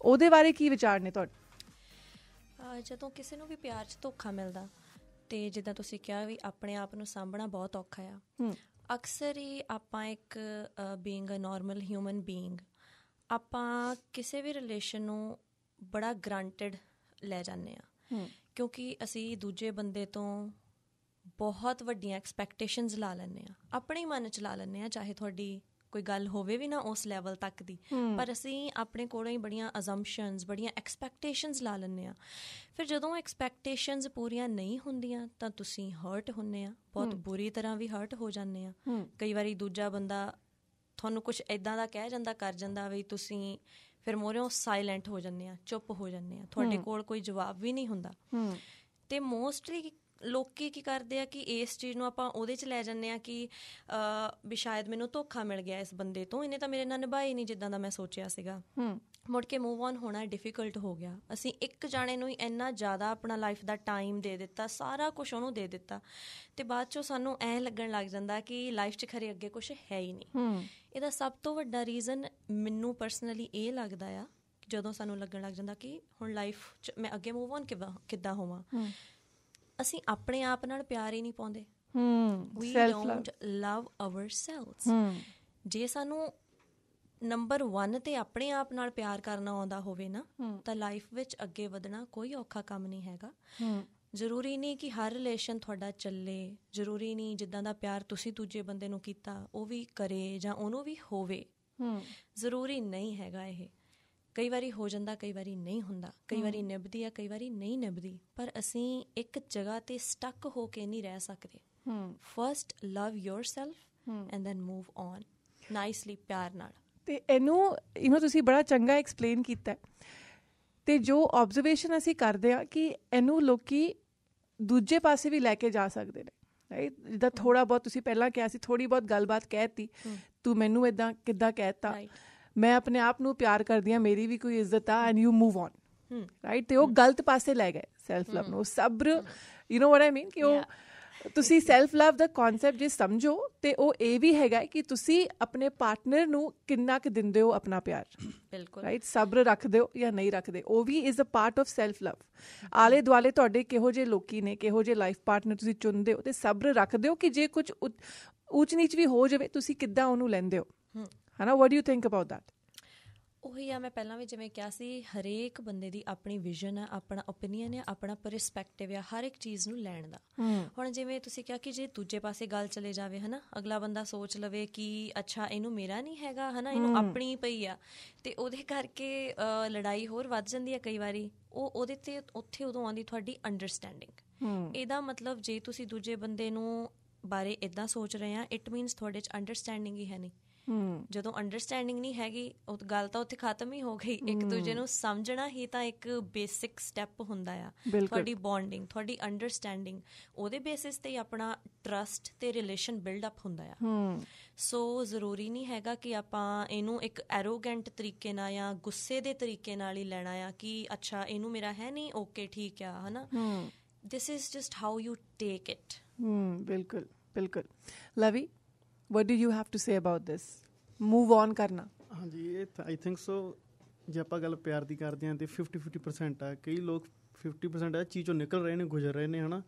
ਉਹਦੇ ਬਾਰੇ ਕੀ ਵਿਚਾਰ ਨੇ ਤੁਹਾਡੇ ਜਦੋਂ ਕਿਸੇ ਨੂੰ ਵੀ ਪਿਆਰ 'ਚ ਧੋਖਾ ਮਿਲਦਾ ਤੇ ਜਿੱਦਾਂ ਤੁਸੀਂ ਕਿਹਾ ਵੀ ਆਪਣੇ ਆਪ ਨੂੰ ਸਾਂਭਣਾ ਬਹੁਤ ਔਖਾ ਆ ਅਕਸਰ ਹੀ ਆਪਾਂ ਇੱਕ being a normal human being ਆਪਾਂ ਕਿਸੇ ਵੀ ਰਿਲੇਸ਼ਨ ਨੂੰ ਬੜਾ ਗਰੰਟਡ ਲੈ ਜਾਂਦੇ ਆ ਕਿਉਂਕਿ ਅਸੀਂ ਦੂਜੇ ਬੰਦੇ ਤੋਂ ਬਹੁਤ ਵੱਡੀਆਂ ਐਕਸਪੈਕਟੇਸ਼ਨਸ ਲਾ ਲੈਂਦੇ ਆ ਆਪਣੇ ਮਨ ਚ ਲਾ ਲੈਂਦੇ ਆ ਚਾਹੇ ਤੁਹਾਡੀ ਕੋਈ ਗੱਲ ਹੋਵੇ ਵੀ ਨਾ ਉਸ ਲੈਵਲ ਤੱਕ ਦੀ ਪਰ ਅਸੀਂ ਆਪਣੇ ਕੋਲੋਂ ਹੀ ਬੜੀਆਂ ਅਜ਼ੰਪਸ਼ਨਸ ਬੜੀਆਂ ਐਕਸਪੈਕਟੇਸ਼ਨਸ ਲਾ ਲੈਂਦੇ ਆ ਫਿਰ ਜਦੋਂ ਐਕਸਪੈਕਟੇਸ਼ਨਸ ਪੂਰੀਆਂ ਨਹੀਂ ਹੁੰਦੀਆਂ ਤਾਂ ਤੁਸੀਂ ਹਰਟ ਹੁੰਨੇ ਆ ਬਹੁਤ ਬੁਰੀ ਤਰ੍ਹਾਂ ਵੀ ਹਰਟ ਹੋ ਜਾਂਦੇ ਆ ਕਈ ਵਾਰੀ ਦੂਜਾ ਬੰਦਾ ਤੁਹਾਨੂੰ ਕੁਝ ਐਦਾਂ ਦਾ ਕਹਿ ਜਾਂਦਾ ਕਰ ਜਾਂਦਾ ਵੀ ਤੁਸੀਂ ਫਿਰ ਮੋਰਿਓ ਸਾਇਲੈਂਟ ਹੋ ਜਾਂਦੇ ਆ ਚੁੱਪ ਹੋ ਜਾਂਦੇ ਆ ਤੁਹਾਡੇ ਕੋਲ ਕੋਈ ਜਵਾਬ ਵੀ ਨਹੀਂ ਹੁੰਦਾ ਤੇ ਮੋਸਟਲੀ ਲੋਕੀ ਕੀ ਕਰਦੇ ਆ ਕਿ ਇਸ ਚੀਜ਼ ਨੂੰ ਆਪਾਂ ਉਹਦੇ ਚ ਲੈ ਜਾਂਦੇ ਆ ਕਿ ਵੀ ਸ਼ਾਇਦ ਮੈਨੂੰ ਧੋਖਾ ਮਿਲ ਗਿਆ ਇਸ ਬੰਦੇ ਤੋਂ ਇਹਨੇ ਤਾਂ ਮੇਰੇ ਨਾਲ ਨਿਭਾਈ ਨਹੀਂ ਜਿੱਦਾਂ ਦਾ ਮੈਂ ਸੋਚਿਆ ਸੀਗਾ ਹੂੰ ਮੁੜ ਕੇ ਮੂਵ ਔਨ ਹੋਣਾ ਡਿਫਿਕਲਟ ਹੋ ਗਿਆ ਅਸੀਂ ਇੱਕ ਜਾਣੇ ਨੂੰ ਹੀ ਇੰਨਾ ਜ਼ਿਆਦਾ ਆਪਣਾ ਲਾਈਫ ਦਾ ਟਾਈਮ ਦੇ ਦਿੱਤਾ ਸਾਰਾ ਕੁਝ ਉਹਨੂੰ ਦੇ ਦਿੱਤਾ ਤੇ ਬਾਅਦ ਚੋਂ ਸਾਨੂੰ ਐ ਲੱਗਣ ਲੱਗ ਜਾਂਦਾ ਕਿ ਲਾਈਫ 'ਚ ਖਰੇ ਅੱਗੇ ਕੁਝ ਹੈ ਹੀ ਨਹੀਂ ਹੂੰ ਇਹਦਾ ਸਭ ਤੋਂ ਵੱਡਾ ਰੀਜ਼ਨ ਮੈਨੂੰ ਪਰਸਨਲੀ ਇਹ ਲੱਗਦਾ ਆ ਜਦੋਂ ਸਾਨੂੰ ਲੱਗਣ ਲੱਗ ਜਾਂਦਾ ਕਿ ਹੁਣ ਲਾਈਫ 'ਚ ਮੈਂ ਅੱਗੇ ਮੂਵ ਔਨ ਕਿੱਦਾਂ ਹੋਵਾਂ ਅਸੀਂ ਆਪਣੇ ਆਪ ਨਾਲ ਪਿਆਰ ਹੀ ਨਹੀਂ ਪਾਉਂਦੇ ਹੂੰ ਵੀ ਡੋਨਟ ਲਵ ਹੂੰ ਜੇ ਸਾਨੂੰ ਨੰਬਰ 1 ਤੇ ਆਪਣੇ ਆਪ ਨਾਲ ਪਿਆਰ ਕਰਨਾ ਆਉਂਦਾ ਹੋਵੇ ਨਾ ਤਾਂ ਲਾਈਫ ਵਿੱਚ ਅੱਗੇ ਵਧਣਾ ਕੋਈ ਔਖਾ ਕੰਮ ਨਹੀਂ ਹੈਗਾ ਜ਼ਰੂਰੀ ਨਹੀਂ ਕਿ ਹਰ ਰਿਲੇਸ਼ਨ ਤੁਹਾਡਾ ਚੱਲੇ ਜ਼ਰੂਰੀ ਨਹੀਂ ਜਿੱਦਾਂ ਦਾ ਪਿਆਰ ਤੁਸੀਂ ਦੂਜੇ ਬੰਦੇ ਨੂੰ ਕੀਤਾ ਉਹ ਵੀ ਕਰੇ ਜਾਂ ਉਹਨੂੰ ਵੀ ਹੋਵੇ ਹੂੰ ਜ਼ਰੂਰੀ ਨਹੀਂ ਹੈਗਾ ਇਹ ਕਈ ਵਾਰੀ ਹੋ ਜਾਂਦਾ ਕਈ ਵਾਰੀ ਨਹੀਂ ਹੁੰਦਾ ਕਈ ਵਾਰੀ ਨਿਭਦੀ ਆ ਕਈ ਵਾਰੀ ਨਹੀਂ ਨਿਭਦੀ ਪਰ ਅਸੀਂ ਇੱਕ ਜਗ੍ਹਾ ਤੇ ਸਟਕ ਹੋ ਕੇ ਨਹੀਂ ਰਹਿ ਸਕਦੇ hmm first love yourself and then move on nicely ਪਿਆਰ ਨਾਲ ਤੇ ਇਹਨੂੰ ਇਹਨੂੰ ਤੁਸੀਂ ਬੜਾ ਚੰਗਾ ਐਕਸਪਲੇਨ ਕੀਤਾ ਤੇ ਜੋ ਆਬਜ਼ਰਵੇਸ਼ਨ ਅਸੀਂ ਕਰਦੇ ਆ ਕਿ ਇਹਨੂੰ ਲੋਕੀ ਦੂਜੇ ਪਾਸੇ ਵੀ ਲੈ ਕੇ ਜਾ ਸਕਦੇ ਨੇ ਰਾਈਟ ਜਿੱਦਾਂ ਥੋੜਾ ਬਹੁਤ ਤੁਸੀਂ ਪਹਿਲਾਂ ਕਿਹਾ ਸੀ ਥੋੜੀ ਬਹੁਤ ਗੱਲਬਾਤ ਕਹਿਤੀ ਤੂੰ ਮੈਨੂੰ ਇਦਾਂ ਕਿੱਦਾਂ ਕਹਿਤਾ ਮੈਂ ਆਪਣੇ ਆਪ ਨੂੰ ਪਿਆਰ ਕਰਦੀ ਆ ਮੇਰੀ ਵੀ ਕੋਈ ਇੱਜ਼ਤ ਆ and you move on right ਤੇ ਉਹ ਗਲਤ ਪਾਸੇ ਲੈ ਗਏ ਸੈਲਫ ਲਵ ਨੂੰ ਸਬਰ ਯੂ نو ਵਾਟ ਆਈ ਮੀਨ ਕਿ ਉਹ ਤੁਸੀਂ ਸੈਲਫ ਲਵ ਦਾ ਕਨਸੈਪਟ ਜੇ ਸਮਝੋ ਤੇ ਉਹ ਇਹ ਵੀ ਹੈਗਾ ਕਿ ਤੁਸੀਂ ਆਪਣੇ ਪਾਰਟਨਰ ਨੂੰ ਕਿੰਨਾ ਕੁ ਦਿੰਦੇ ਹੋ ਆਪਣਾ ਪਿਆਰ ਬਿਲਕੁਲ ਰਾਈਟ ਸਬਰ ਰੱਖਦੇ ਹੋ ਜਾਂ ਨਹੀਂ ਰੱਖਦੇ ਉਹ ਵੀ is a part of self love ਆਲੇ ਦੁਆਲੇ ਤੁਹਾਡੇ ਕਿਹੋ ਜੇ ਲੋਕੀ ਨੇ ਕਿਹੋ ਜੇ ਲਾਈਫ ਪਾਰਟਨਰ ਤੁਸੀਂ ਚੁਣਦੇ ਹੋ ਤੇ ਸਬਰ ਰੱਖਦੇ ਹੋ ਕਿ ਜੇ ਕੁਝ ਉੱਚ ਨੀਚ ਵੀ ਹੋ ਜਾਵੇ ਤੁਸੀਂ ਕਿੱਦਾਂ ਉਹਨੂੰ ਲੈਂਦੇ ਹੋ ਹਨਾ what do you think about that ਉਹੀ ਆ ਮੈਂ ਪਹਿਲਾਂ ਵੀ ਜਿਵੇਂ ਕਿਹਾ ਸੀ ਹਰੇਕ ਬੰਦੇ ਦੀ ਆਪਣੀ ਵਿਜ਼ਨ ਆ ਆਪਣਾ ਓਪੀਨੀਅਨ ਆ ਆਪਣਾ ਪਰਸਪੈਕਟਿਵ ਆ ਹਰ ਇੱਕ ਚੀਜ਼ ਨੂੰ ਲੈਣ ਦਾ ਹੁਣ ਜਿਵੇਂ ਤੁਸੀਂ ਕਿਹਾ ਕਿ ਜੇ ਦੂਜੇ ਪਾਸੇ ਗੱਲ ਚਲੇ ਜਾਵੇ ਹਨਾ ਅਗਲਾ ਬੰਦਾ ਸੋਚ ਲਵੇ ਕਿ ਅੱਛਾ ਇਹਨੂੰ ਮੇਰਾ ਨਹੀਂ ਹੈਗਾ ਹਨਾ ਇਹਨੂੰ ਆਪਣੀ ਪਈ ਆ ਤੇ ਉਹਦੇ ਕਰਕੇ ਲੜਾਈ ਹੋਰ ਵੱਧ ਜਾਂਦੀ ਆ ਕਈ ਵਾਰੀ ਉਹ ਉਹਦੇ ਤੇ ਉੱਥੇ ਉਦੋਂ ਆਉਂਦੀ ਤੁਹਾਡੀ ਅੰਡਰਸਟੈਂਡਿੰਗ ਇਹਦਾ ਮਤਲਬ ਜੇ ਤੁਸੀਂ ਦੂਜੇ ਬੰਦੇ ਨੂੰ ਬਾਰੇ ਇਦਾਂ ਸੋਚ ਰਹੇ ਆ ਇਟ ਮੀਨਸ ਤੁਹਾਡੇ ਚ ਅੰਡਰਸਟੈਂਡਿੰਗ ਹੀ ਹੈ ਨਹੀਂ ਜਦੋਂ ਅੰਡਰਸਟੈਂਡਿੰਗ ਨਹੀਂ ਹੈਗੀ ਉਹ ਗੱਲ ਤਾਂ ਉੱਥੇ ਖਤਮ ਹੀ ਹੋ ਗਈ ਇੱਕ ਦੂਜੇ ਨੂੰ ਸਮਝਣਾ ਹੀ ਤਾਂ ਇੱਕ ਬੇਸਿਕ ਸਟੈਪ ਹੁੰਦਾ ਆ ਤੁਹਾਡੀ ਬੌਂਡਿੰਗ ਤੁਹਾਡੀ ਅੰਡਰਸਟੈਂਡਿੰਗ ਉਹਦੇ ਬੇਸਿਸ ਤੇ ਹੀ ਆਪਣਾ ਟਰਸਟ ਤੇ ਰਿਲੇਸ਼ਨ ਬਿਲਡ ਅਪ ਹੁੰਦਾ ਆ ਸੋ ਜ਼ਰੂਰੀ ਨਹੀਂ ਹੈਗਾ ਕਿ ਆਪਾਂ ਇਹਨੂੰ ਇੱਕ ਐਰੋਗੈਂਟ ਤਰੀਕੇ ਨਾਲ ਜਾਂ ਗੁੱਸੇ ਦੇ ਤਰੀਕੇ ਨਾਲ ਹੀ ਲੈਣਾ ਆ ਕਿ ਅੱਛਾ ਇਹਨੂੰ ਮੇਰਾ ਹੈ ਨਹੀਂ ਓਕੇ ਠੀਕ ਆ ਹਨਾ this is just how you take it hmm ਬਿਲਕੁਲ ਬਿਲਕੁਲ Lovey what do you have to say about this move on ਕਰਨਾ ਹਾਂਜੀ ਇਹ ਆਈ ਥਿੰਕ ਸੋ ਜੇ ਆਪਾਂ ਗੱਲ ਪਿਆਰ ਦੀ ਕਰਦੇ ਆਂ ਤੇ 50 50% ਆ ਕਈ ਲੋਕ 50% ਆ ਚੀਜ਼ੋਂ ਨਿਕਲ ਰਹੇ ਨੇ ਗੁਜ਼ਰ ਰਹੇ ਨੇ ਹਨਾ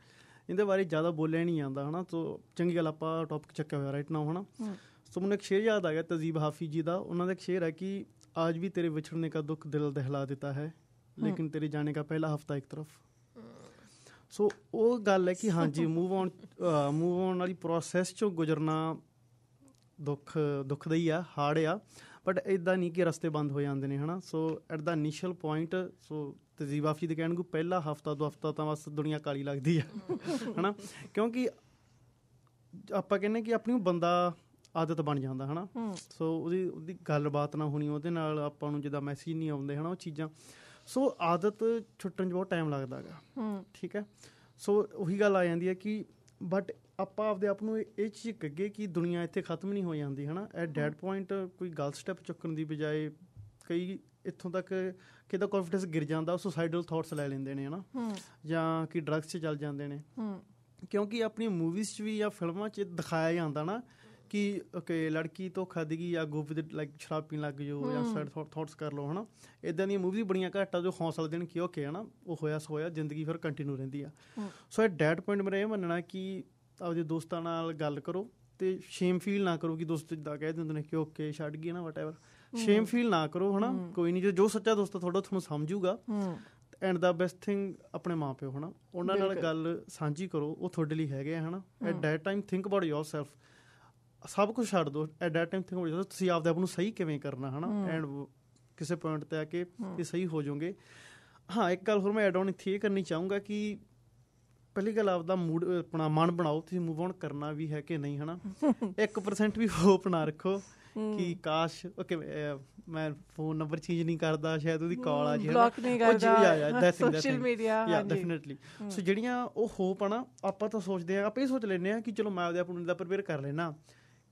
ਇਹਦੇ ਬਾਰੇ ਜ਼ਿਆਦਾ ਬੋਲਿਆ ਨਹੀਂ ਜਾਂਦਾ ਹਨਾ ਸੋ ਚੰਗੀ ਗੱਲ ਆਪਾਂ ਟੌਪਿਕ ਚੱਕਿਆ ਹੋਇਆ ਰਾਈਟ ਨਾਓ ਹਨਾ ਸੋ ਮੈਨੂੰ ਇੱਕ ਸ਼ੇਰ ਯਾਦ ਆ ਗਿਆ ਤਜ਼ੀਬ ਹਾਫੀ ਜੀ ਦਾ ਉਹਨਾਂ ਦਾ ਇੱਕ ਸ਼ੇਰ ਹੈ ਕਿ आज ਵੀ ਤੇਰੇ ਵਿਛੜਨੇ ਦਾ ਦੁੱਖ ਦਿਲ ਦਹਿਲਾ देता ਹੈ ਲੇਕਿਨ ਤੇਰੇ ਜਾਣੇ ਦਾ ਪਹਿਲਾ ਹਫਤਾ ਇੱਕ ਤਰਫ ਸੋ ਉਹ ਗੱਲ ਹੈ ਕਿ ਹਾਂਜੀ ਮੂਵ ਔਨ ਮੂਵ ਔਨ ਵਾਲੀ ਪ੍ਰੋਸੈਸ ਚੋਂ ਗੁਜ਼ਰਨਾ ਦੁੱਖ ਹੀ ਆ ਹਾਰਡ ਆ ਬਟ ਇਦਾਂ ਨਹੀਂ ਕਿ ਰਸਤੇ ਬੰਦ ਹੋ ਜਾਂਦੇ ਨੇ ਹਨਾ so at the initial point so ਤਜੀਬ ਦੇ ਕਹਿਣ ਨੂੰ ਪਹਿਲਾ ਹਫਤਾ ਦੋ ਹਫਤਾ ਤਾਂ ਬਸ ਦੁਨੀਆ ਕਾਲੀ ਲੱਗਦੀ ਆ ਹਨਾ ਕਿਉਂਕਿ ਆਪਾਂ ਕਹਿੰਨੇ ਕਿ ਆਪਣੀ ਬੰਦਾ ਆਦਤ ਬਣ ਜਾਂਦਾ ਹਨਾ ਸੋ ਉਹਦੀ ਉਹਦੀ ਗੱਲਬਾਤ ਨਾ ਹੋਣੀ ਉਹਦੇ ਨਾਲ ਆਪਾਂ ਨੂੰ ਜਿਹਦਾ ਮੈਸੇਜ ਨਹੀਂ ਆਉਂਦੇ ਹਨਾ ਉਹ ਚੀਜ਼ਾਂ ਸੋ ਆਦਤ ਛੁੱਟਣ 'ਚ ਬਹੁਤ ਟਾਈਮ ਲੱਗਦਾਗਾ ਠੀਕ ਹੈ ਸੋ ਉਹੀ ਗੱਲ ਆ ਜਾਂਦੀ ਹੈ ਕਿ ਬਟ ਆਪਾਂ ਆਪਦੇ ਆਪ ਨੂੰ ਇਹ ਚੀਜ਼ ਕੱਗੇ ਕਿ ਦੁਨੀਆ ਇੱਥੇ ਖਤਮ ਨਹੀਂ ਹੋ ਜਾਂਦੀ ਹਨਾ ਇਹ ਡੈਡ ਪੁਆਇੰਟ ਕੋਈ ਗਲਤ ਸਟੈਪ ਚੁੱਕਣ ਦੀ ਬਜਾਏ ਕਈ ਇੱਥੋਂ ਤੱਕ ਕਿਦਾ ਕੌਨਫੀਡੈਂਸ ਗਿਰ ਜਾਂਦਾ ਉਹ ਸੁਸਾਈਡਲ ਥਾਟਸ ਲੈ ਲੈਂਦੇ ਨੇ ਹਨਾ ਜਾਂ ਕਿ ਡਰੱਗਸ 'ਚ ਚੱਲ ਜਾਂਦੇ ਨੇ ਕਿਉਂਕਿ ਆਪਣੀ ਮੂਵੀਜ਼ 'ਚ ਵੀ ਜਾਂ ਫਿਲਮਾਂ 'ਚ ਦਿਖਾਇਆ ਜਾਂਦਾ ਨਾ ਕਿ ਓਕੇ ਲੜਕੀ ਤੋਂ ਖੱਦ ਗਈ ਜਾਂ ਗੋਪ ਦੇ ਲਾਈਕ ਸ਼ਰਾਬ ਪੀਣ ਲੱਗ ਜਾਓ ਜਾਂ ਸਾਈਡ ਥਾਟਸ ਕਰ ਲਓ ਹਨਾ ਇਦਾਂ ਦੀਆਂ ਮੂਵੀਜ਼ ਬੜੀਆਂ ਘੱਟ ਜੋ ਹੌਸਲਾ ਦੇਣ ਕਿ ਓਕੇ ਹਨਾ ਉਹ ਹੋਇਆ ਸੋਇਆ ਜ਼ਿੰਦਗੀ ਫਿਰ ਕੰਟੀਨਿਊ ਰਹਿੰਦੀ ਆ ਸੋ ਐਟ ਡੈਟ ਪੁਆਇੰਟ ਮੇਰੇ ਇਹ ਮੰਨਣਾ ਕਿ ਆਪਦੇ ਦੋਸਤਾਂ ਨਾਲ ਗੱਲ ਕਰੋ ਤੇ ਸ਼ੇਮ ਫੀਲ ਨਾ ਕਰੋ ਕਿ ਦੋਸਤ ਜਿੱਦਾਂ ਕਹਿ ਦਿੰਦੇ ਨੇ ਕਿ ਓਕੇ ਛੱਡ ਗਈ ਨਾ ਵਟਐਵਰ ਸ਼ੇਮ ਫੀਲ ਨਾ ਕਰੋ ਹਨਾ ਕੋਈ ਨਹੀਂ ਜੋ ਸੱਚਾ ਦੋਸਤ ਤੁਹਾਡਾ ਤੁਹਾਨੂੰ ਸਮਝੂਗਾ ਐਂਡ ਦਾ ਬੈਸਟ ਥਿੰਗ ਆਪਣੇ ਮਾਪਿਓ ਹਨਾ ਉਹਨਾਂ ਨਾਲ ਗੱਲ ਸਾਂਝੀ ਕਰੋ ਉਹ ਤੁਹਾਡੇ ਲਈ ਹੈਗੇ ਆ ਹਨਾ at that time think about yourself ਸਭ ਕੁਝ ਛੱਡ ਦਿਓ at that time think about yourself ਤੁਸੀਂ ਆਪਦੇ ਆਪ ਨੂੰ ਸਹੀ ਕਿਵੇਂ ਕਰਨਾ ਹਨਾ ਐਂਡ ਕਿਸੇ ਪੁਆਇੰਟ ਤੇ ਆ ਕੇ ਇਹ ਸਹੀ ਹੋ ਜਾਓਗੇ ਹਾਂ ਇੱਕ ਗੱਲ ਹੋਰ ਮੈਂ ਐਡ ਆਨ ਇੱਥੇ ਕਰਨੀ ਚਾਹੂੰਗਾ ਕਿ ਪਹਿਲੀ ਗੱਲ ਆਪਦਾ ਮੂਡ ਆਪਣਾ ਮਨ ਬਣਾਓ ਤੁਸੀਂ ਮੂਵ ਆਨ ਕਰਨਾ ਵੀ ਹੈ ਕਿ ਨਹੀਂ ਹਨਾ 1% ਵੀ ਹੋਪ ਨਾ ਰੱਖੋ ਕਿ ਕਾਸ਼ ਓਕੇ ਮੈਂ ਫੋਨ ਨੰਬਰ ਚੇਂਜ ਨਹੀਂ ਕਰਦਾ ਸ਼ਾਇਦ ਉਹਦੀ ਕਾਲ ਆ ਜੇ ਬਲੌਕ ਨਹੀਂ ਕਰਦਾ ਜੀ ਆ social media yeah definitely so ਜਿਹੜੀਆਂ ਉਹ ਹੋਪ ਆ ਨਾ ਆਪਾਂ ਤਾਂ ਸੋਚਦੇ ਆ ਆਪਾਂ ਇਹ ਸੋਚ ਲੈਨੇ ਆ ਕਿ ਚਲੋ ਮੈਂ ਆਪਦੇ ਆਪ ਨੂੰ ਦਾ ਪ੍ਰਪੇਅਰ ਕਰ ਲੈਣਾ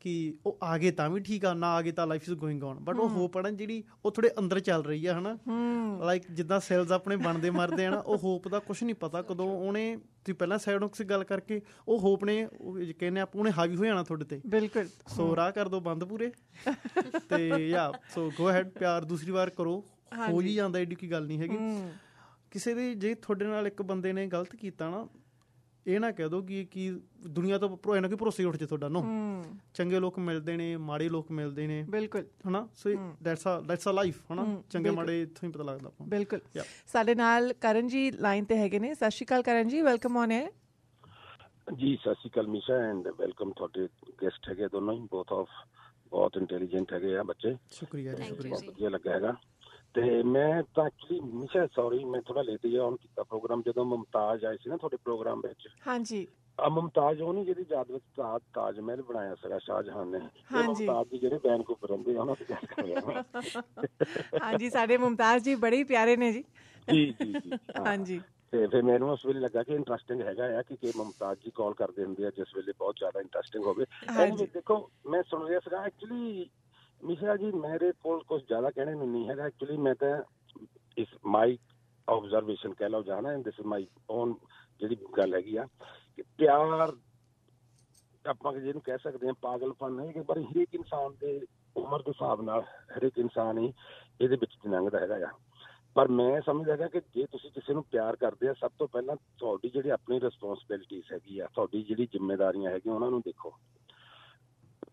ਕਿ ਉਹ ਆਗੇ ਤਾਂ ਵੀ ਠੀਕ ਆ ਨਾ ਆਗੇ ਤਾਂ life is going on but ਉਹ ਹੋਪ ਹਨ ਜਿਹੜੀ ਉਹ ਥੋੜੇ ਅੰਦਰ ਚੱਲ ਰਹੀ ਆ ਹਨਾ ਲਾਈਕ ਜਿੱਦਾਂ ਸੈਲਸ ਆਪਣੇ ਬਣਦੇ ਮਰਦੇ ਆ ਨਾ ਉਹ ਹੋਪ ਦਾ ਕੁਝ ਨਹੀਂ ਪਤਾ ਕਦੋਂ ਉਹਨੇ ਤੁਸੀਂ ਪਹਿਲਾਂ ਸਾਈਡੋਕਸ ਗੱਲ ਕਰਕੇ ਉਹ ਹੋਪ ਨੇ ਉਹ ਕਹਿੰਦੇ ਆਪ ਉਹਨੇ ਹਾਵੀ ਹੋ ਜਾਣਾ ਤੁਹਾਡੇ ਤੇ ਬਿਲਕੁਲ ਸੋ ਰਾਹ ਕਰ ਦੋ ਬੰਦ ਪੂਰੇ ਤੇ ਯਾ ਸੋ ਗੋ ਹੈਡ ਪਿਆਰ ਦੂਸਰੀ ਵਾਰ ਕਰੋ ਹੋ ਹੀ ਜਾਂਦਾ ਏਡੀ ਕੀ ਗੱਲ ਨਹੀਂ ਹੈਗੀ ਕਿਸੇ ਦੇ ਜੇ ਤੁਹਾਡੇ ਨਾਲ ਇੱਕ ਬੰਦੇ ਨੇ ਗਲਤ ਕੀਤਾ ਨਾ ਇਹ ਨਾ ਕਹਿ ਦੋ ਕਿ ਕੀ ਦੁਨੀਆ ਤੋਂ ਭਰੋਏ ਨਾ ਕਿ ਭਰੋਸੇ ਉੱਠ ਜੇ ਤੁਹਾਡਾ ਨੋ ਚੰਗੇ ਲੋਕ ਮਿਲਦੇ ਨੇ ਮਾੜੇ ਲੋਕ ਮਿਲਦੇ ਨੇ ਬਿਲਕੁਲ ਹਨਾ so that's a that's a life ਹਨਾ ਚੰਗੇ ਮਾੜੇ ਇਥੋਂ ਹੀ ਪਤਾ ਲੱਗਦਾ ਆਪਾਂ ਬਿਲਕੁਲ ਸਾਡੇ ਨਾਲ ਕਰਨ ਜੀ ਲਾਈਨ ਤੇ ਹੈਗੇ ਨੇ ਸਤਿ ਸ਼੍ਰੀ ਅਕਾਲ ਕਰਨ ਜੀ ਵੈਲਕਮ ਔਨ ਹੈ ਜੀ ਸਤਿ ਸ਼੍ਰੀ ਅਕਾਲ ਮਿਸ਼ਾ ਐਂਡ ਵੈਲਕਮ ਤੁਹਾਡੇ ਗੈਸਟ ਹੈਗੇ ਦੋਨੋਂ ਹੀ ਬੋਥ ਆਫ ਬਹੁਤ ਇੰਟੈਲੀਜੈਂਟ ਹੈਗੇ ਆ ਬੱਚੇ ਸ਼ੁਕਰੀਆ ਜੀ ਸ਼ੁਕਰੀਆ ਵਧੀਆ ਲੱਗਾ ਹੈਗਾ ਤੇ ਮੈਂ ਤਾਂ ਕਿ ਮਿਸ਼ਾ ਸੌਰੀ ਮੈਂ ਥੋੜਾ ਲੇਟ ਹੀ ਆਨ ਕੀਤਾ ਪ੍ਰੋਗਰਾਮ ਜਦੋਂ ਮੁਮਤਾਜ਼ ਆਈ ਸੀ ਨਾ ਤੁਹਾਡੇ ਪ੍ਰੋਗਰਾਮ ਵਿੱਚ ਹਾਂਜੀ ਆ ਮੁਮਤਾਜ਼ ਉਹ ਨਹੀਂ ਜਿਹੜੀ ਯਾਦ ਵਿੱਚ ਤਾਜ ਤਾਜ ਮਹਿਲ ਬਣਾਇਆ ਸੀਗਾ ਸ਼ਾਹਜਹਾਨ ਨੇ ਹਾਂਜੀ ਮਮਤਾਜ ਦੀ ਜਿਹੜੇ ਕੋ ਪਰੰਦੇ ਉਹਨਾਂ ਦੀ ਗੱਲ ਕਰ ਹਾਂ ਹਾਂਜੀ ਸਾਡੇ ਮੁਮਤਾਜ਼ ਜੀ ਬੜੇ ਪਿਆਰੇ ਨੇ ਜੀ ਜੀ ਜੀ ਹਾਂਜੀ ਤੇ ਫਿਰ ਮੈਨੂੰ ਉਸ ਵੇਲੇ ਲੱਗਾ ਕਿ ਇੰਟਰਸਟਿੰਗ ਹੈਗਾ ਆ ਕਿ ਕਿ ਮਮਤਾਜ ਜੀ ਕਾਲ ਕਰਦੇ ਹੁੰਦੇ ਆ ਜਿਸ ਵੇਲੇ ਬਹੁਤ ਜ਼ਿਆਦਾ ਇੰਟਰਸਟਿੰਗ ਹੋਵੇ ਐਂਡ ਦੇਖੋ ਮੈਂ ਸੁਣ ਰਿਹਾ ਸੀਗਾ ਐਕਚੁਅਲੀ ਮਿਸ਼ਰਾ ਜੀ ਮੇਰੇ ਕੋਲ ਕੁਝ ਜ਼ਿਆਦਾ ਕਹਿਣੇ ਨੂੰ ਨਹੀਂ ਹੈਗਾ ਐਕਚੁਅਲੀ ਮੈਂ ਤਾਂ ਇਸ ਮਾਈ ਆਬਜ਼ਰਵੇਸ਼ਨ ਕਹਿ ਲਓ ਜਾਣਾ and this is my own ਜਿਹੜੀ ਗੱਲ ਹੈਗੀ ਆ ਕਿ ਪਿਆਰ ਆਪਾਂ ਜਿਹਨੂੰ ਕਹਿ ਸਕਦੇ ਆ ਪਾਗਲਪਨ ਨਹੀਂ ਕਿ ਪਰ ਹਰੇਕ ਇਨਸਾਨ ਦੇ ਉਮਰ ਦੇ ਹਿਸਾਬ ਨਾਲ ਹਰੇਕ ਇਨਸਾਨ ਹੀ ਇਹਦੇ ਵਿੱਚ ਜਨੰਗਦਾ ਹੈਗਾ ਆ ਪਰ ਮੈਂ ਸਮਝਦਾ ਹੈਗਾ ਕਿ ਜੇ ਤੁਸੀਂ ਕਿਸੇ ਨੂੰ ਪਿਆਰ ਕਰਦੇ ਆ ਸਭ ਤੋਂ ਪਹਿਲਾਂ ਤੁਹਾਡੀ ਜਿਹੜੀ ਆਪਣੀ ਰਿਸਪੌਂਸਿਬਿਲਟੀਜ਼ ਹੈਗੀ ਆ ਤੁਹਾਡੀ ਜਿਹੜੀ ਜ਼ਿੰਮੇਵਾਰੀਆਂ ਹੈਗੀਆਂ ਉਹਨਾਂ ਨੂੰ ਦੇਖੋ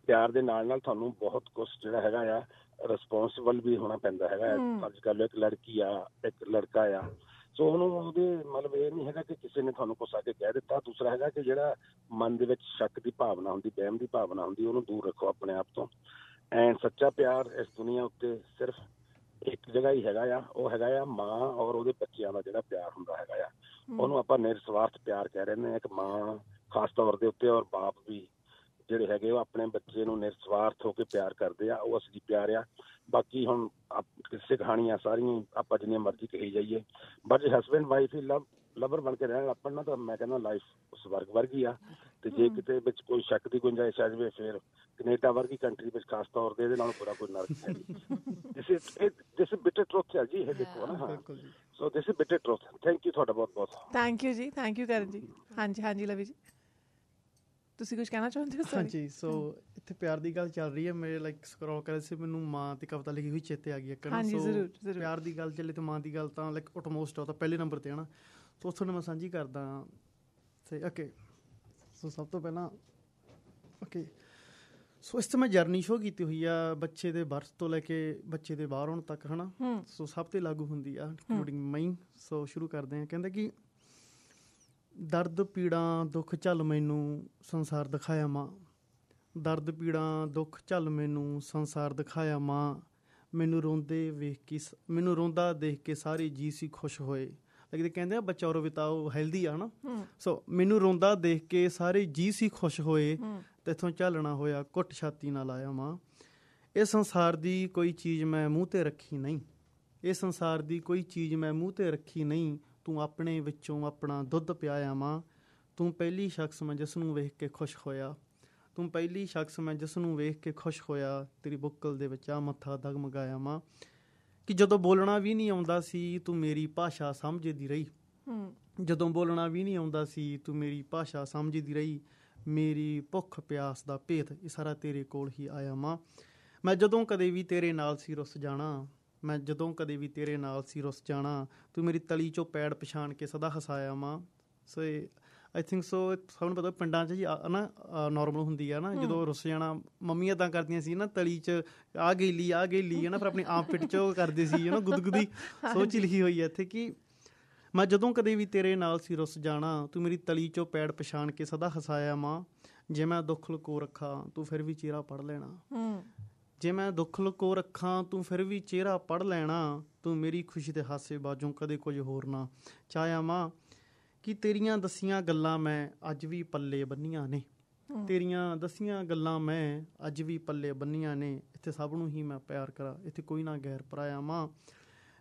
ਪਿਆਰ ਦੇ ਨਾਲ ਨਾਲ ਤੁਹਾਨੂੰ ਬਹੁਤ ਕੁਝ ਜਿਹੜਾ ਹੈਗਾ ਆ ਰਿਸਪੌਂਸਿਬਲ ਵੀ ਹੋਣਾ ਪੈਂਦਾ ਹੈਗਾ ਅੱਜ ਕੱਲ ਇੱਕ ਲੜਕੀ ਆ ਇੱਕ ਲੜਕਾ ਆ ਸੋ ਉਹਨੂੰ ਉਹਦੇ ਮਤਲਬ ਇਹ ਨਹੀਂ ਹੈਗਾ ਕਿ ਕਿਸੇ ਨੇ ਤੁਹਾਨੂੰ ਕੋਸਾ ਆ ਕੇ ਕਹਿ ਦਿੱਤਾ ਦੂਸਰਾ ਹੈਗਾ ਕਿ ਜਿਹੜਾ ਮਨ ਦੇ ਵਿੱਚ ਸ਼ੱਕ ਦੀ ਭਾਵਨਾ ਹੁੰਦੀ ਵਹਿਮ ਦੀ ਭਾਵਨਾ ਹੁੰਦੀ ਉਹਨੂੰ ਦੂਰ ਰੱਖੋ ਆਪਣੇ ਆਪ ਤੋਂ ਐਂਡ ਸੱਚਾ ਪਿਆਰ ਇਸ ਦੁਨੀਆ ਉੱਤੇ ਸਿਰਫ ਇੱਕ ਜਗ੍ਹਾ ਹੀ ਹੈਗਾ ਆ ਉਹ ਹੈਗਾ ਆ ਮਾਂ ਔਰ ਉਹਦੇ ਬੱਚਿਆਂ ਦਾ ਜਿਹੜਾ ਪਿਆਰ ਹੁੰਦਾ ਹੈਗਾ ਆ ਉਹਨੂੰ ਆਪਾਂ ਨਿਰਸਵਾਰਥ ਪਿਆਰ ਕਹਿ ਰਹੇ ਨੇ ਇੱਕ ਮਾਂ ਖਾਸ ਤੌਰ ਦੇ ਉੱਤੇ ਔਰ ਬਾਪ ਵੀ ਜਿਹੜੇ ਹੈਗੇ ਉਹ ਆਪਣੇ ਬੱਚੇ ਨੂੰ ਨਿਰਸਵਾਰਥ ਹੋ ਕੇ ਪਿਆਰ ਕਰਦੇ ਆ ਉਹ ਅਸਲੀ ਪਿਆਰ ਆ ਬਾਕੀ ਹੁਣ ਕਿਸੇ ਕਹਾਣੀਆਂ ਸਾਰੀਆਂ ਆਪਾਂ ਜਿੰਨੀ ਮਰਜ਼ੀ ਕਹੀ ਜਾਈਏ ਬਟ ਹਸਬੰਡ ਵਾਈਫ ਹੀ ਲਵ ਲਵਰ ਬਣ ਕੇ ਰਹਿਣਾ ਆਪਣਾ ਤਾਂ ਮੈਂ ਕਹਿੰਦਾ ਲਾਈਫ ਉਸ ਵਰਗ ਵਰਗੀ ਆ ਤੇ ਜੇ ਕਿਤੇ ਵਿੱਚ ਕੋਈ ਸ਼ੱਕ ਦੀ ਗੁੰਜਾਇਸ਼ ਆ ਜਵੇ ਫਿਰ ਕੈਨੇਡਾ ਵਰਗੀ ਕੰਟਰੀ ਵਿੱਚ ਖਾਸ ਤੌਰ ਤੇ ਇਹਦੇ ਨਾਲ ਪੂਰਾ ਕੋਈ ਨਰਕ ਹੈ ਦਿਸ ਇਸ ਦਿਸ ਇਸ ਬਿਟਰ ਟਰੁਥ ਹੈ ਜੀ ਇਹ ਦੇਖੋ ਨਾ ਹਾਂ so this is bitter truth thank you ਤੁਹਾਡਾ ਬਹੁਤ ਬਹੁਤ ਥੈਂਕ ਯੂ ਜੀ ਥੈਂਕ ਯੂ ਕਰਨ ਜੀ ਹਾਂਜੀ ਹਾਂਜੀ ਲਵੀ ਜੀ ਤੁਸੀਂ ਕੁਝ ਕਹਿਣਾ ਚਾਹੁੰਦੇ ਹੋ ਹਾਂਜੀ ਸੋ ਇੱਥੇ ਪਿਆਰ ਦੀ ਗੱਲ ਚੱਲ ਰਹੀ ਹੈ ਮੇਰੇ ਲਾਈਕ ਸਕਰੋਲ ਕਰ ਰਿਹਾ ਸੀ ਮੈਨੂੰ ਮਾਂ ਤੇ ਕਵਿਤਾ ਲਿਖੀ ਹੋਈ ਚੇਤੇ ਆ ਗਈ ਹੈ ਨਾ ਸੋ ਪਿਆਰ ਦੀ ਗੱਲ ਚੱਲੇ ਤੇ ਮਾਂ ਦੀ ਗੱਲ ਤਾਂ ਲਾਈਕ ਆਟੋਮੋਸਟ ਆ ਤਾਂ ਪਹਿਲੇ ਨੰਬਰ ਤੇ ਹਨਾ ਸੋ ਉਸ ਨੂੰ ਮੈਂ ਸਾਂਝੀ ਕਰਦਾ ਤੇ ਓਕੇ ਸੋ ਸਭ ਤੋਂ ਪਹਿਲਾਂ ਓਕੇ ਸੋ ਇਸ ਤੇ ਮੈਂ ਜਰਨੀ ਸ਼ੋ ਕੀਤੀ ਹੋਈ ਆ ਬੱਚੇ ਦੇ ਬਰਥ ਤੋਂ ਲੈ ਕੇ ਬੱਚੇ ਦੇ ਬਾਹਰ ਹੋਣ ਤੱਕ ਹਨਾ ਸੋ ਸਭ ਤੇ ਲਾਗੂ ਹੁੰਦੀ ਆ ਇਨਕਲੂਡਿੰਗ ਮਈ ਸੋ ਸ਼ੁਰੂ ਕਰਦੇ ਆ ਕਹਿੰਦਾ ਕਿ ਦਰਦ ਪੀੜਾ ਦੁੱਖ ਚੱਲ ਮੈਨੂੰ ਸੰਸਾਰ ਦਿਖਾਇਆ ਮਾਂ ਦਰਦ ਪੀੜਾ ਦੁੱਖ ਚੱਲ ਮੈਨੂੰ ਸੰਸਾਰ ਦਿਖਾਇਆ ਮਾਂ ਮੈਨੂੰ ਰੋਂਦੇ ਵੇਖ ਕੇ ਮੈਨੂੰ ਰੋਂਦਾ ਦੇਖ ਕੇ ਸਾਰੇ ਜੀ ਸੀ ਖੁਸ਼ ਹੋਏ ਲੱਗਦੇ ਕਹਿੰਦੇ ਆ ਬੱਚਾ ਰੋਵੇ ਤਾਂ ਉਹ ਹੈਲਦੀ ਆ ਨਾ ਸੋ ਮੈਨੂੰ ਰੋਂਦਾ ਦੇਖ ਕੇ ਸਾਰੇ ਜੀ ਸੀ ਖੁਸ਼ ਹੋਏ ਤੇਥੋਂ ਚੱਲਣਾ ਹੋਇਆ ਕੁੱਟ ਛਾਤੀ ਨਾਲ ਆਇਆ ਮਾਂ ਇਹ ਸੰਸਾਰ ਦੀ ਕੋਈ ਚੀਜ਼ ਮੈਂ ਮੂੰਹ ਤੇ ਰੱਖੀ ਨਹੀਂ ਇਹ ਸੰਸਾਰ ਦੀ ਕੋਈ ਚੀਜ਼ ਮੈਂ ਮੂੰਹ ਤੇ ਰੱਖੀ ਨਹੀਂ ਤੂੰ ਆਪਣੇ ਵਿੱਚੋਂ ਆਪਣਾ ਦੁੱਧ ਪਿਆਇਆ ਮਾਂ ਤੂੰ ਪਹਿਲੀ ਸ਼ਖਸ ਮੈਂ ਜਿਸ ਨੂੰ ਵੇਖ ਕੇ ਖੁਸ਼ ਹੋਇਆ ਤੂੰ ਪਹਿਲੀ ਸ਼ਖਸ ਮੈਂ ਜਿਸ ਨੂੰ ਵੇਖ ਕੇ ਖੁਸ਼ ਹੋਇਆ ਤੇਰੀ ਬੁੱਕਲ ਦੇ ਵਿੱਚ ਆ ਮੱਥਾ ਦਗਮਗਾਇਆ ਮਾਂ ਕਿ ਜਦੋਂ ਬੋਲਣਾ ਵੀ ਨਹੀਂ ਆਉਂਦਾ ਸੀ ਤੂੰ ਮੇਰੀ ਭਾਸ਼ਾ ਸਮਝਦੀ ਰਹੀ ਹੂੰ ਜਦੋਂ ਬੋਲਣਾ ਵੀ ਨਹੀਂ ਆਉਂਦਾ ਸੀ ਤੂੰ ਮੇਰੀ ਭਾਸ਼ਾ ਸਮਝਦੀ ਰਹੀ ਮੇਰੀ ਭੁੱਖ ਪਿਆਸ ਦਾ ਭੇਤ ਇਹ ਸਾਰਾ ਤੇਰੇ ਕੋਲ ਹੀ ਆਇਆ ਮਾਂ ਮੈਂ ਜਦੋਂ ਕਦੇ ਵੀ ਤੇਰੇ ਨਾਲ ਸੀ ਰੁੱਸ ਜਾਣਾ ਮੈਂ ਜਦੋਂ ਕਦੇ ਵੀ ਤੇਰੇ ਨਾਲ ਸੀ ਰੁੱਸ ਜਾਣਾ ਤੂੰ ਮੇਰੀ ਤਲੀ ਚੋਂ ਪੈੜ ਪਛਾਣ ਕੇ ਸਦਾ ਹਸਾਇਆ ਮਾਂ ਸੋ ਆਈ ਥਿੰਕ ਸੋ ਸਭ ਨੂੰ ਪਤਾ ਪਿੰਡਾਂ 'ਚ ਜੀ ਨਾ ਨਾਰਮਲ ਹੁੰਦੀ ਆ ਨਾ ਜਦੋਂ ਰੁੱਸ ਜਾਣਾ ਮੰਮੀ ਇਦਾਂ ਕਰਦੀਆਂ ਸੀ ਨਾ ਤਲੀ 'ਚ ਆ ਗਈਲੀ ਆ ਗਈਲੀ ਹੈ ਨਾ ਪਰ ਆਪਣੀ ਆਪ ਪਿੱਟ ਚੋ ਕਰਦੇ ਸੀ ਨਾ ਗੁਦਗੁਦੀ ਸੋਚ ਲਿਖੀ ਹੋਈ ਹੈ ਇੱਥੇ ਕਿ ਮੈਂ ਜਦੋਂ ਕਦੇ ਵੀ ਤੇਰੇ ਨਾਲ ਸੀ ਰੁੱਸ ਜਾਣਾ ਤੂੰ ਮੇਰੀ ਤਲੀ 'ਚੋਂ ਪੈੜ ਪਛਾਣ ਕੇ ਸਦਾ ਹਸਾਇਆ ਮਾਂ ਜੇ ਮੈਂ ਦੁੱਖ ਕੋ ਰੱਖਾ ਤੂੰ ਫਿਰ ਵੀ ਚਿਹਰਾ ਪੜ ਲੈਣਾ ਹੂੰ ਜੇ ਮੈਂ ਦੁੱਖ ਲੁਕੋ ਰੱਖਾਂ ਤੂੰ ਫਿਰ ਵੀ ਚਿਹਰਾ ਪੜ ਲੈਣਾ ਤੂੰ ਮੇਰੀ ਖੁਸ਼ੀ ਤੇ ਹਾਸੇ ਬਾਜੋਂ ਕਦੇ ਕੁਝ ਹੋਰ ਨਾ ਚਾਇਆ ਮਾਂ ਕਿ ਤੇਰੀਆਂ ਦਸੀਆਂ ਗੱਲਾਂ ਮੈਂ ਅੱਜ ਵੀ ਪੱਲੇ ਬੰਨੀਆਂ ਨੇ ਤੇਰੀਆਂ ਦਸੀਆਂ ਗੱਲਾਂ ਮੈਂ ਅੱਜ ਵੀ ਪੱਲੇ ਬੰਨੀਆਂ ਨੇ ਇੱਥੇ ਸਭ ਨੂੰ ਹੀ ਮੈਂ ਪਿਆਰ ਕਰਾਂ ਇੱਥੇ ਕੋਈ ਨਾ ਗੈਰ ਪਰਾਇਆ ਮਾਂ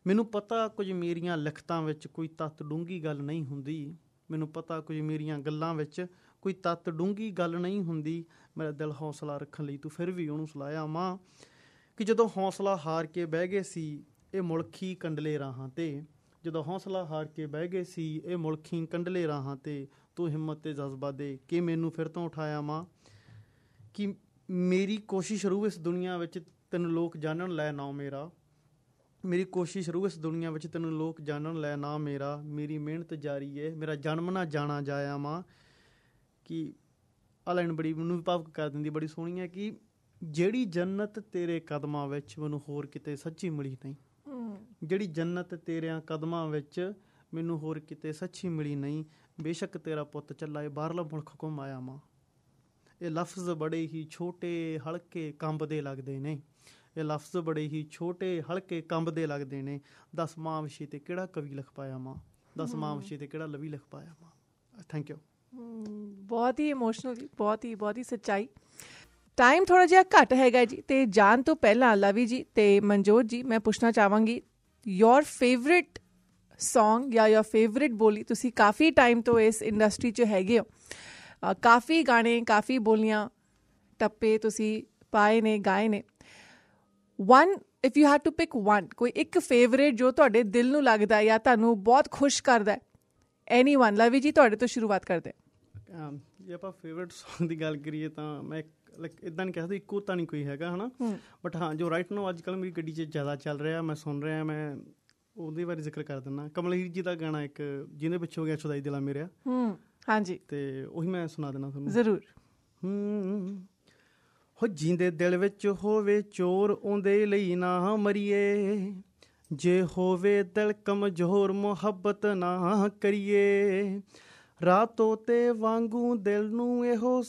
ਮੈਨੂੰ ਪਤਾ ਕੁਝ ਮੇਰੀਆਂ ਲਿਖਤਾਂ ਵਿੱਚ ਕੋਈ ਤਤ ਡੂੰਗੀ ਗੱਲ ਨਹੀਂ ਹੁੰਦੀ ਮੈਨੂੰ ਪਤਾ ਕੁਝ ਮੇਰੀਆਂ ਗੱਲਾਂ ਵਿੱਚ ਕੋਈ ਤਤ ਡੂੰਗੀ ਗੱਲ ਨਹੀਂ ਹੁੰਦੀ ਮੇਰਾ ਦਿਲ ਹੌਸਲਾ ਰੱਖਣ ਲਈ ਤੂੰ ਫਿਰ ਵੀ ਉਹਨੂੰ ਸਲਾਇਆ ਮਾਂ ਕਿ ਜਦੋਂ ਹੌਸਲਾ ਹਾਰ ਕੇ ਬਹਿ ਗਏ ਸੀ ਇਹ ਮੁਲਖੀ ਕੰਡਲੇ ਰਾਹਾਂ ਤੇ ਜਦੋਂ ਹੌਸਲਾ ਹਾਰ ਕੇ ਬਹਿ ਗਏ ਸੀ ਇਹ ਮੁਲਖੀ ਕੰਡਲੇ ਰਾਹਾਂ ਤੇ ਤੂੰ ਹਿੰਮਤ ਤੇ ਜਜ਼ਬਾ ਦੇ ਕਿ ਮੈਨੂੰ ਫਿਰ ਤੋਂ ਉਠਾਇਆ ਮਾਂ ਕਿ ਮੇਰੀ ਕੋਸ਼ਿਸ਼ ਰੂ ਇਸ ਦੁਨੀਆ ਵਿੱਚ ਤੈਨੂੰ ਲੋਕ ਜਾਣਨ ਲੈ ਨਾ ਮੇਰਾ ਮੇਰੀ ਕੋਸ਼ਿਸ਼ ਰੂ ਇਸ ਦੁਨੀਆ ਵਿੱਚ ਤੈਨੂੰ ਲੋਕ ਜਾਣਨ ਲੈ ਨਾ ਮੇਰਾ ਮੇਰੀ ਮਿਹਨਤ ਜਾਰੀ ਏ ਮੇਰਾ ਜਨਮ ਨਾ ਜਾਣਾ ਜਾਇਆ ਮਾਂ ਕਿ ਆ ਲਾਈਨ ਬੜੀ ਮੈਨੂੰ ਭਾਵਕ ਕਰ ਦਿੰਦੀ ਬੜੀ ਸੋਹਣੀ ਹੈ ਕਿ ਜਿਹੜੀ ਜੰਨਤ ਤੇਰੇ ਕਦਮਾਂ ਵਿੱਚ ਮੈਨੂੰ ਹੋਰ ਕਿਤੇ ਸੱਚੀ ਮਿਲੀ ਨਹੀਂ ਜਿਹੜੀ ਜੰਨਤ ਤੇਰਿਆਂ ਕਦਮਾਂ ਵਿੱਚ ਮੈਨੂੰ ਹੋਰ ਕਿਤੇ ਸੱਚੀ ਮਿਲੀ ਨਹੀਂ ਬੇਸ਼ੱਕ ਤੇਰਾ ਪੁੱਤ ਚੱਲਾਏ ਬਾਹਰਲਾ ਮੁਲਕ ਘੁੰਮ ਆਇਆ ਮਾਂ ਇਹ ਲਫ਼ਜ਼ ਬੜੇ ਹੀ ਛੋਟੇ ਹਲਕੇ ਕੰਬਦੇ ਲੱਗਦੇ ਨੇ ਇਹ ਲਫ਼ਜ਼ ਬੜੇ ਹੀ ਛੋਟੇ ਹਲਕੇ ਕੰਬਦੇ ਲੱਗਦੇ ਨੇ ਦਸ ਮਾਂ ਵਿਸ਼ੇ ਤੇ ਕਿਹੜਾ ਕਵੀ ਲਿਖ ਪਾਇਆ ਮਾਂ ਦਸ ਮਾਂ ਵਿਸ਼ੇ ਤੇ ਕਿਹੜਾ ਲਵੀ ਲਿਖ ਪਾਇਆ ਮਾਂ ਥੈਂਕ ਯੂ ਬਹੁਤ ਹੀ ਇਮੋਸ਼ਨਲ ਬਹੁਤ ਹੀ ਬਹੁਤ ਹੀ ਸੱਚਾਈ ਟਾਈਮ ਥੋੜਾ ਜਿਹਾ ਘੱਟ ਹੈਗਾ ਜੀ ਤੇ ਜਾਣ ਤੋਂ ਪਹਿਲਾਂ ਲਵੀ ਜੀ ਤੇ ਮਨਜੋਤ ਜੀ ਮੈਂ ਪੁੱਛਣਾ ਚਾਹਾਂਗੀ ਯੋਰ ਫੇਵਰਿਟ Song ਜਾਂ ਯੋਰ ਫੇਵਰਿਟ ਬੋਲੀ ਤੁਸੀਂ ਕਾਫੀ ਟਾਈਮ ਤੋਂ ਇਸ ਇੰਡਸਟਰੀ 'ਚ ਹੈਗੇ ਹੋ ਕਾਫੀ ਗਾਣੇ ਕਾਫੀ ਬੋਲੀਆਂ ਟੱਪੇ ਤੁਸੀਂ ਪਾਏ ਨੇ ਗਾਏ ਨੇ one if you had to pick one ਕੋਈ ਇੱਕ ਫੇਵਰਿਟ ਜੋ ਤੁਹਾਡੇ ਦਿਲ ਨੂੰ ਲੱਗਦਾ ਜਾਂ ਤੁਹਾਨੂੰ ਬਹੁਤ ਖੁਸ਼ ਕਰਦਾ ਐਨੀਵਨ ਲਵੀ ਜੀ ਤੁਹਾਡੇ ਤੋਂ ਸ਼ੁਰੂਆਤ ਕਰਦੇ ਜੇ ਆਪਾਂ ਫੇਵਰਿਟ Song ਦੀ ਗੱਲ ਕਰੀਏ ਤਾਂ ਮੈਂ ਲਾਈਕ ਇਦਾਂ ਨਹੀਂ ਕਹਿ ਸਕਦਾ ਇੱਕੋ ਤਾਂ ਨਹੀਂ ਕੋਈ ਹੈਗਾ ਹਨਾ ਬਟ ਹਾਂ ਜੋ ਰਾਈਟ ਨਾਓ ਅੱਜ ਕੱਲ ਮੇਰੀ ਗੱਡੀ 'ਚ ਜ਼ਿਆਦਾ ਚੱਲ ਰਿਹਾ ਮੈਂ ਸੁਣ ਰਿਹਾ ਮੈਂ ਉਹਦੇ ਬਾਰੇ ਜ਼ਿਕਰ ਕਰ ਦਿੰਨਾ ਕਮਲਹੀਰ ਜੀ ਦਾ ਗਾਣਾ ਇੱਕ ਜਿਹਦੇ ਪਿੱਛੇ ਹੋ ਗਿਆ ਛੁਦਾਈ ਦਿਲਾ ਮੇਰਿਆ ਹੂੰ ਹਾਂਜੀ ਤੇ ਉਹੀ ਮੈਂ ਸੁਣਾ ਦੇਣਾ ਤੁਹਾਨੂੰ ਜ਼ਰੂਰ ਹੋ ਜਿੰਦੇ ਦਿਲ ਵਿੱਚ ਹੋਵੇ ਚੋਰ ਉਹਦੇ ਲਈ ਨਾ ਮਰੀਏ ਜੇ ਹੋਵੇ ਦਿਲ ਕਮਜ਼ੋਰ ਮੁਹੱਬਤ ਨਾ ਕਰੀਏ ਰਾਤੋ ਤੇ ਵਾਂਗੂ ਦਿਲ ਨੂੰ ਇਹੋ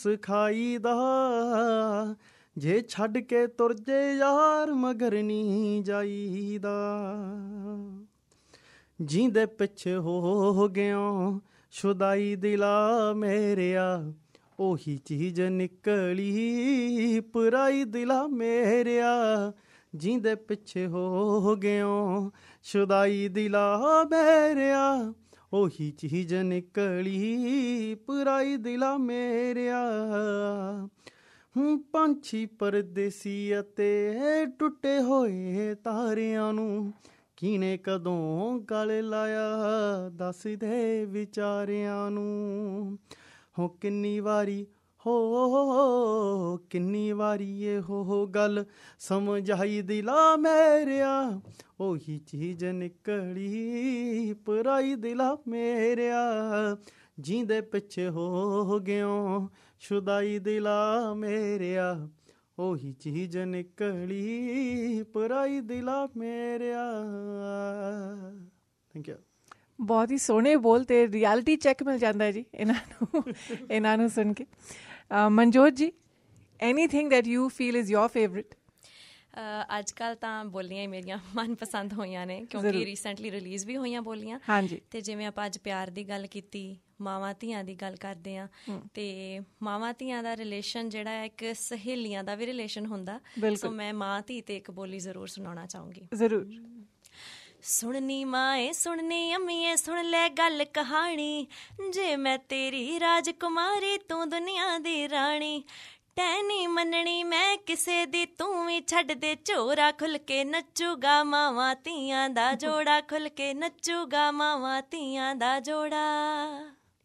ਦਾ ਜੇ ਛੱਡ ਕੇ ਤੁਰ ਜੇ ਯਾਰ ਮਗਰ ਨਹੀਂ ਜਾਈਦਾ ਜਿੰਦੇ ਪਿੱਛੇ ਹੋ ਗਿਓ ਸ਼ੁਦਾਈ ਦਿਲਾ ਮੇਰਿਆ ਉਹੀ ਚੀਜ਼ ਨਿਕਲੀ ਪਰਾਈ ਦਿਲਾ ਮੇਰਿਆ ਜਿੰਦੇ ਪਿੱਛੇ ਹੋ ਗਿਓ ਸ਼ੁਦਾਈ ਦਿਲਾ ਮੇਰਿਆ ਉਹੀ ਚੀਜ਼ ਨਿਕਲੀ ਪੁਰਾਈ ਦਿਲਾ ਮੇਰਿਆ ਹੂੰ ਪੰਛੀ ਪਰਦੇਸੀ ਅਤੇ ਟੁੱਟੇ ਹੋਏ ਤਾਰਿਆਂ ਨੂੰ ਕਿਨੇ ਕਦੋਂ ਗਲ ਲਾਇਆ ਦੱਸ ਦੇ ਵਿਚਾਰਿਆਂ ਨੂੰ ਹੋ ਕਿੰਨੀ ਵਾਰੀ ਹੋ ਕਿੰਨੀ ਵਾਰੀ ਇਹ ਹੋ ਗੱਲ ਸਮਝਾਈ ਦਿਲਾ ਮੇਰਿਆ ਉਹੀ ਚੀਜ਼ ਨਿਕਲੀ ਪਰਾਈ ਦਿਲਾ ਮੇਰਿਆ ਜਿੰਦੇ ਪਿੱਛੇ ਹੋ ਗਿਓ ਸ਼ੁਦਾਈ ਦਿਲਾ ਮੇਰਿਆ ਉਹੀ ਚੀਜ਼ ਨਿਕਲੀ ਪਰਾਈ ਦਿਲਾ ਮੇਰਿਆ ਥੈਂਕ ਯੂ ਬਹੁਤ ਹੀ ਸੋਹਣੇ ਬੋਲ ਤੇ ਰਿਐਲਿਟੀ ਚੈੱਕ ਮਿਲ ਜਾਂਦਾ ਹੈ ਜੀ ਇਹਨਾਂ ਨੂੰ ਇਹਨਾਂ ਨੂੰ ਸੁਣ ਕੇ Manjot ji anything that you feel is your favourite ਅੱਜ ਕੱਲ ਤਾਂ ਬੋਲੀਆਂ ਹੀ ਮੇਰੀਆਂ ਮਨਪਸੰਦ ਹੋਈਆਂ ਨੇ ਕਿਉਂਕਿ ਰੀਸੈਂਟਲੀ ਰਿਲੀਜ਼ ਵੀ ਹੋਈਆਂ ਬੋਲੀਆਂ ਤੇ ਜਿਵੇਂ ਆਪਾਂ ਅੱਜ ਪਿਆਰ ਦੀ ਗੱਲ ਕੀਤੀ ਮਾਵਾਂ ਧੀਆਂ ਦੀ ਗੱਲ ਕਰਦੇ ਆ ਤੇ ਮਾਵਾਂ ਧੀਆਂ ਦਾ ਰਿਲੇਸ਼ਨ ਜਿਹੜਾ ਇੱਕ ਸਹੇਲੀਆਂ ਦਾ ਵੀ ਰਿਲੇਸ਼ਨ ਹੁੰਦਾ ਸੋ ਮੈਂ ਮਾਂ ਧੀ ਤੇ ਇੱਕ ਬੋਲੀ ਜ਼ਰੂਰ ਸੁਣਾਉਣਾ ਚਾਹੂੰਗੀ ਜ਼ਰੂਰ ਸੁਣਨੀ ਮਾਏ ਸੁਣਨੀ ਅੰਮੀਏ ਸੁਣ ਲੈ ਗੱਲ ਕਹਾਣੀ ਜੇ ਮੈਂ ਤੇਰੀ ਰਾਜਕੁਮਾਰੀ ਤੂੰ ਦੁਨੀਆ ਦੀ ਰਾਣੀ ਟੈਨੀ ਮੰਨਣੀ ਮੈਂ ਕਿਸੇ ਦੀ ਤੂੰ ਵੀ ਛੱਡ ਦੇ ਝੋਰਾ ਖੁੱਲ ਕੇ ਨੱਚੂਗਾ ਮਾਵਾ ਤੀਆਂ ਦਾ ਜੋੜਾ ਖੁੱਲ ਕੇ ਨੱਚੂਗਾ ਮਾਵਾ ਤੀਆਂ ਦਾ ਜੋੜਾ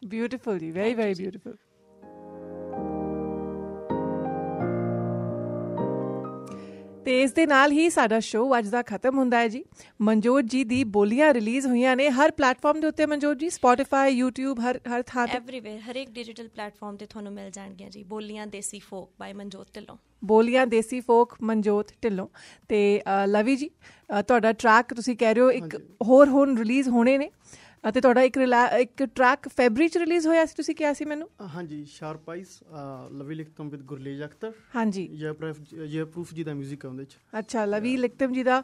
ਬਿਊਟੀਫੁਲ ਜੀ ਵੈਰੀ ਵੈਰੀ ਬਿਊਟੀਫੁਲ ਤੇ ਇਸ ਦੇ ਨਾਲ ਹੀ ਸਾਡਾ ਸ਼ੋਅ ਅੱਜ ਦਾ ਖਤਮ ਹੁੰਦਾ ਹੈ ਜੀ ਮਨਜੋਤ ਜੀ ਦੀ ਬੋਲੀਆਂ ਰਿਲੀਜ਼ ਹੋਈਆਂ ਨੇ ਹਰ ਪਲੇਟਫਾਰਮ ਦੇ ਉੱਤੇ ਮਨਜੋਤ ਜੀ Spotify YouTube ਹਰ ਹਰ ਥਾਂ ਤੇ ਐਵਰੀਵੇਅਰ ਹਰ ਇੱਕ ਡਿਜੀਟਲ ਪਲੇਟਫਾਰਮ ਤੇ ਤੁਹਾਨੂੰ ਮਿਲ ਜਾਣਗੀਆਂ ਜੀ ਬੋਲੀਆਂ ਦੇਸੀ ਫੋਕ ਬਾਈ ਮਨਜੋਤ ਢਿੱਲੋਂ ਬੋਲੀਆਂ ਦੇਸੀ ਫੋਕ ਮਨਜੋਤ ਢਿੱਲੋਂ ਤੇ ਲਵੀ ਜੀ ਤੁਹਾਡਾ ਟਰੈਕ ਤੁਸੀਂ ਕਹਿ ਰਹੇ ਹੋ ਇੱਕ ਹੋਰ ਹੁਣ ਰਿਲੀਜ਼ ਹੋਣੇ ਨੇ ਅਤੇ ਤੁਹਾਡਾ ਇੱਕ ਇੱਕ ਟਰੈਕ ਫੈਬਰੀ ਚ ਰਿਲੀਜ਼ ਹੋਇਆ ਸੀ ਤੁਸੀਂ ਕਿਹਾ ਸੀ ਮੈਨੂੰ ਹਾਂਜੀ ਸ਼ਾਰਪ ਆਈਸ ਲਵੀ ਲਿਖਤਮ ਵਿਦ ਗੁਰਲੇਜ ਅਖਤਰ ਹਾਂਜੀ ਜੇ ਪ੍ਰੂਫ ਜੀ ਦਾ 뮤직 ਆਉਂਦੇ ਚ ਅੱਛਾ ਲਵੀ ਲਿਖਤਮ ਜੀ ਦਾ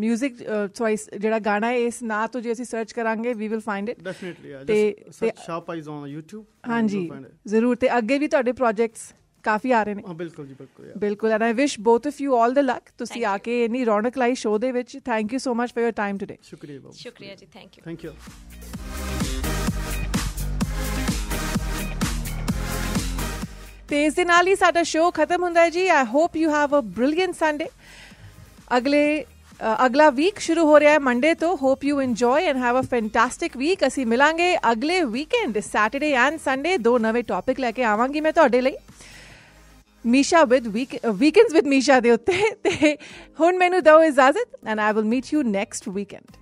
뮤직 ਚੁਆਇਸ ਜਿਹੜਾ ਗਾਣਾ ਹੈ ਇਸ ਨਾਂ ਤੋਂ ਜੇ ਅਸੀਂ ਸਰਚ ਕਰਾਂਗੇ we will find it definitely ਤੇ ਸ਼ਾਰਪ ਆਈਸ ਔਨ YouTube ਹਾਂਜੀ ਜ਼ਰੂਰ ਤੇ ਅੱਗੇ ਵੀ ਤੁਹਾਡੇ ਪ੍ਰੋਜੈਕਟਸ ਕਾਫੀ ਆ ਰਹੇ ਨੇ ਹਾਂ ਬਿਲਕੁਲ ਜੀ ਬਿਲਕੁਲ ਯਾਰ ਬਿਲਕੁਲ and I wish both of you all the luck ਤੁਸੀਂ ਆ ਕੇ ਇਨੀ ਰੌਣਕ ਲਾਈ ਸ਼ੋਅ ਦੇ ਵਿੱਚ thank you so much for your time today ਸ਼ੁਕਰੀਆ ਬਹੁਤ ਸ਼ੁਕਰੀਆ ਜੀ ਥੈਂਕ ਯੂ ਥੈਂਕ ਯੂ ਤੇ ਇਸ ਦੇ ਨਾਲ ਹੀ ਸਾਡਾ ਸ਼ੋਅ ਖਤਮ ਹੁੰਦਾ ਹੈ ਜੀ I hope you have a brilliant Sunday ਅਗਲੇ ਅਗਲਾ ਵੀਕ ਸ਼ੁਰੂ ਹੋ ਰਿਹਾ ਹੈ ਮੰਡੇ ਤੋਂ hope you enjoy and have a fantastic week ਅਸੀਂ ਮਿਲਾਂਗੇ ਅਗਲੇ ਵੀਕਐਂਡ ਸੈਟਰਡੇ ਐਂਡ ਸੰਡੇ ਦੋ ਨਵੇਂ ਟੌਪਿਕ ਲੈ ਕੇ ਆਵਾਂਗੀ ਮੈਂ ਤੁਹਾਡੇ ਲਈ Misha with week, Weekends with Misha ਦੇ ਉੱਤੇ ਤੇ ਹੁਣ ਮੈਨੂੰ ਦਿਓ ਇਜਾਜ਼ਤ and I will meet you next weekend